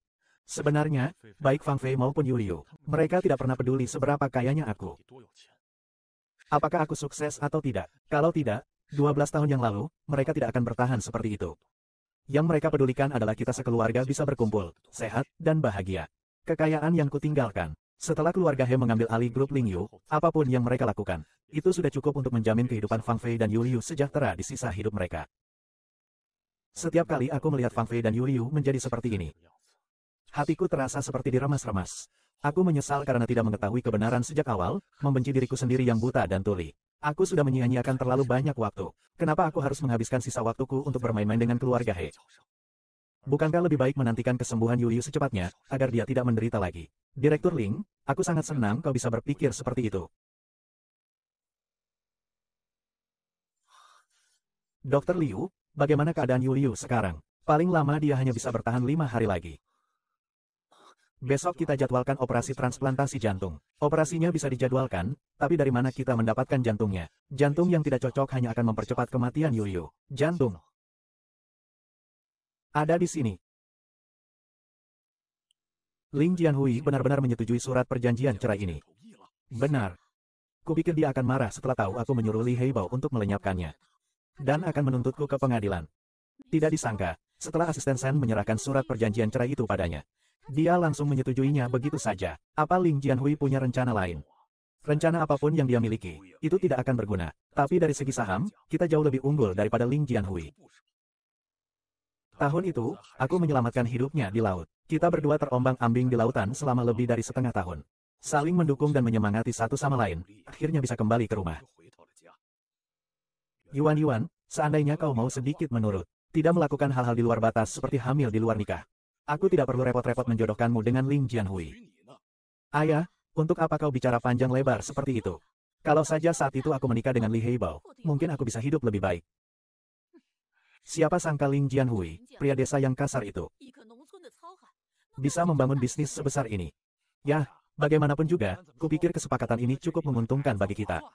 Sebenarnya, baik Fang Fei maupun Yu Liu, mereka tidak pernah peduli seberapa kayanya aku. Apakah aku sukses atau tidak? Kalau tidak, 12 tahun yang lalu, mereka tidak akan bertahan seperti itu. Yang mereka pedulikan adalah kita sekeluarga bisa berkumpul, sehat, dan bahagia. Kekayaan yang kutinggalkan. Setelah keluarga He mengambil alih grup Ling Yu, apapun yang mereka lakukan, itu sudah cukup untuk menjamin kehidupan Fang Fei dan Yu Liu sejahtera di sisa hidup mereka. Setiap kali aku melihat Fang Fei dan Yu Liu menjadi seperti ini, Hatiku terasa seperti diremas-remas. Aku menyesal karena tidak mengetahui kebenaran sejak awal, membenci diriku sendiri yang buta dan tuli. Aku sudah menyia-nyiakan terlalu banyak waktu. Kenapa aku harus menghabiskan sisa waktuku untuk bermain-main dengan keluarga He? Bukankah lebih baik menantikan kesembuhan Yuyu secepatnya, agar dia tidak menderita lagi? Direktur Ling, aku sangat senang kau bisa berpikir seperti itu. Dokter Liu, bagaimana keadaan Yuliu sekarang? Paling lama dia hanya bisa bertahan lima hari lagi. Besok kita jadwalkan operasi transplantasi jantung. Operasinya bisa dijadwalkan, tapi dari mana kita mendapatkan jantungnya? Jantung yang tidak cocok hanya akan mempercepat kematian Yuyu. Jantung. Ada di sini. Ling Jianhui benar-benar menyetujui surat perjanjian cerai ini. Benar. Kupikir dia akan marah setelah tahu aku menyuruh Li Heibao untuk melenyapkannya. Dan akan menuntutku ke pengadilan. Tidak disangka, setelah asisten Sen menyerahkan surat perjanjian cerai itu padanya, dia langsung menyetujuinya begitu saja. Apa Ling Jianhui punya rencana lain? Rencana apapun yang dia miliki, itu tidak akan berguna. Tapi dari segi saham, kita jauh lebih unggul daripada Ling Jianhui. Tahun itu, aku menyelamatkan hidupnya di laut. Kita berdua terombang-ambing di lautan selama lebih dari setengah tahun. Saling mendukung dan menyemangati satu sama lain, akhirnya bisa kembali ke rumah. Yuan Yuan, seandainya kau mau sedikit menurut, tidak melakukan hal-hal di luar batas seperti hamil di luar nikah, Aku tidak perlu repot-repot menjodohkanmu dengan Ling Jianhui. Ayah, untuk apa kau bicara panjang lebar seperti itu? Kalau saja saat itu aku menikah dengan Li Heibao, mungkin aku bisa hidup lebih baik. Siapa sangka Ling Jianhui, pria desa yang kasar itu, bisa membangun bisnis sebesar ini. Yah, bagaimanapun juga, kupikir kesepakatan ini cukup menguntungkan bagi kita.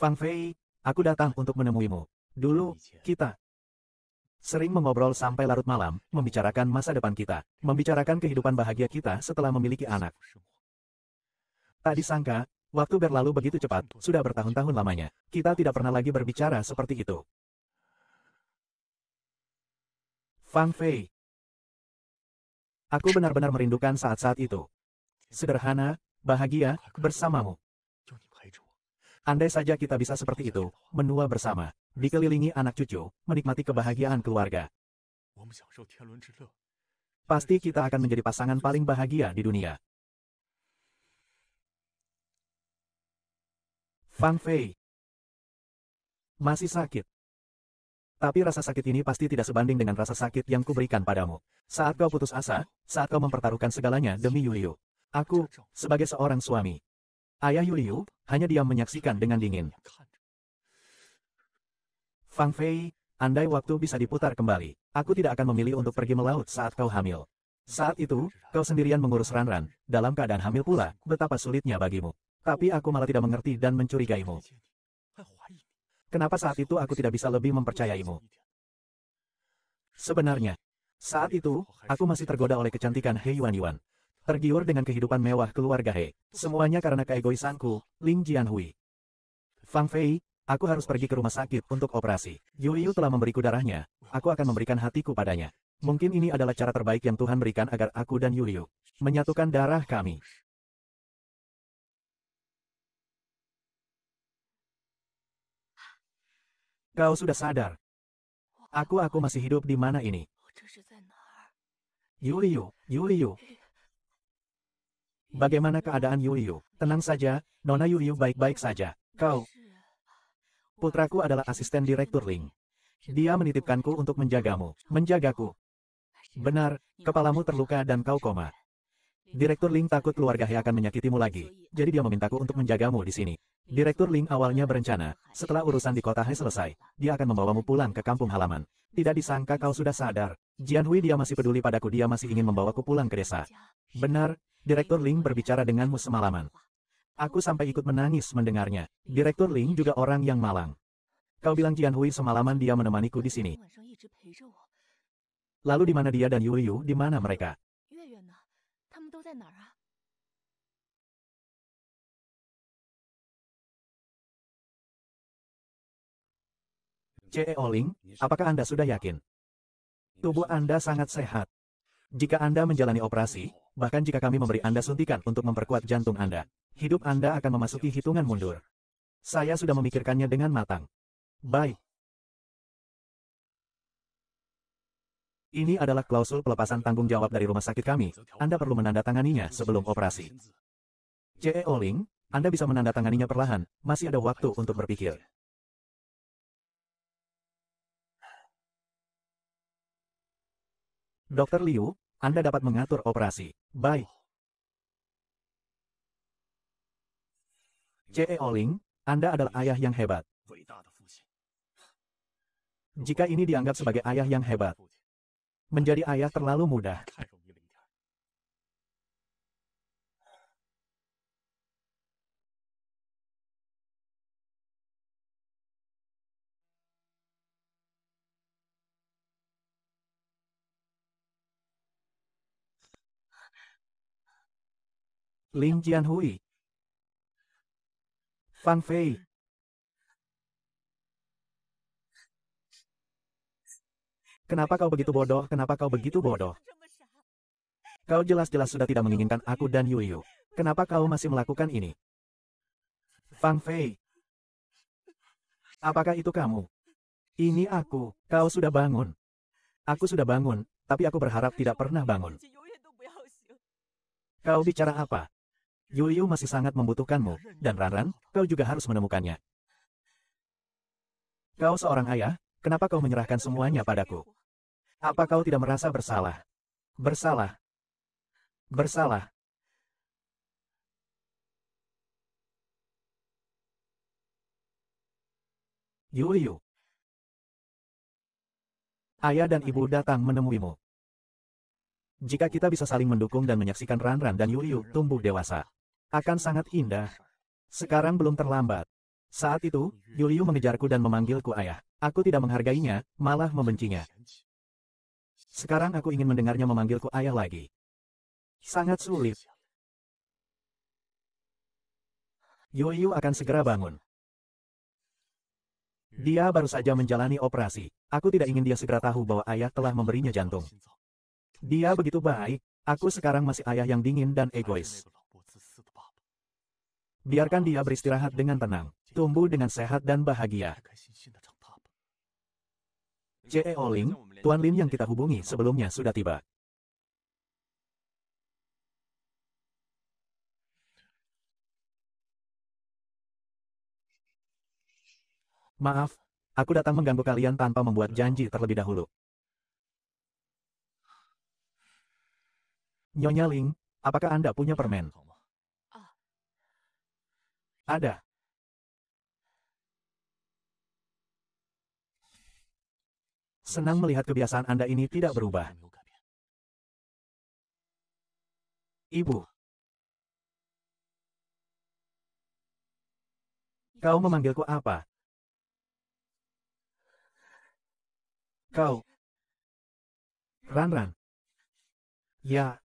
Fang Fei, aku datang untuk menemuimu. Dulu, kita sering mengobrol sampai larut malam, membicarakan masa depan kita, membicarakan kehidupan bahagia kita setelah memiliki anak. Tak disangka, waktu berlalu begitu cepat, sudah bertahun-tahun lamanya. Kita tidak pernah lagi berbicara seperti itu. Fang Fei. Aku benar-benar merindukan saat-saat itu. Sederhana, bahagia, bersamamu. Andai saja kita bisa seperti itu, menua bersama, dikelilingi anak cucu, menikmati kebahagiaan keluarga. Pasti kita akan menjadi pasangan paling bahagia di dunia. Fang Fei masih sakit. Tapi rasa sakit ini pasti tidak sebanding dengan rasa sakit yang kuberikan padamu. Saat kau putus asa, saat kau mempertaruhkan segalanya demi Yuliu. Aku, sebagai seorang suami, Ayah Yuliu, hanya diam menyaksikan dengan dingin. Fang Fei, andai waktu bisa diputar kembali, aku tidak akan memilih untuk pergi melaut saat kau hamil. Saat itu, kau sendirian mengurus Ranran, dalam keadaan hamil pula, betapa sulitnya bagimu. Tapi aku malah tidak mengerti dan mencurigaimu. Kenapa saat itu aku tidak bisa lebih mempercayaimu? Sebenarnya, saat itu, aku masih tergoda oleh kecantikan Hei Yuan Yuan tergiur dengan kehidupan mewah keluarga He. Semuanya karena keegoisanku, Ling Jianhui. Fang Fei, aku harus pergi ke rumah sakit untuk operasi. Yu Yu telah memberiku darahnya, aku akan memberikan hatiku padanya. Mungkin ini adalah cara terbaik yang Tuhan berikan agar aku dan Yu Yu menyatukan darah kami. Kau sudah sadar. Aku-aku masih hidup di mana ini? Yu Yuliu. Bagaimana keadaan Yuyu? Tenang saja, Nona Yuyu baik-baik saja. Kau. Putraku adalah asisten direktur Ling. Dia menitipkanku untuk menjagamu, menjagaku. Benar, kepalamu terluka dan kau koma. Direktur Ling takut keluarga He akan menyakitimu lagi, jadi dia memintaku untuk menjagamu di sini. Direktur Ling awalnya berencana, setelah urusan di kota He selesai, dia akan membawamu pulang ke kampung halaman. Tidak disangka kau sudah sadar. Jian Hui dia masih peduli padaku dia masih ingin membawaku pulang ke desa. Benar, Direktur Ling berbicara denganmu semalaman. Aku sampai ikut menangis mendengarnya. Direktur Ling juga orang yang malang. Kau bilang Hui semalaman dia menemaniku di sini. Lalu di mana dia dan Yu Yu, di mana mereka? CEO Ling, apakah Anda sudah yakin? Tubuh Anda sangat sehat. Jika Anda menjalani operasi, Bahkan jika kami memberi Anda suntikan untuk memperkuat jantung Anda, hidup Anda akan memasuki hitungan mundur. Saya sudah memikirkannya dengan matang. Baik. Ini adalah klausul pelepasan tanggung jawab dari rumah sakit kami. Anda perlu menandatanganinya sebelum operasi. CEO Ling, Anda bisa menandatanganinya perlahan, masih ada waktu untuk berpikir. Dr. Liu, anda dapat mengatur operasi. Baik. J.E. Oling, Anda adalah ayah yang hebat. Jika ini dianggap sebagai ayah yang hebat, menjadi ayah terlalu mudah. Lin Jianhui. Fang Fei. Kenapa kau begitu bodoh? Kenapa kau begitu bodoh? Kau jelas-jelas sudah tidak menginginkan aku dan Yuyu. Kenapa kau masih melakukan ini? Fang Fei. Apakah itu kamu? Ini aku. Kau sudah bangun. Aku sudah bangun, tapi aku berharap tidak pernah bangun. Kau bicara apa? Yuliu masih sangat membutuhkanmu, dan Ranran, kau juga harus menemukannya. Kau seorang ayah, kenapa kau menyerahkan semuanya padaku? Apa kau tidak merasa bersalah? Bersalah. Bersalah. Yuliu. Ayah dan ibu datang menemuimu. Jika kita bisa saling mendukung dan menyaksikan Ranran dan Yuliu tumbuh dewasa, akan sangat indah. Sekarang belum terlambat. Saat itu, Yuliu mengejarku dan memanggilku ayah. Aku tidak menghargainya, malah membencinya. Sekarang aku ingin mendengarnya memanggilku ayah lagi. Sangat sulit. Yuliu akan segera bangun. Dia baru saja menjalani operasi. Aku tidak ingin dia segera tahu bahwa ayah telah memberinya jantung. Dia begitu baik, aku sekarang masih ayah yang dingin dan egois. Biarkan dia beristirahat dengan tenang, tumbuh dengan sehat dan bahagia. J.E. Ling, Tuan Lin yang kita hubungi sebelumnya sudah tiba. Maaf, aku datang mengganggu kalian tanpa membuat janji terlebih dahulu. Nyonya Ling, apakah Anda punya permen? Ada. Senang melihat kebiasaan Anda ini tidak berubah. Ibu. Kau memanggilku apa? Kau. Ranran. Ya.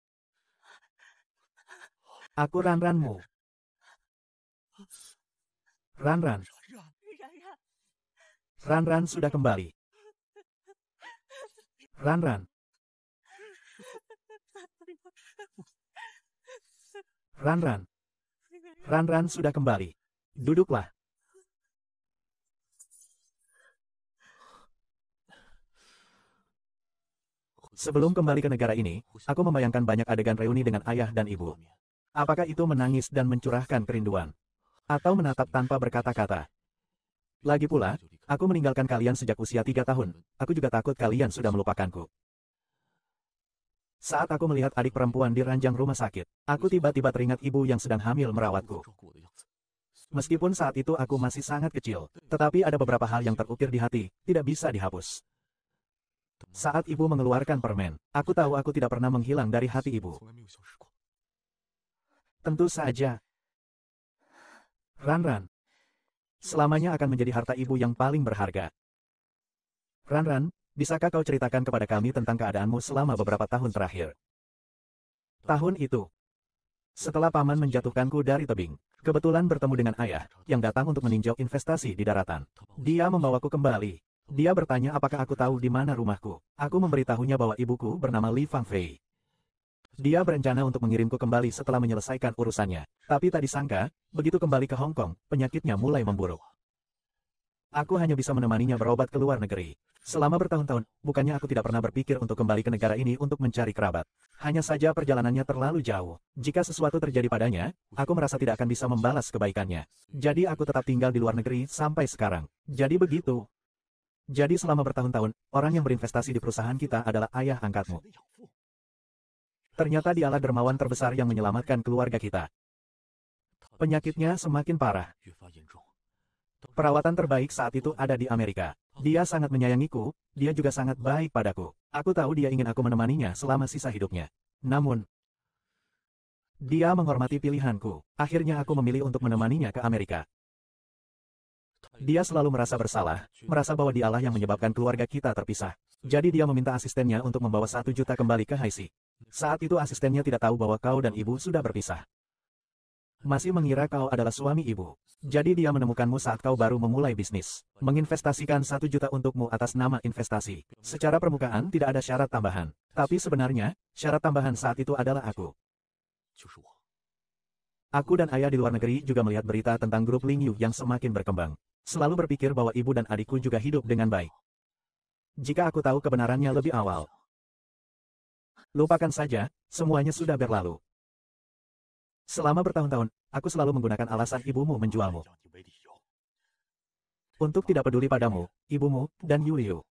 Aku ranranmu. Ran Ran. Ran Ran sudah kembali. Ran Ran. Ran Ran. Ran Ran sudah kembali. Duduklah. Sebelum kembali ke negara ini, aku membayangkan banyak adegan reuni dengan ayah dan ibu. Apakah itu menangis dan mencurahkan kerinduan? atau menatap tanpa berkata-kata. Lagi pula, aku meninggalkan kalian sejak usia tiga tahun, aku juga takut kalian sudah melupakanku. Saat aku melihat adik perempuan di ranjang rumah sakit, aku tiba-tiba teringat ibu yang sedang hamil merawatku. Meskipun saat itu aku masih sangat kecil, tetapi ada beberapa hal yang terukir di hati, tidak bisa dihapus. Saat ibu mengeluarkan permen, aku tahu aku tidak pernah menghilang dari hati ibu. Tentu saja, Ranran. Selamanya akan menjadi harta ibu yang paling berharga. Ranran, bisakah kau ceritakan kepada kami tentang keadaanmu selama beberapa tahun terakhir? Tahun itu. Setelah paman menjatuhkanku dari tebing, kebetulan bertemu dengan ayah, yang datang untuk meninjau investasi di daratan. Dia membawaku kembali. Dia bertanya apakah aku tahu di mana rumahku. Aku memberitahunya bahwa ibuku bernama Li Fangfei dia berencana untuk mengirimku kembali setelah menyelesaikan urusannya. Tapi tak disangka, begitu kembali ke Hong Kong, penyakitnya mulai memburuk. Aku hanya bisa menemaninya berobat ke luar negeri. Selama bertahun-tahun, bukannya aku tidak pernah berpikir untuk kembali ke negara ini untuk mencari kerabat. Hanya saja perjalanannya terlalu jauh. Jika sesuatu terjadi padanya, aku merasa tidak akan bisa membalas kebaikannya. Jadi aku tetap tinggal di luar negeri sampai sekarang. Jadi begitu. Jadi selama bertahun-tahun, orang yang berinvestasi di perusahaan kita adalah ayah angkatmu. Ternyata dialah dermawan terbesar yang menyelamatkan keluarga kita. Penyakitnya semakin parah. Perawatan terbaik saat itu ada di Amerika. Dia sangat menyayangiku, dia juga sangat baik padaku. Aku tahu dia ingin aku menemaninya selama sisa hidupnya. Namun, dia menghormati pilihanku. Akhirnya aku memilih untuk menemaninya ke Amerika. Dia selalu merasa bersalah, merasa bahwa dialah yang menyebabkan keluarga kita terpisah. Jadi dia meminta asistennya untuk membawa satu juta kembali ke Haisi. Saat itu asistennya tidak tahu bahwa kau dan ibu sudah berpisah. Masih mengira kau adalah suami ibu. Jadi dia menemukanmu saat kau baru memulai bisnis. Menginvestasikan satu juta untukmu atas nama investasi. Secara permukaan tidak ada syarat tambahan. Tapi sebenarnya, syarat tambahan saat itu adalah aku. Aku dan ayah di luar negeri juga melihat berita tentang grup Ling Yu yang semakin berkembang. Selalu berpikir bahwa ibu dan adikku juga hidup dengan baik. Jika aku tahu kebenarannya lebih awal, Lupakan saja, semuanya sudah berlalu. Selama bertahun-tahun, aku selalu menggunakan alasan ibumu menjualmu. Untuk tidak peduli padamu, ibumu, dan Yuliu.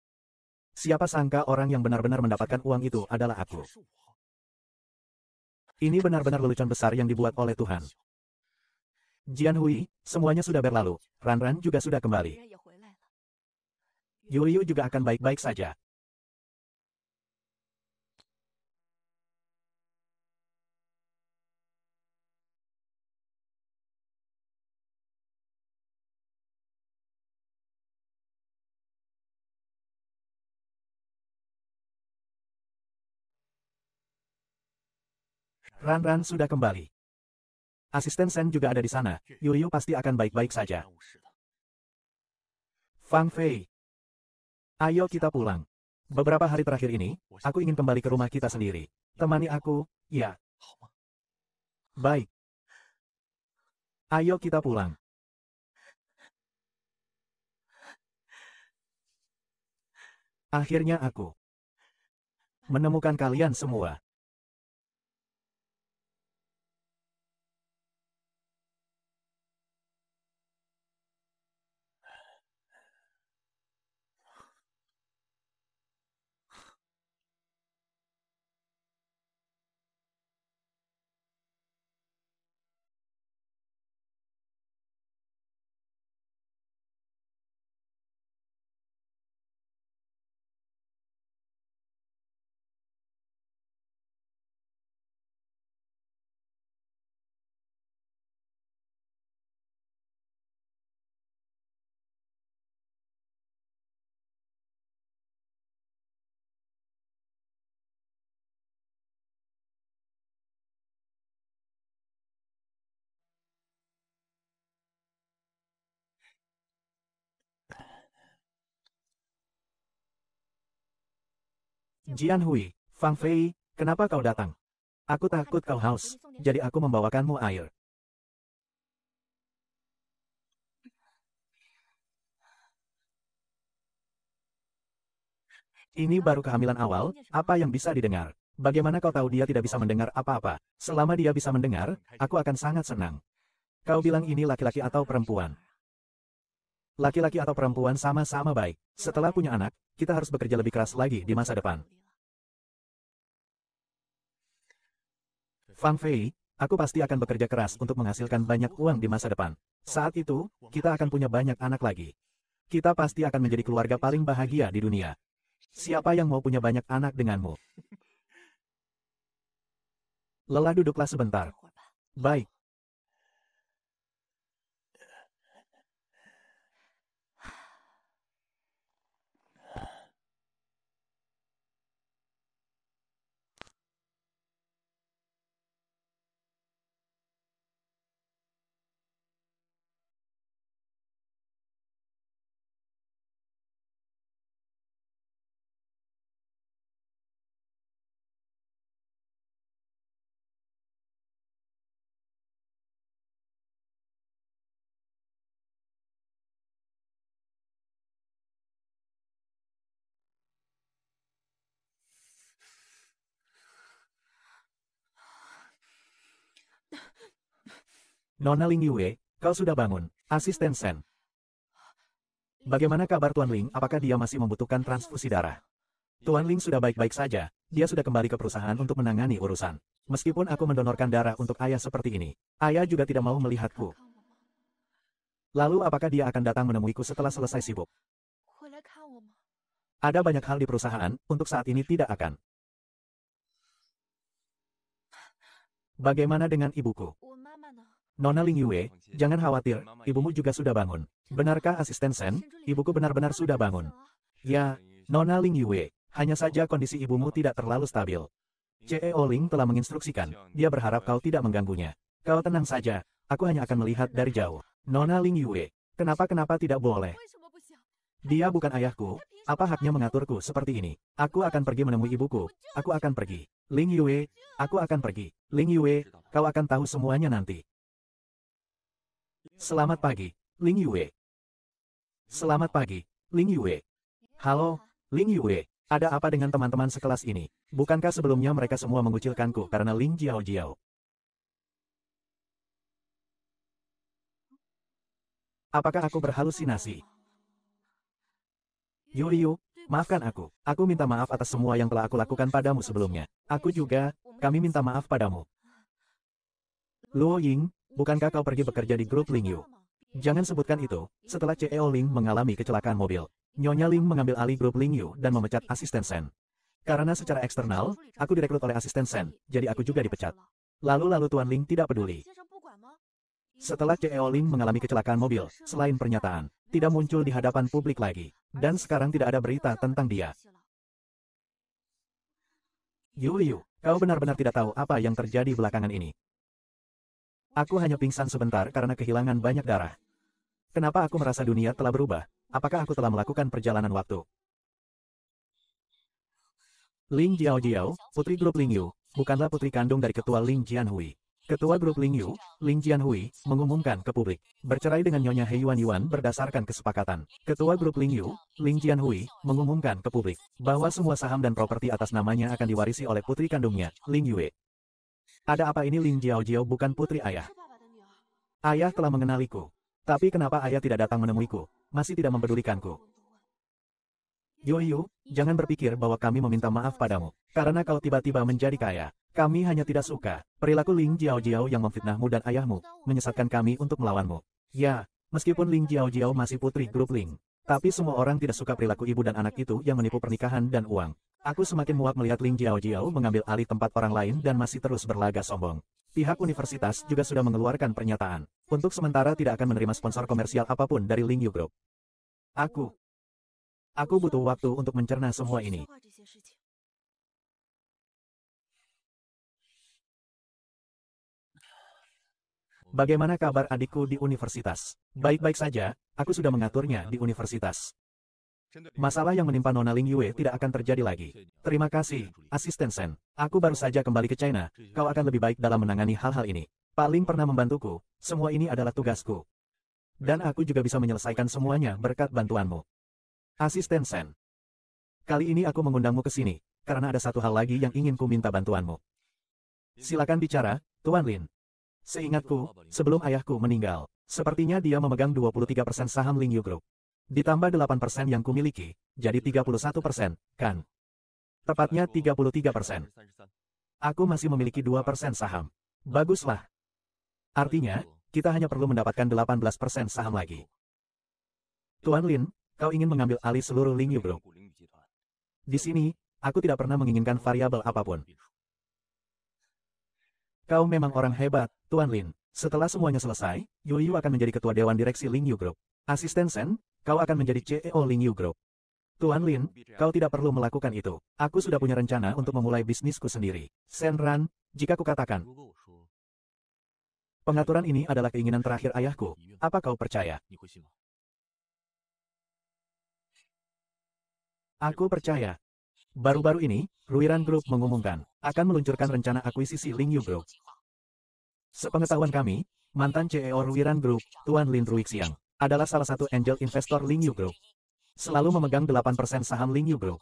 Siapa sangka orang yang benar-benar mendapatkan uang itu adalah aku. Ini benar-benar lelucon besar yang dibuat oleh Tuhan. Jian Hui, semuanya sudah berlalu. Ran Ran juga sudah kembali. Yuliu juga akan baik-baik saja. Ran Ran sudah kembali. Asisten Sen juga ada di sana, Yuryu pasti akan baik-baik saja. Fang Fei. Ayo kita pulang. Beberapa hari terakhir ini, aku ingin kembali ke rumah kita sendiri. Temani aku, ya. Baik. Ayo kita pulang. Akhirnya aku menemukan kalian semua. Jian Hui, Fang Fei, kenapa kau datang? Aku takut kau haus, jadi aku membawakanmu air. Ini baru kehamilan awal, apa yang bisa didengar? Bagaimana kau tahu dia tidak bisa mendengar apa-apa? Selama dia bisa mendengar, aku akan sangat senang. Kau bilang ini laki-laki atau perempuan? Laki-laki atau perempuan sama-sama baik. Setelah punya anak, kita harus bekerja lebih keras lagi di masa depan. Fang Fei, aku pasti akan bekerja keras untuk menghasilkan banyak uang di masa depan. Saat itu, kita akan punya banyak anak lagi. Kita pasti akan menjadi keluarga paling bahagia di dunia. Siapa yang mau punya banyak anak denganmu? Lelah duduklah sebentar. Baik, Nona Ling Yue, kau sudah bangun, asisten Sen. Bagaimana kabar Tuan Ling, apakah dia masih membutuhkan transfusi darah? Tuan Ling sudah baik-baik saja, dia sudah kembali ke perusahaan untuk menangani urusan. Meskipun aku mendonorkan darah untuk ayah seperti ini, ayah juga tidak mau melihatku. Lalu apakah dia akan datang menemuiku setelah selesai sibuk? Ada banyak hal di perusahaan, untuk saat ini tidak akan. Bagaimana dengan ibuku? Nona Ling Yue, jangan khawatir, ibumu juga sudah bangun. Benarkah asisten Sen? Ibuku benar-benar sudah bangun. Ya, Nona Ling Yue, hanya saja kondisi ibumu tidak terlalu stabil. CEO Ling telah menginstruksikan, dia berharap kau tidak mengganggunya. Kau tenang saja, aku hanya akan melihat dari jauh. Nona Ling Yue, kenapa-kenapa tidak boleh? Dia bukan ayahku, apa haknya mengaturku seperti ini? Aku akan pergi menemui ibuku. Aku akan pergi. Ling Yue, aku akan pergi. Ling Yue, kau akan tahu semuanya nanti. Selamat pagi, Ling Yue. Selamat pagi, Ling Yue. Halo, Ling Yue, ada apa dengan teman-teman sekelas ini? Bukankah sebelumnya mereka semua mengucilkanku karena Ling Jiao Jiao? Apakah aku berhalusinasi? Yuriu, maafkan aku. Aku minta maaf atas semua yang telah aku lakukan padamu sebelumnya. Aku juga, kami minta maaf padamu. Luo Ying, Bukankah kau pergi bekerja di grup Ling Yu? Jangan sebutkan itu, setelah CEO Ling mengalami kecelakaan mobil. Nyonya Ling mengambil alih grup Ling Yu dan memecat asisten Sen. Karena secara eksternal, aku direkrut oleh asisten Sen, jadi aku juga dipecat. Lalu-lalu Tuan Ling tidak peduli. Setelah CEO Ling mengalami kecelakaan mobil, selain pernyataan, tidak muncul di hadapan publik lagi. Dan sekarang tidak ada berita tentang dia. Yu Yu, kau benar-benar tidak tahu apa yang terjadi belakangan ini. Aku hanya pingsan sebentar karena kehilangan banyak darah. Kenapa aku merasa dunia telah berubah? Apakah aku telah melakukan perjalanan waktu? Ling Jiao Jiao, putri grup Ling Yu, bukanlah putri kandung dari ketua Ling Jianhui. Ketua grup Ling Yu, Ling Jianhui, mengumumkan ke publik, bercerai dengan Nyonya He Yuan Yuan berdasarkan kesepakatan. Ketua grup Ling Yu, Ling Jianhui, mengumumkan ke publik, bahwa semua saham dan properti atas namanya akan diwarisi oleh putri kandungnya, Ling Yue. Ada apa ini Ling Jiao Jiao bukan putri ayah? Ayah telah mengenaliku. Tapi kenapa ayah tidak datang menemuiku? Masih tidak mempedulikanku. Yoyu, jangan berpikir bahwa kami meminta maaf padamu. Karena kau tiba-tiba menjadi kaya. Kami hanya tidak suka. Perilaku Ling Jiao Jiao yang memfitnahmu dan ayahmu, menyesatkan kami untuk melawanmu. Ya, meskipun Ling Jiao Jiao masih putri grup Ling. Tapi semua orang tidak suka perilaku ibu dan anak itu yang menipu pernikahan dan uang. Aku semakin muak melihat Ling Jiao Jiao mengambil alih tempat orang lain dan masih terus berlaga sombong. Pihak universitas juga sudah mengeluarkan pernyataan. Untuk sementara tidak akan menerima sponsor komersial apapun dari Ling Yu Group. Aku. Aku butuh waktu untuk mencerna semua ini. Bagaimana kabar adikku di universitas? Baik-baik saja, aku sudah mengaturnya di universitas. Masalah yang menimpa Nona Ling Yue tidak akan terjadi lagi. Terima kasih, Asisten Sen. Aku baru saja kembali ke China, kau akan lebih baik dalam menangani hal-hal ini. Pak Ling pernah membantuku, semua ini adalah tugasku. Dan aku juga bisa menyelesaikan semuanya berkat bantuanmu. Asisten Sen. Kali ini aku mengundangmu ke sini, karena ada satu hal lagi yang ingin ku minta bantuanmu. Silakan bicara, Tuan Lin. Seingatku, sebelum ayahku meninggal, sepertinya dia memegang 23% saham Ling Yu Group. Ditambah 8% yang kumiliki, jadi 31%, kan? Tepatnya 33%. Aku masih memiliki 2% saham. Baguslah. Artinya, kita hanya perlu mendapatkan 18% saham lagi. Tuan Lin, kau ingin mengambil alih seluruh Lingyu Group. Di sini, aku tidak pernah menginginkan variabel apapun. Kau memang orang hebat, Tuan Lin. Setelah semuanya selesai, Yu Yu akan menjadi ketua dewan direksi Lingyu Group. Asisten Sen, kau akan menjadi CEO Ling Yu Group. Tuan Lin, kau tidak perlu melakukan itu. Aku sudah punya rencana untuk memulai bisnisku sendiri. Sen Ran, jika kukatakan. Pengaturan ini adalah keinginan terakhir ayahku. Apa kau percaya? Aku percaya. Baru-baru ini, Ruiran Group mengumumkan, akan meluncurkan rencana akuisisi Ling Yu Group. Sepengetahuan kami, mantan CEO Ruiran Group, Tuan Lin Ruixiang, adalah salah satu angel investor Lingyu Group. Selalu memegang 8% saham Lingyu Group.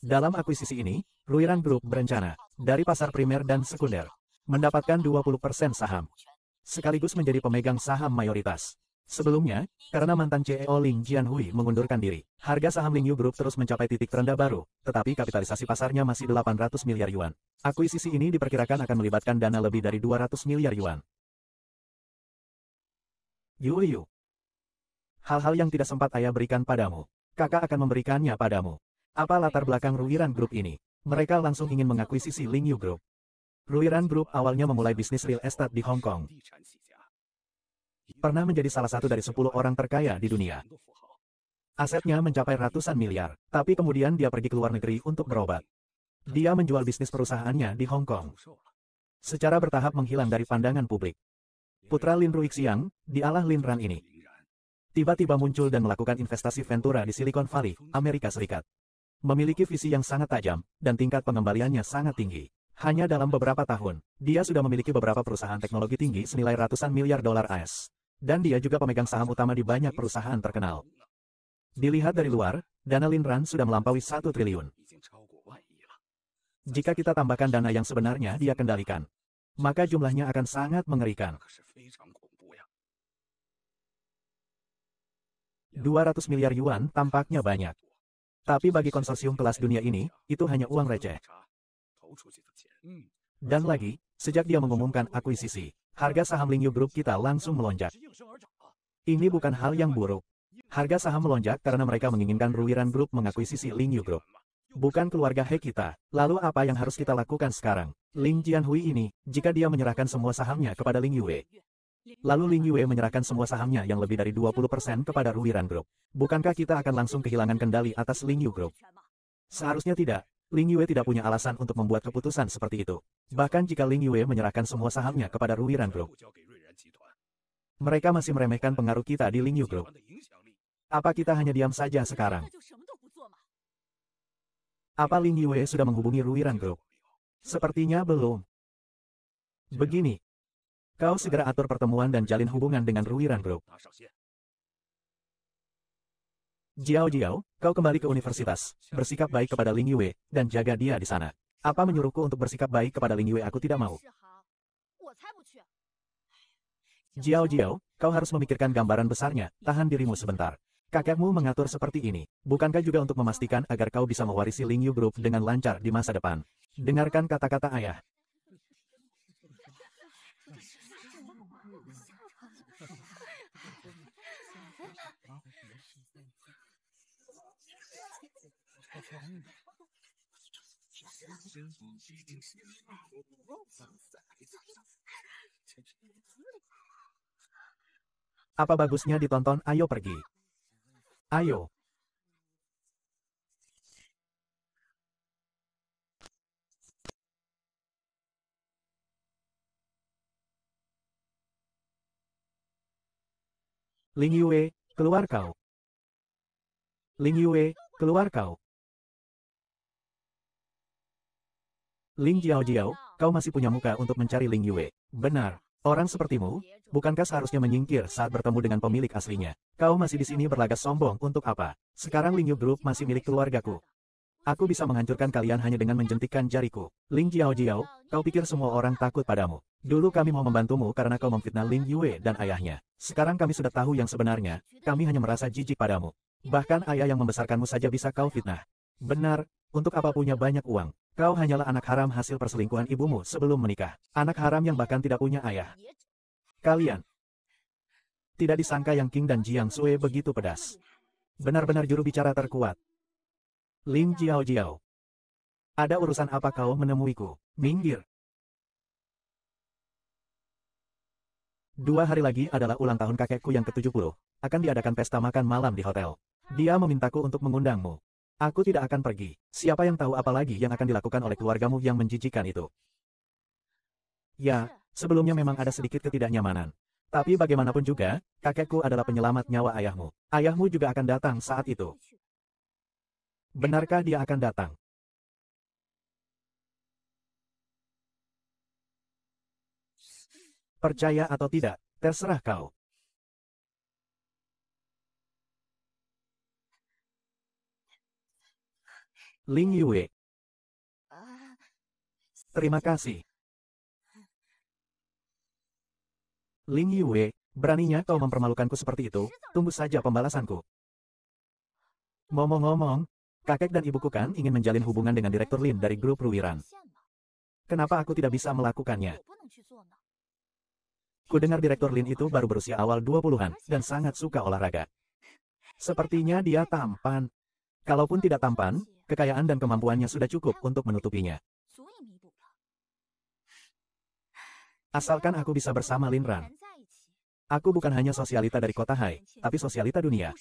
Dalam akuisisi ini, Ruiran Group berencana, dari pasar primer dan sekunder, mendapatkan 20% saham, sekaligus menjadi pemegang saham mayoritas. Sebelumnya, karena mantan CEO Ling Jianhui mengundurkan diri, harga saham Lingyu Group terus mencapai titik terendah baru, tetapi kapitalisasi pasarnya masih 800 miliar yuan. Akuisisi ini diperkirakan akan melibatkan dana lebih dari 200 miliar yuan. Yuyu. Hal-hal yang tidak sempat ayah berikan padamu, kakak akan memberikannya padamu. Apa latar belakang Ruiran Group ini? Mereka langsung ingin mengakuisisi Lingyu Group. Ruiran Group awalnya memulai bisnis real estate di Hong Kong. Pernah menjadi salah satu dari 10 orang terkaya di dunia. Asetnya mencapai ratusan miliar, tapi kemudian dia pergi ke luar negeri untuk berobat. Dia menjual bisnis perusahaannya di Hong Kong. Secara bertahap menghilang dari pandangan publik putra Lin Ruixiang, di alah Lin Ran ini. Tiba-tiba muncul dan melakukan investasi Ventura di Silicon Valley, Amerika Serikat. Memiliki visi yang sangat tajam, dan tingkat pengembaliannya sangat tinggi. Hanya dalam beberapa tahun, dia sudah memiliki beberapa perusahaan teknologi tinggi senilai ratusan miliar dolar AS. Dan dia juga pemegang saham utama di banyak perusahaan terkenal. Dilihat dari luar, dana Lin Ran sudah melampaui satu triliun. Jika kita tambahkan dana yang sebenarnya dia kendalikan, maka jumlahnya akan sangat mengerikan. 200 miliar yuan tampaknya banyak. Tapi bagi konsorsium kelas dunia ini, itu hanya uang receh. Dan lagi, sejak dia mengumumkan akuisisi, harga saham Lingyu Group kita langsung melonjak. Ini bukan hal yang buruk. Harga saham melonjak karena mereka menginginkan Ruiran Group mengakuisisi Lingyu Group. Bukan keluarga He kita, lalu apa yang harus kita lakukan sekarang? Ling Jianhui ini, jika dia menyerahkan semua sahamnya kepada Ling Yue. Lalu Ling Yue menyerahkan semua sahamnya yang lebih dari 20% kepada Ruiran Group. Bukankah kita akan langsung kehilangan kendali atas Ling Yu Group? Seharusnya tidak. Ling Yue tidak punya alasan untuk membuat keputusan seperti itu. Bahkan jika Ling Yue menyerahkan semua sahamnya kepada Ruiran Group. Mereka masih meremehkan pengaruh kita di Ling Yu Group. Apa kita hanya diam saja sekarang? Apa Ling Yue sudah menghubungi Ruiran Group? Sepertinya belum. Begini. Kau segera atur pertemuan dan jalin hubungan dengan Ruiran Group. Jiao Jiao, kau kembali ke universitas, bersikap baik kepada Ling Yue, dan jaga dia di sana. Apa menyuruhku untuk bersikap baik kepada Ling Yue aku tidak mau. Jiao Jiao, kau harus memikirkan gambaran besarnya, tahan dirimu sebentar. Kakekmu mengatur seperti ini, bukankah juga untuk memastikan agar kau bisa mewarisi Lingyu Group dengan lancar di masa depan? Dengarkan kata-kata ayah. Apa bagusnya ditonton, ayo pergi. Ayo. Ling Yue, keluar kau. Ling Yue, keluar kau. Ling Jiao Jiao, kau masih punya muka untuk mencari Ling Yue. Benar. Orang sepertimu, bukankah seharusnya menyingkir saat bertemu dengan pemilik aslinya? Kau masih di sini berlagak sombong untuk apa? Sekarang Yu Group masih milik keluargaku. Aku bisa menghancurkan kalian hanya dengan menjentikkan jariku. Ling Jiao Jiao, kau pikir semua orang takut padamu. Dulu kami mau membantumu karena kau memfitnah Ling Yue dan ayahnya. Sekarang kami sudah tahu yang sebenarnya, kami hanya merasa jijik padamu. Bahkan ayah yang membesarkanmu saja bisa kau fitnah. Benar, untuk apa punya banyak uang? Kau hanyalah anak haram hasil perselingkuhan ibumu sebelum menikah. Anak haram yang bahkan tidak punya ayah. Kalian. Tidak disangka Yang King dan Jiang Sue begitu pedas. Benar-benar juru bicara terkuat. Ling Jiao Jiao. Ada urusan apa kau menemuiku? Minggir. Dua hari lagi adalah ulang tahun kakekku yang ke-70. Akan diadakan pesta makan malam di hotel. Dia memintaku untuk mengundangmu. Aku tidak akan pergi. Siapa yang tahu apa lagi yang akan dilakukan oleh keluargamu yang menjijikan itu? Ya, sebelumnya memang ada sedikit ketidaknyamanan. Tapi bagaimanapun juga, kakekku adalah penyelamat nyawa ayahmu. Ayahmu juga akan datang saat itu. Benarkah dia akan datang? Percaya atau tidak, terserah kau. Ling Yue. Ah, Terima kasih. Ling Yue, beraninya kau mempermalukanku seperti itu, tunggu saja pembalasanku. Ngomong-ngomong, kakek dan ibuku kan ingin menjalin hubungan dengan Direktur Lin dari grup Ruiran. Kenapa aku tidak bisa melakukannya? Kudengar Direktur Lin itu baru berusia awal 20-an, dan sangat suka olahraga. Sepertinya dia tampan. Kalaupun tidak tampan, Kekayaan dan kemampuannya sudah cukup untuk menutupinya. Asalkan aku bisa bersama Lin Ran, Aku bukan hanya sosialita dari kota Hai, tapi sosialita dunia.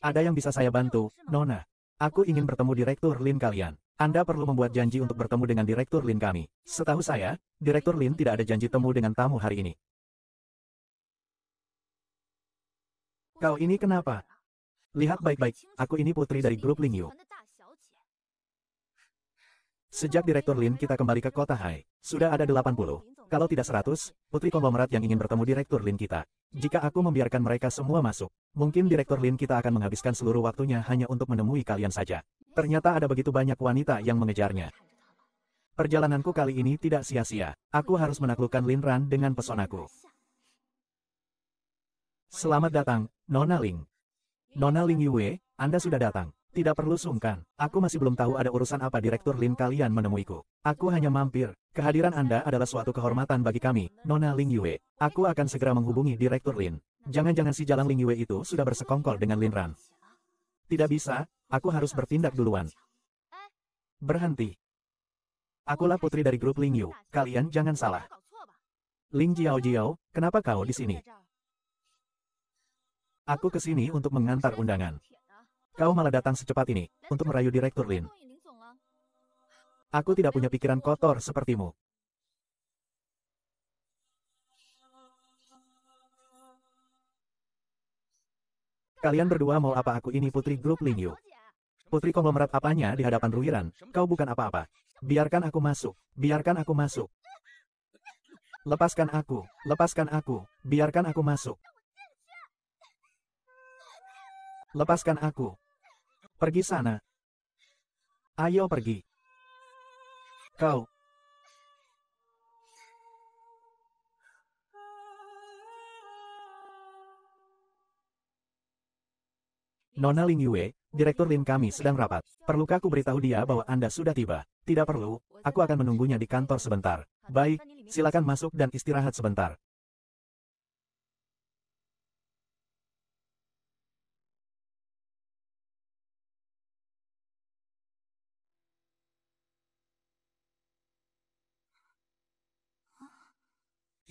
Ada yang bisa saya bantu, Nona. Aku ingin bertemu Direktur Lin kalian. Anda perlu membuat janji untuk bertemu dengan Direktur Lin kami. Setahu saya, Direktur Lin tidak ada janji temu dengan tamu hari ini. Kau ini kenapa? Lihat baik-baik, aku ini putri dari grup Yu. Sejak Direktur Lin kita kembali ke kota Hai, sudah ada 80, kalau tidak 100, putri konglomerat yang ingin bertemu Direktur Lin kita. Jika aku membiarkan mereka semua masuk, mungkin Direktur Lin kita akan menghabiskan seluruh waktunya hanya untuk menemui kalian saja. Ternyata ada begitu banyak wanita yang mengejarnya. Perjalananku kali ini tidak sia-sia, aku harus menaklukkan Lin Ran dengan pesonaku. Selamat datang, Nona Ling. Nona Ling Yue, Anda sudah datang. Tidak perlu sungkan, aku masih belum tahu ada urusan apa Direktur Lin kalian menemuiku. Aku hanya mampir. Kehadiran Anda adalah suatu kehormatan bagi kami, Nona Ling Yue. Aku akan segera menghubungi Direktur Lin. Jangan-jangan si jalan Ling Yue itu sudah bersekongkol dengan Lin Ran. Tidak bisa, aku harus bertindak duluan. Berhenti. Akulah putri dari grup Ling Yu. Kalian jangan salah. Ling Jiao Jiao, kenapa kau di sini? Aku kesini untuk mengantar undangan. Kau malah datang secepat ini, untuk merayu Direktur Lin. Aku tidak punya pikiran kotor sepertimu. Kalian berdua mau apa aku ini putri grup Lingyu? Putri konglomerat apanya di hadapan Ruiran, kau bukan apa-apa. Biarkan aku masuk, biarkan aku masuk. Lepaskan aku, lepaskan aku, biarkan aku masuk. Lepaskan aku. Pergi sana. Ayo pergi. Kau. Nona Ling Yue, Direktur Lim kami sedang rapat. Perlukah aku beritahu dia bahwa Anda sudah tiba? Tidak perlu, aku akan menunggunya di kantor sebentar. Baik, silakan masuk dan istirahat sebentar.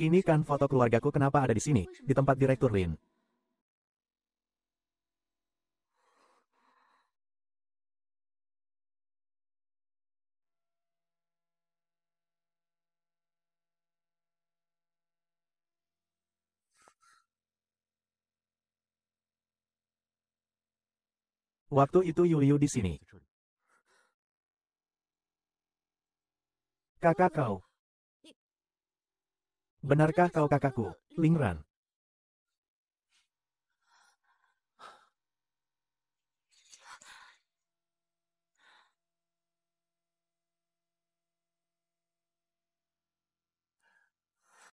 Ini kan foto keluargaku kenapa ada di sini, di tempat Direktur Lin. Waktu itu Yuyu di sini. Kakak kau. Benarkah kau kakakku, Lingran?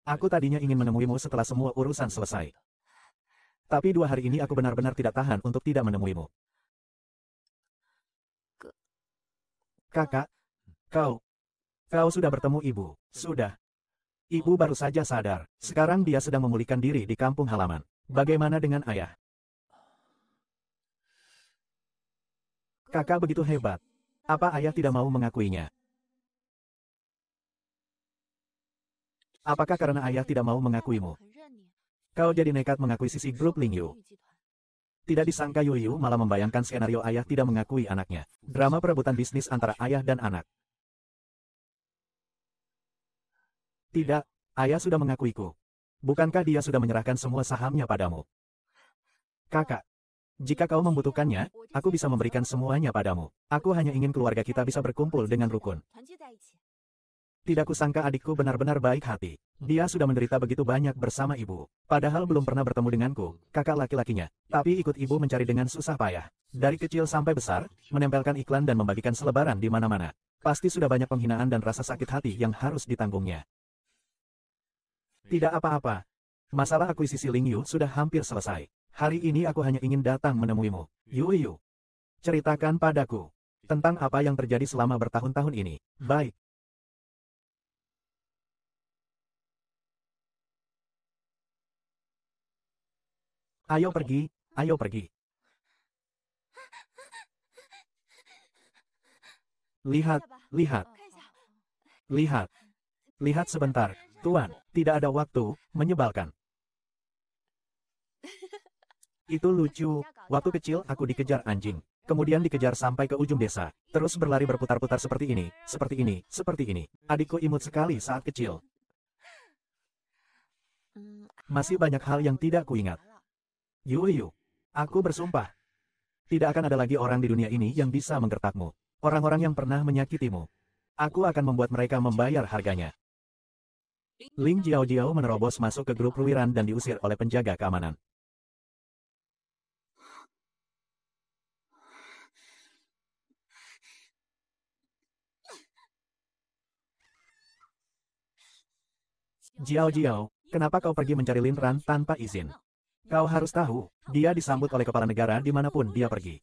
Aku tadinya ingin menemuimu setelah semua urusan selesai. Tapi dua hari ini aku benar-benar tidak tahan untuk tidak menemuimu. Kakak, kau, kau sudah bertemu ibu, sudah. Ibu baru saja sadar, sekarang dia sedang memulihkan diri di kampung halaman. Bagaimana dengan ayah? Kakak begitu hebat. Apa ayah tidak mau mengakuinya? Apakah karena ayah tidak mau mengakuimu? Kau jadi nekat mengakui sisi grup Ling Yu. Tidak disangka Yu Yu malah membayangkan skenario ayah tidak mengakui anaknya. Drama perebutan bisnis antara ayah dan anak. Tidak, ayah sudah mengakuiku. Bukankah dia sudah menyerahkan semua sahamnya padamu? Kakak, jika kau membutuhkannya, aku bisa memberikan semuanya padamu. Aku hanya ingin keluarga kita bisa berkumpul dengan rukun. Tidak kusangka adikku benar-benar baik hati. Dia sudah menderita begitu banyak bersama ibu. Padahal belum pernah bertemu denganku, kakak laki-lakinya. Tapi ikut ibu mencari dengan susah payah. Dari kecil sampai besar, menempelkan iklan dan membagikan selebaran di mana-mana. Pasti sudah banyak penghinaan dan rasa sakit hati yang harus ditanggungnya. Tidak apa-apa. Masalah akuisisi Ling Yu sudah hampir selesai. Hari ini aku hanya ingin datang menemuimu. Yu Yu. Ceritakan padaku. Tentang apa yang terjadi selama bertahun-tahun ini. Baik. Ayo pergi, ayo pergi. Lihat, lihat. Lihat. Lihat sebentar. Tuan, tidak ada waktu, menyebalkan. Itu lucu. Waktu kecil aku dikejar anjing. Kemudian dikejar sampai ke ujung desa. Terus berlari berputar-putar seperti ini, seperti ini, seperti ini. Adikku imut sekali saat kecil. Masih banyak hal yang tidak kuingat. Yuyu, aku bersumpah. Tidak akan ada lagi orang di dunia ini yang bisa menggertakmu. Orang-orang yang pernah menyakitimu. Aku akan membuat mereka membayar harganya. Ling Jiao-Jiao menerobos masuk ke grup Ruiran dan diusir oleh penjaga keamanan. Jiao-Jiao, kenapa kau pergi mencari Lin Ran tanpa izin? Kau harus tahu, dia disambut oleh kepala negara dimanapun dia pergi.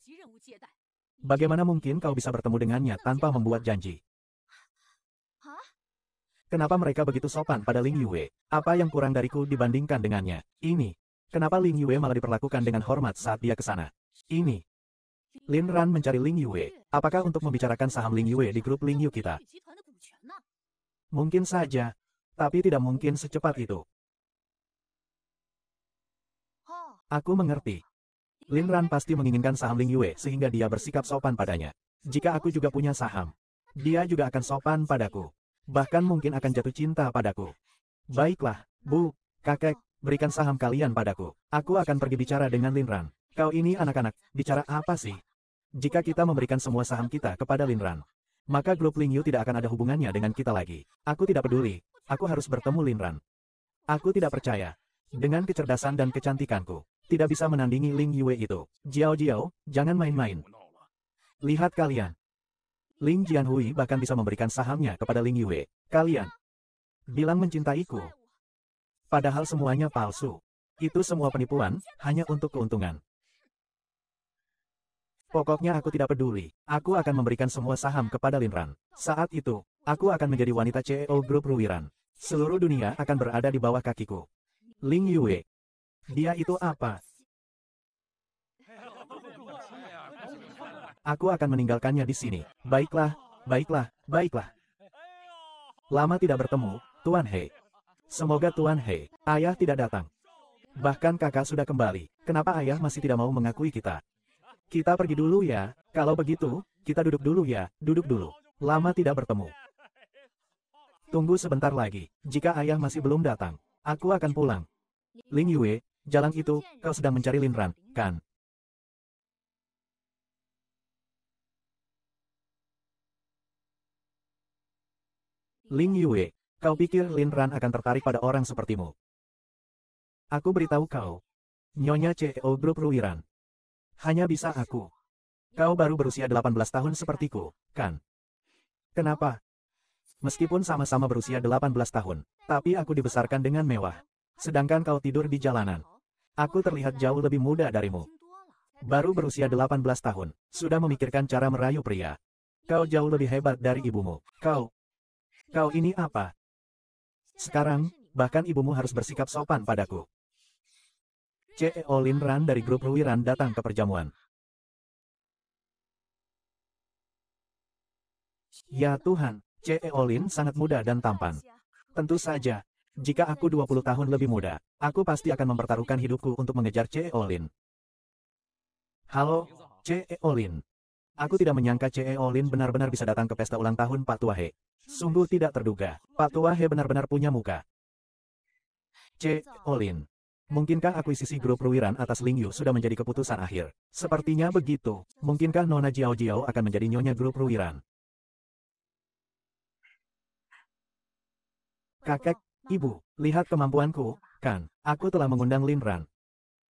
Bagaimana mungkin kau bisa bertemu dengannya tanpa membuat janji? Kenapa mereka begitu sopan pada Ling Yue? Apa yang kurang dariku dibandingkan dengannya? Ini. Kenapa Ling Yue malah diperlakukan dengan hormat saat dia ke sana? Ini. Lin Ran mencari Ling Yue. Apakah untuk membicarakan saham Ling Yue di grup Ling Yu kita? Mungkin saja. Tapi tidak mungkin secepat itu. Aku mengerti. Lin Ran pasti menginginkan saham Ling Yue sehingga dia bersikap sopan padanya. Jika aku juga punya saham, dia juga akan sopan padaku bahkan mungkin akan jatuh cinta padaku. Baiklah, Bu, kakek, berikan saham kalian padaku. Aku akan pergi bicara dengan Lin Ran Kau ini anak-anak, bicara apa sih? Jika kita memberikan semua saham kita kepada Lin Ran maka grup Ling Yu tidak akan ada hubungannya dengan kita lagi. Aku tidak peduli, aku harus bertemu Lin Ran Aku tidak percaya. Dengan kecerdasan dan kecantikanku, tidak bisa menandingi Ling Yue itu. Jiao Jiao, jangan main-main. Lihat kalian, Ling Jianhui bahkan bisa memberikan sahamnya kepada Ling Yue. Kalian bilang mencintaiku. Padahal semuanya palsu. Itu semua penipuan, hanya untuk keuntungan. Pokoknya aku tidak peduli. Aku akan memberikan semua saham kepada Lin Ran. Saat itu, aku akan menjadi wanita CEO grup Ruiran. Seluruh dunia akan berada di bawah kakiku. Ling Yue. Dia itu apa? aku akan meninggalkannya di sini. Baiklah, baiklah, baiklah. Lama tidak bertemu, Tuan Hei. Semoga Tuan Hei, ayah tidak datang. Bahkan kakak sudah kembali. Kenapa ayah masih tidak mau mengakui kita? Kita pergi dulu ya, kalau begitu, kita duduk dulu ya, duduk dulu. Lama tidak bertemu. Tunggu sebentar lagi, jika ayah masih belum datang, aku akan pulang. Ling Yue, jalan itu, kau sedang mencari Lin Ran, kan? Ling Yue, kau pikir Lin Ran akan tertarik pada orang sepertimu? Aku beritahu kau. Nyonya CEO Grup Ruiran. Hanya bisa aku. Kau baru berusia 18 tahun sepertiku, kan? Kenapa? Meskipun sama-sama berusia 18 tahun, tapi aku dibesarkan dengan mewah. Sedangkan kau tidur di jalanan. Aku terlihat jauh lebih muda darimu. Baru berusia 18 tahun, sudah memikirkan cara merayu pria. Kau jauh lebih hebat dari ibumu. Kau, Kau ini apa? Sekarang, bahkan ibumu harus bersikap sopan padaku. CEO Lin Ran dari grup Ruiran datang ke perjamuan. Ya Tuhan, CEO Lin sangat muda dan tampan. Tentu saja, jika aku 20 tahun lebih muda, aku pasti akan mempertaruhkan hidupku untuk mengejar CEO Lin. Halo, CEO Lin. Aku tidak menyangka CEO Lin benar-benar bisa datang ke pesta ulang tahun Pak Tuahe. Sungguh tidak terduga, Pak Tuahe benar-benar punya muka. CEO Lin. Mungkinkah akuisisi grup Ruiran atas Ling Yu sudah menjadi keputusan akhir? Sepertinya begitu. Mungkinkah Nona Jiao Jiao akan menjadi nyonya grup Ruiran? Kakek, ibu, lihat kemampuanku, kan, aku telah mengundang Lin Ran.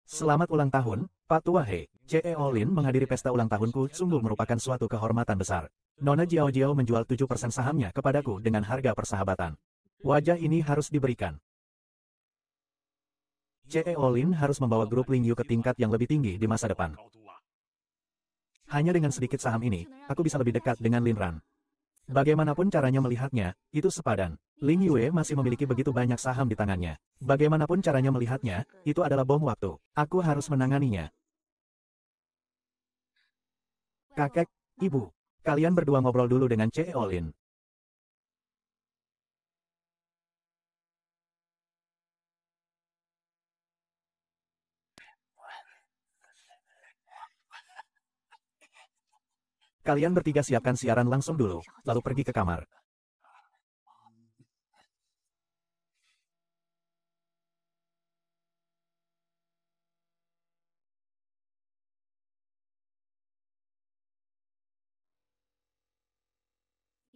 Selamat ulang tahun, Pak Tuahe. J.E. Olin menghadiri pesta ulang tahunku sungguh merupakan suatu kehormatan besar. Nona Jiao Jiao menjual 7% sahamnya kepadaku dengan harga persahabatan. Wajah ini harus diberikan. J.E. Olin harus membawa grup Ling Yu ke tingkat yang lebih tinggi di masa depan. Hanya dengan sedikit saham ini, aku bisa lebih dekat dengan Lin Ran. Bagaimanapun caranya melihatnya, itu sepadan. Ling Yue masih memiliki begitu banyak saham di tangannya. Bagaimanapun caranya melihatnya, itu adalah bom waktu. Aku harus menanganinya. Kakek, ibu, kalian berdua ngobrol dulu dengan CEO Olin. Kalian bertiga siapkan siaran langsung dulu, lalu pergi ke kamar.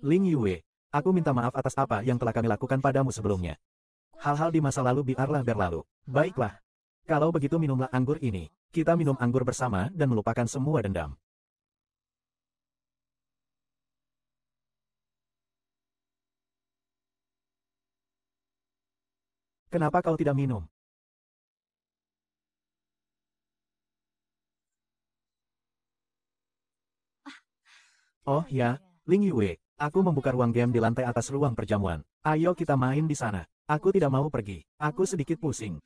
Ling Yue, aku minta maaf atas apa yang telah kami lakukan padamu sebelumnya. Hal-hal di masa lalu biarlah berlalu. Baiklah. Kalau begitu minumlah anggur ini. Kita minum anggur bersama dan melupakan semua dendam. Kenapa kau tidak minum? Ah. Oh ya, Ling Yue, Aku membuka ruang game di lantai atas ruang perjamuan. Ayo kita main di sana. Aku tidak mau pergi. Aku sedikit pusing.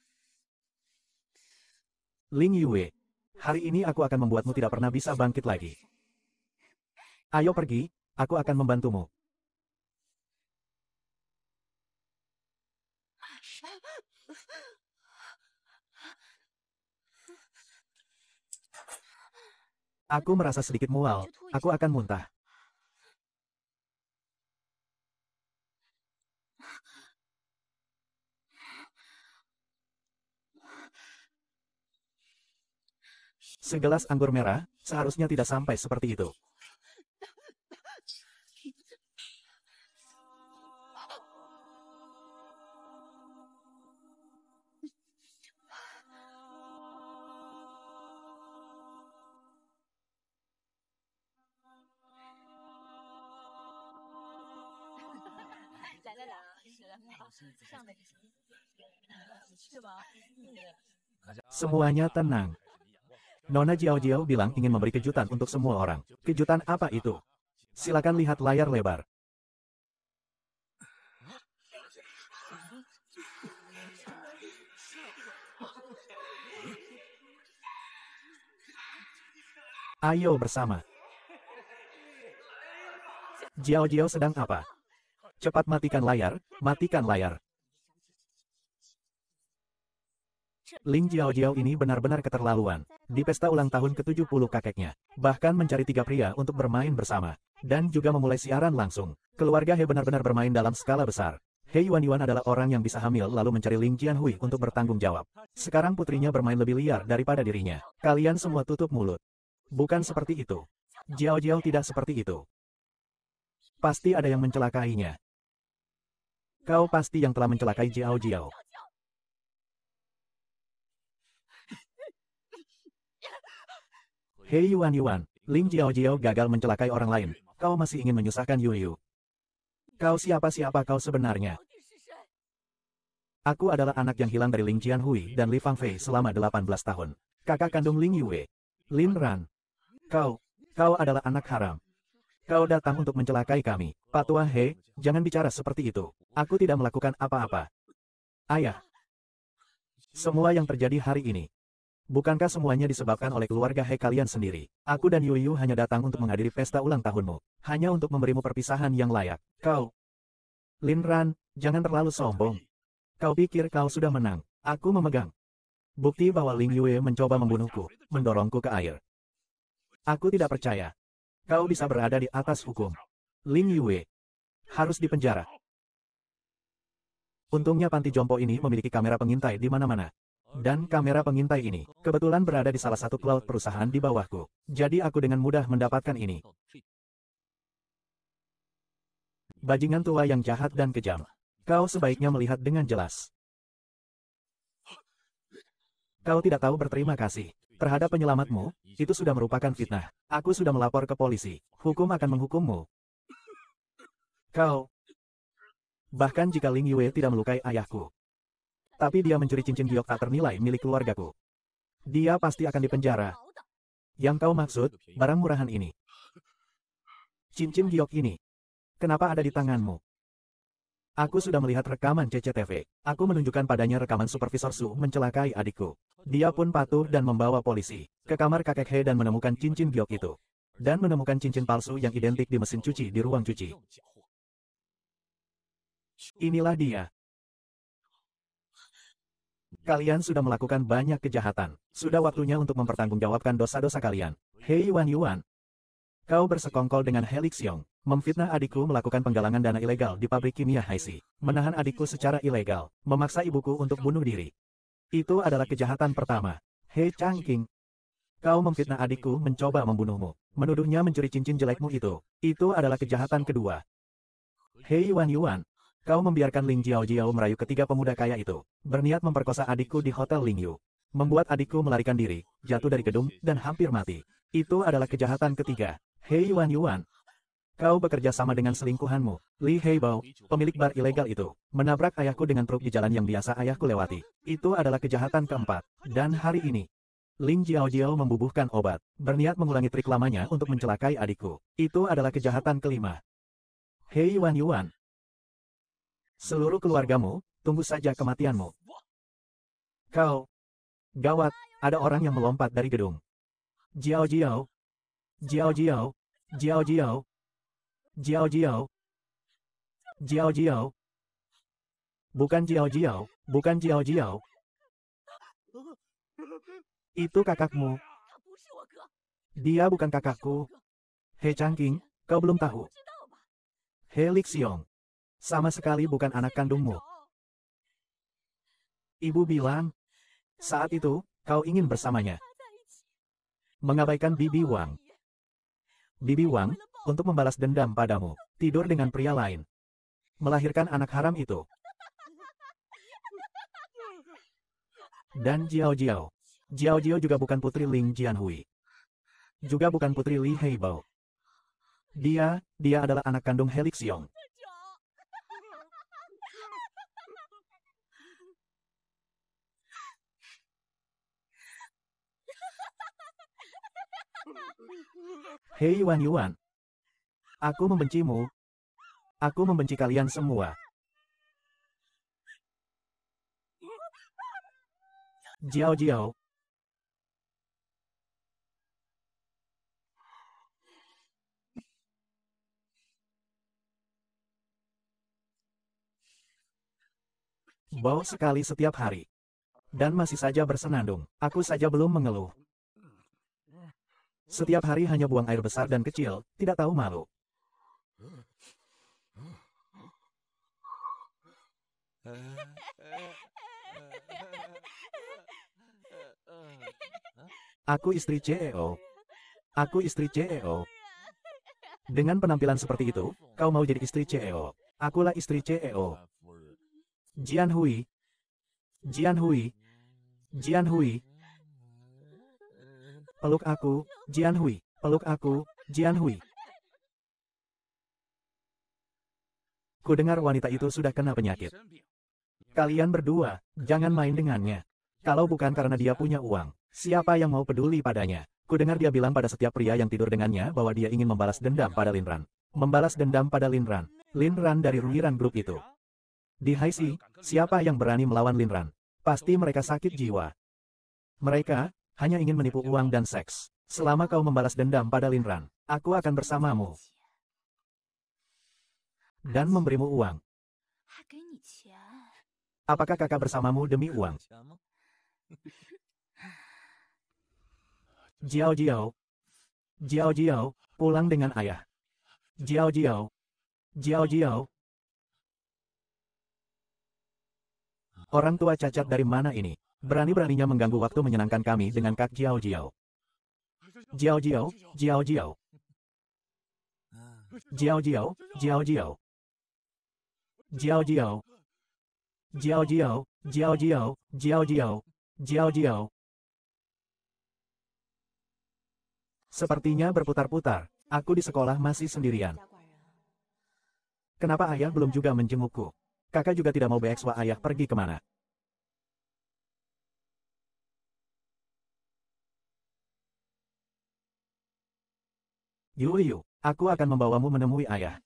Ling Yue. Hari ini aku akan membuatmu tidak pernah bisa bangkit lagi. Ayo pergi, aku akan membantumu. Aku merasa sedikit mual. Aku akan muntah. Segelas anggur merah, seharusnya tidak sampai seperti itu. Semuanya tenang. Nona Jiao Jiao bilang ingin memberi kejutan untuk semua orang. Kejutan apa itu? Silakan lihat layar lebar. Ayo bersama. Jiao Jiao sedang apa? Cepat matikan layar, matikan layar. Ling Jiao Jiao ini benar-benar keterlaluan. Di pesta ulang tahun ke-70 kakeknya, bahkan mencari tiga pria untuk bermain bersama, dan juga memulai siaran langsung. Keluarga He benar-benar bermain dalam skala besar. He Yuan Yuan adalah orang yang bisa hamil lalu mencari Ling Jianhui untuk bertanggung jawab. Sekarang putrinya bermain lebih liar daripada dirinya. Kalian semua tutup mulut. Bukan seperti itu. Jiao Jiao tidak seperti itu. Pasti ada yang mencelakainya. Kau pasti yang telah mencelakai Jiao Jiao. Hei Yuan Yuan, Ling Jiao Jiao gagal mencelakai orang lain. Kau masih ingin menyusahkan Yu Yu. Kau siapa-siapa kau sebenarnya? Aku adalah anak yang hilang dari Ling Jianhui dan Li Fangfei selama 18 tahun. Kakak kandung Ling Yue. Lin Ran. Kau, kau adalah anak haram. Kau datang untuk mencelakai kami. Pak Tua He, jangan bicara seperti itu. Aku tidak melakukan apa-apa. Ayah. Semua yang terjadi hari ini, Bukankah semuanya disebabkan oleh keluarga He kalian sendiri? Aku dan Yu Yu hanya datang untuk menghadiri pesta ulang tahunmu. Hanya untuk memberimu perpisahan yang layak. Kau. Lin Ran, jangan terlalu sombong. Kau pikir kau sudah menang. Aku memegang. Bukti bahwa Ling Yue mencoba membunuhku, mendorongku ke air. Aku tidak percaya. Kau bisa berada di atas hukum. Ling Yue. Harus dipenjara. Untungnya panti jompo ini memiliki kamera pengintai di mana-mana. Dan kamera pengintai ini, kebetulan berada di salah satu cloud perusahaan di bawahku. Jadi aku dengan mudah mendapatkan ini. Bajingan tua yang jahat dan kejam. Kau sebaiknya melihat dengan jelas. Kau tidak tahu berterima kasih. Terhadap penyelamatmu, itu sudah merupakan fitnah. Aku sudah melapor ke polisi. Hukum akan menghukummu. Kau. Bahkan jika Ling Yue tidak melukai ayahku, tapi dia mencuri cincin giok tak ternilai milik keluargaku. Dia pasti akan dipenjara. Yang kau maksud, barang murahan ini. Cincin giok ini. Kenapa ada di tanganmu? Aku sudah melihat rekaman CCTV. Aku menunjukkan padanya rekaman supervisor Su mencelakai adikku. Dia pun patuh dan membawa polisi ke kamar kakek He dan menemukan cincin giok itu. Dan menemukan cincin palsu yang identik di mesin cuci di ruang cuci. Inilah dia. Kalian sudah melakukan banyak kejahatan. Sudah waktunya untuk mempertanggungjawabkan dosa-dosa kalian. Hei Yuan Yuan. Kau bersekongkol dengan Helix Yong. Memfitnah adikku melakukan penggalangan dana ilegal di pabrik kimia Haisi. Menahan adikku secara ilegal. Memaksa ibuku untuk bunuh diri. Itu adalah kejahatan pertama. Hei Chang King. Kau memfitnah adikku mencoba membunuhmu. Menuduhnya mencuri cincin jelekmu itu. Itu adalah kejahatan kedua. Hei Yuan Yuan, Kau membiarkan Ling Jiao Jiao merayu ketiga pemuda kaya itu, berniat memperkosa adikku di Hotel Ling Yu. Membuat adikku melarikan diri, jatuh dari gedung, dan hampir mati. Itu adalah kejahatan ketiga. Hei Yuan Yuan, Kau bekerja sama dengan selingkuhanmu, Li Heibao, pemilik bar ilegal itu, menabrak ayahku dengan truk di jalan yang biasa ayahku lewati. Itu adalah kejahatan keempat. Dan hari ini, Ling Jiao Jiao membubuhkan obat, berniat mengulangi trik lamanya untuk mencelakai adikku. Itu adalah kejahatan kelima. Hei Yuan Yuan, Seluruh keluargamu, tunggu saja kematianmu. Kau. Gawat, ada orang yang melompat dari gedung. Jiao Jiao. Jiao Jiao. Jiao Jiao. Jiao Jiao. Jiao Jiao. Bukan Jiao Jiao, bukan Jiao Jiao. Itu kakakmu. Dia bukan kakakku. He changqing kau belum tahu. He Lixiong. Sama sekali bukan anak kandungmu. Ibu bilang, saat itu, kau ingin bersamanya. Mengabaikan Bibi Wang. Bibi Wang, untuk membalas dendam padamu, tidur dengan pria lain. Melahirkan anak haram itu. Dan Jiao Jiao. Jiao Jiao juga bukan putri Ling Jianhui. Juga bukan putri Li Heibao. Dia, dia adalah anak kandung Helix Yong. Hei Yuan Yuan. Aku membencimu. Aku membenci kalian semua. Jiao Jiao. Bau sekali setiap hari. Dan masih saja bersenandung. Aku saja belum mengeluh. Setiap hari hanya buang air besar dan kecil, tidak tahu malu. Aku istri CEO. Aku istri CEO. Dengan penampilan seperti itu, kau mau jadi istri CEO. Akulah istri CEO. Jian Hui. Jian Hui. Jian Hui. Peluk aku, Jian Hui. Peluk aku, Jian Hui. Ku dengar wanita itu sudah kena penyakit. Kalian berdua, jangan main dengannya. Kalau bukan karena dia punya uang, siapa yang mau peduli padanya? Ku dengar dia bilang pada setiap pria yang tidur dengannya bahwa dia ingin membalas dendam pada Lin Ran. Membalas dendam pada Lin Ran. Lin Ran dari Ruiran Group itu. Di Si, siapa yang berani melawan Lin Ran? Pasti mereka sakit jiwa. Mereka, hanya ingin menipu uang dan seks. Selama kau membalas dendam pada Linran, aku akan bersamamu. Dan memberimu uang. Apakah kakak bersamamu demi uang? Jiao Jiao. Jiao Jiao, pulang dengan ayah. Jiao Jiao. Jiao Jiao. Orang tua cacat dari mana ini? Berani-beraninya mengganggu waktu menyenangkan kami dengan Kak Jiao Jiao. Jiao Jiao, Jiao Jiao. Jiao Jiao, Jiao Jiao. Jiao Jiao. Jiao Jiao, Jiao Jiao, Jiao Jiao, Jiao Jiao. Sepertinya berputar-putar, aku di sekolah masih sendirian. Kenapa ayah belum juga menjengukku? Kakak juga tidak mau BXW ayah pergi kemana? Yuyu, aku akan membawamu menemui ayah.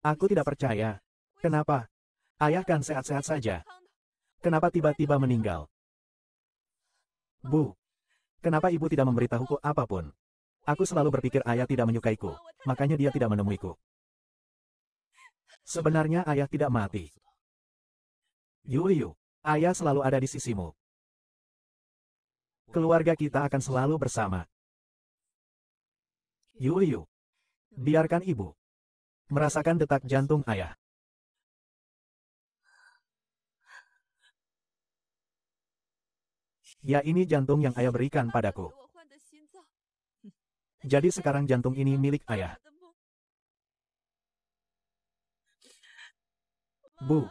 Aku tidak percaya. Kenapa? Ayah kan sehat-sehat saja. Kenapa tiba-tiba meninggal? Bu, kenapa ibu tidak memberitahuku apapun? Aku selalu berpikir ayah tidak menyukaiku, makanya dia tidak menemuiku. Sebenarnya ayah tidak mati. Yuyu, ayah selalu ada di sisimu keluarga kita akan selalu bersama. Yu Yu, Biarkan ibu. Merasakan detak jantung ayah. Ya ini jantung yang ayah berikan padaku. Jadi sekarang jantung ini milik ayah. Bu,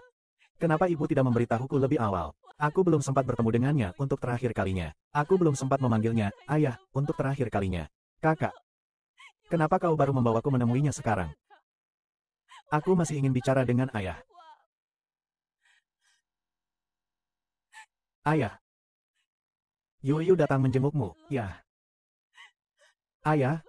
Kenapa ibu tidak memberitahuku lebih awal? Aku belum sempat bertemu dengannya untuk terakhir kalinya. Aku belum sempat memanggilnya, ayah, untuk terakhir kalinya. Kakak. Kenapa kau baru membawaku menemuinya sekarang? Aku masih ingin bicara dengan ayah. Ayah. Yuyu datang menjengukmu, ya. Ayah,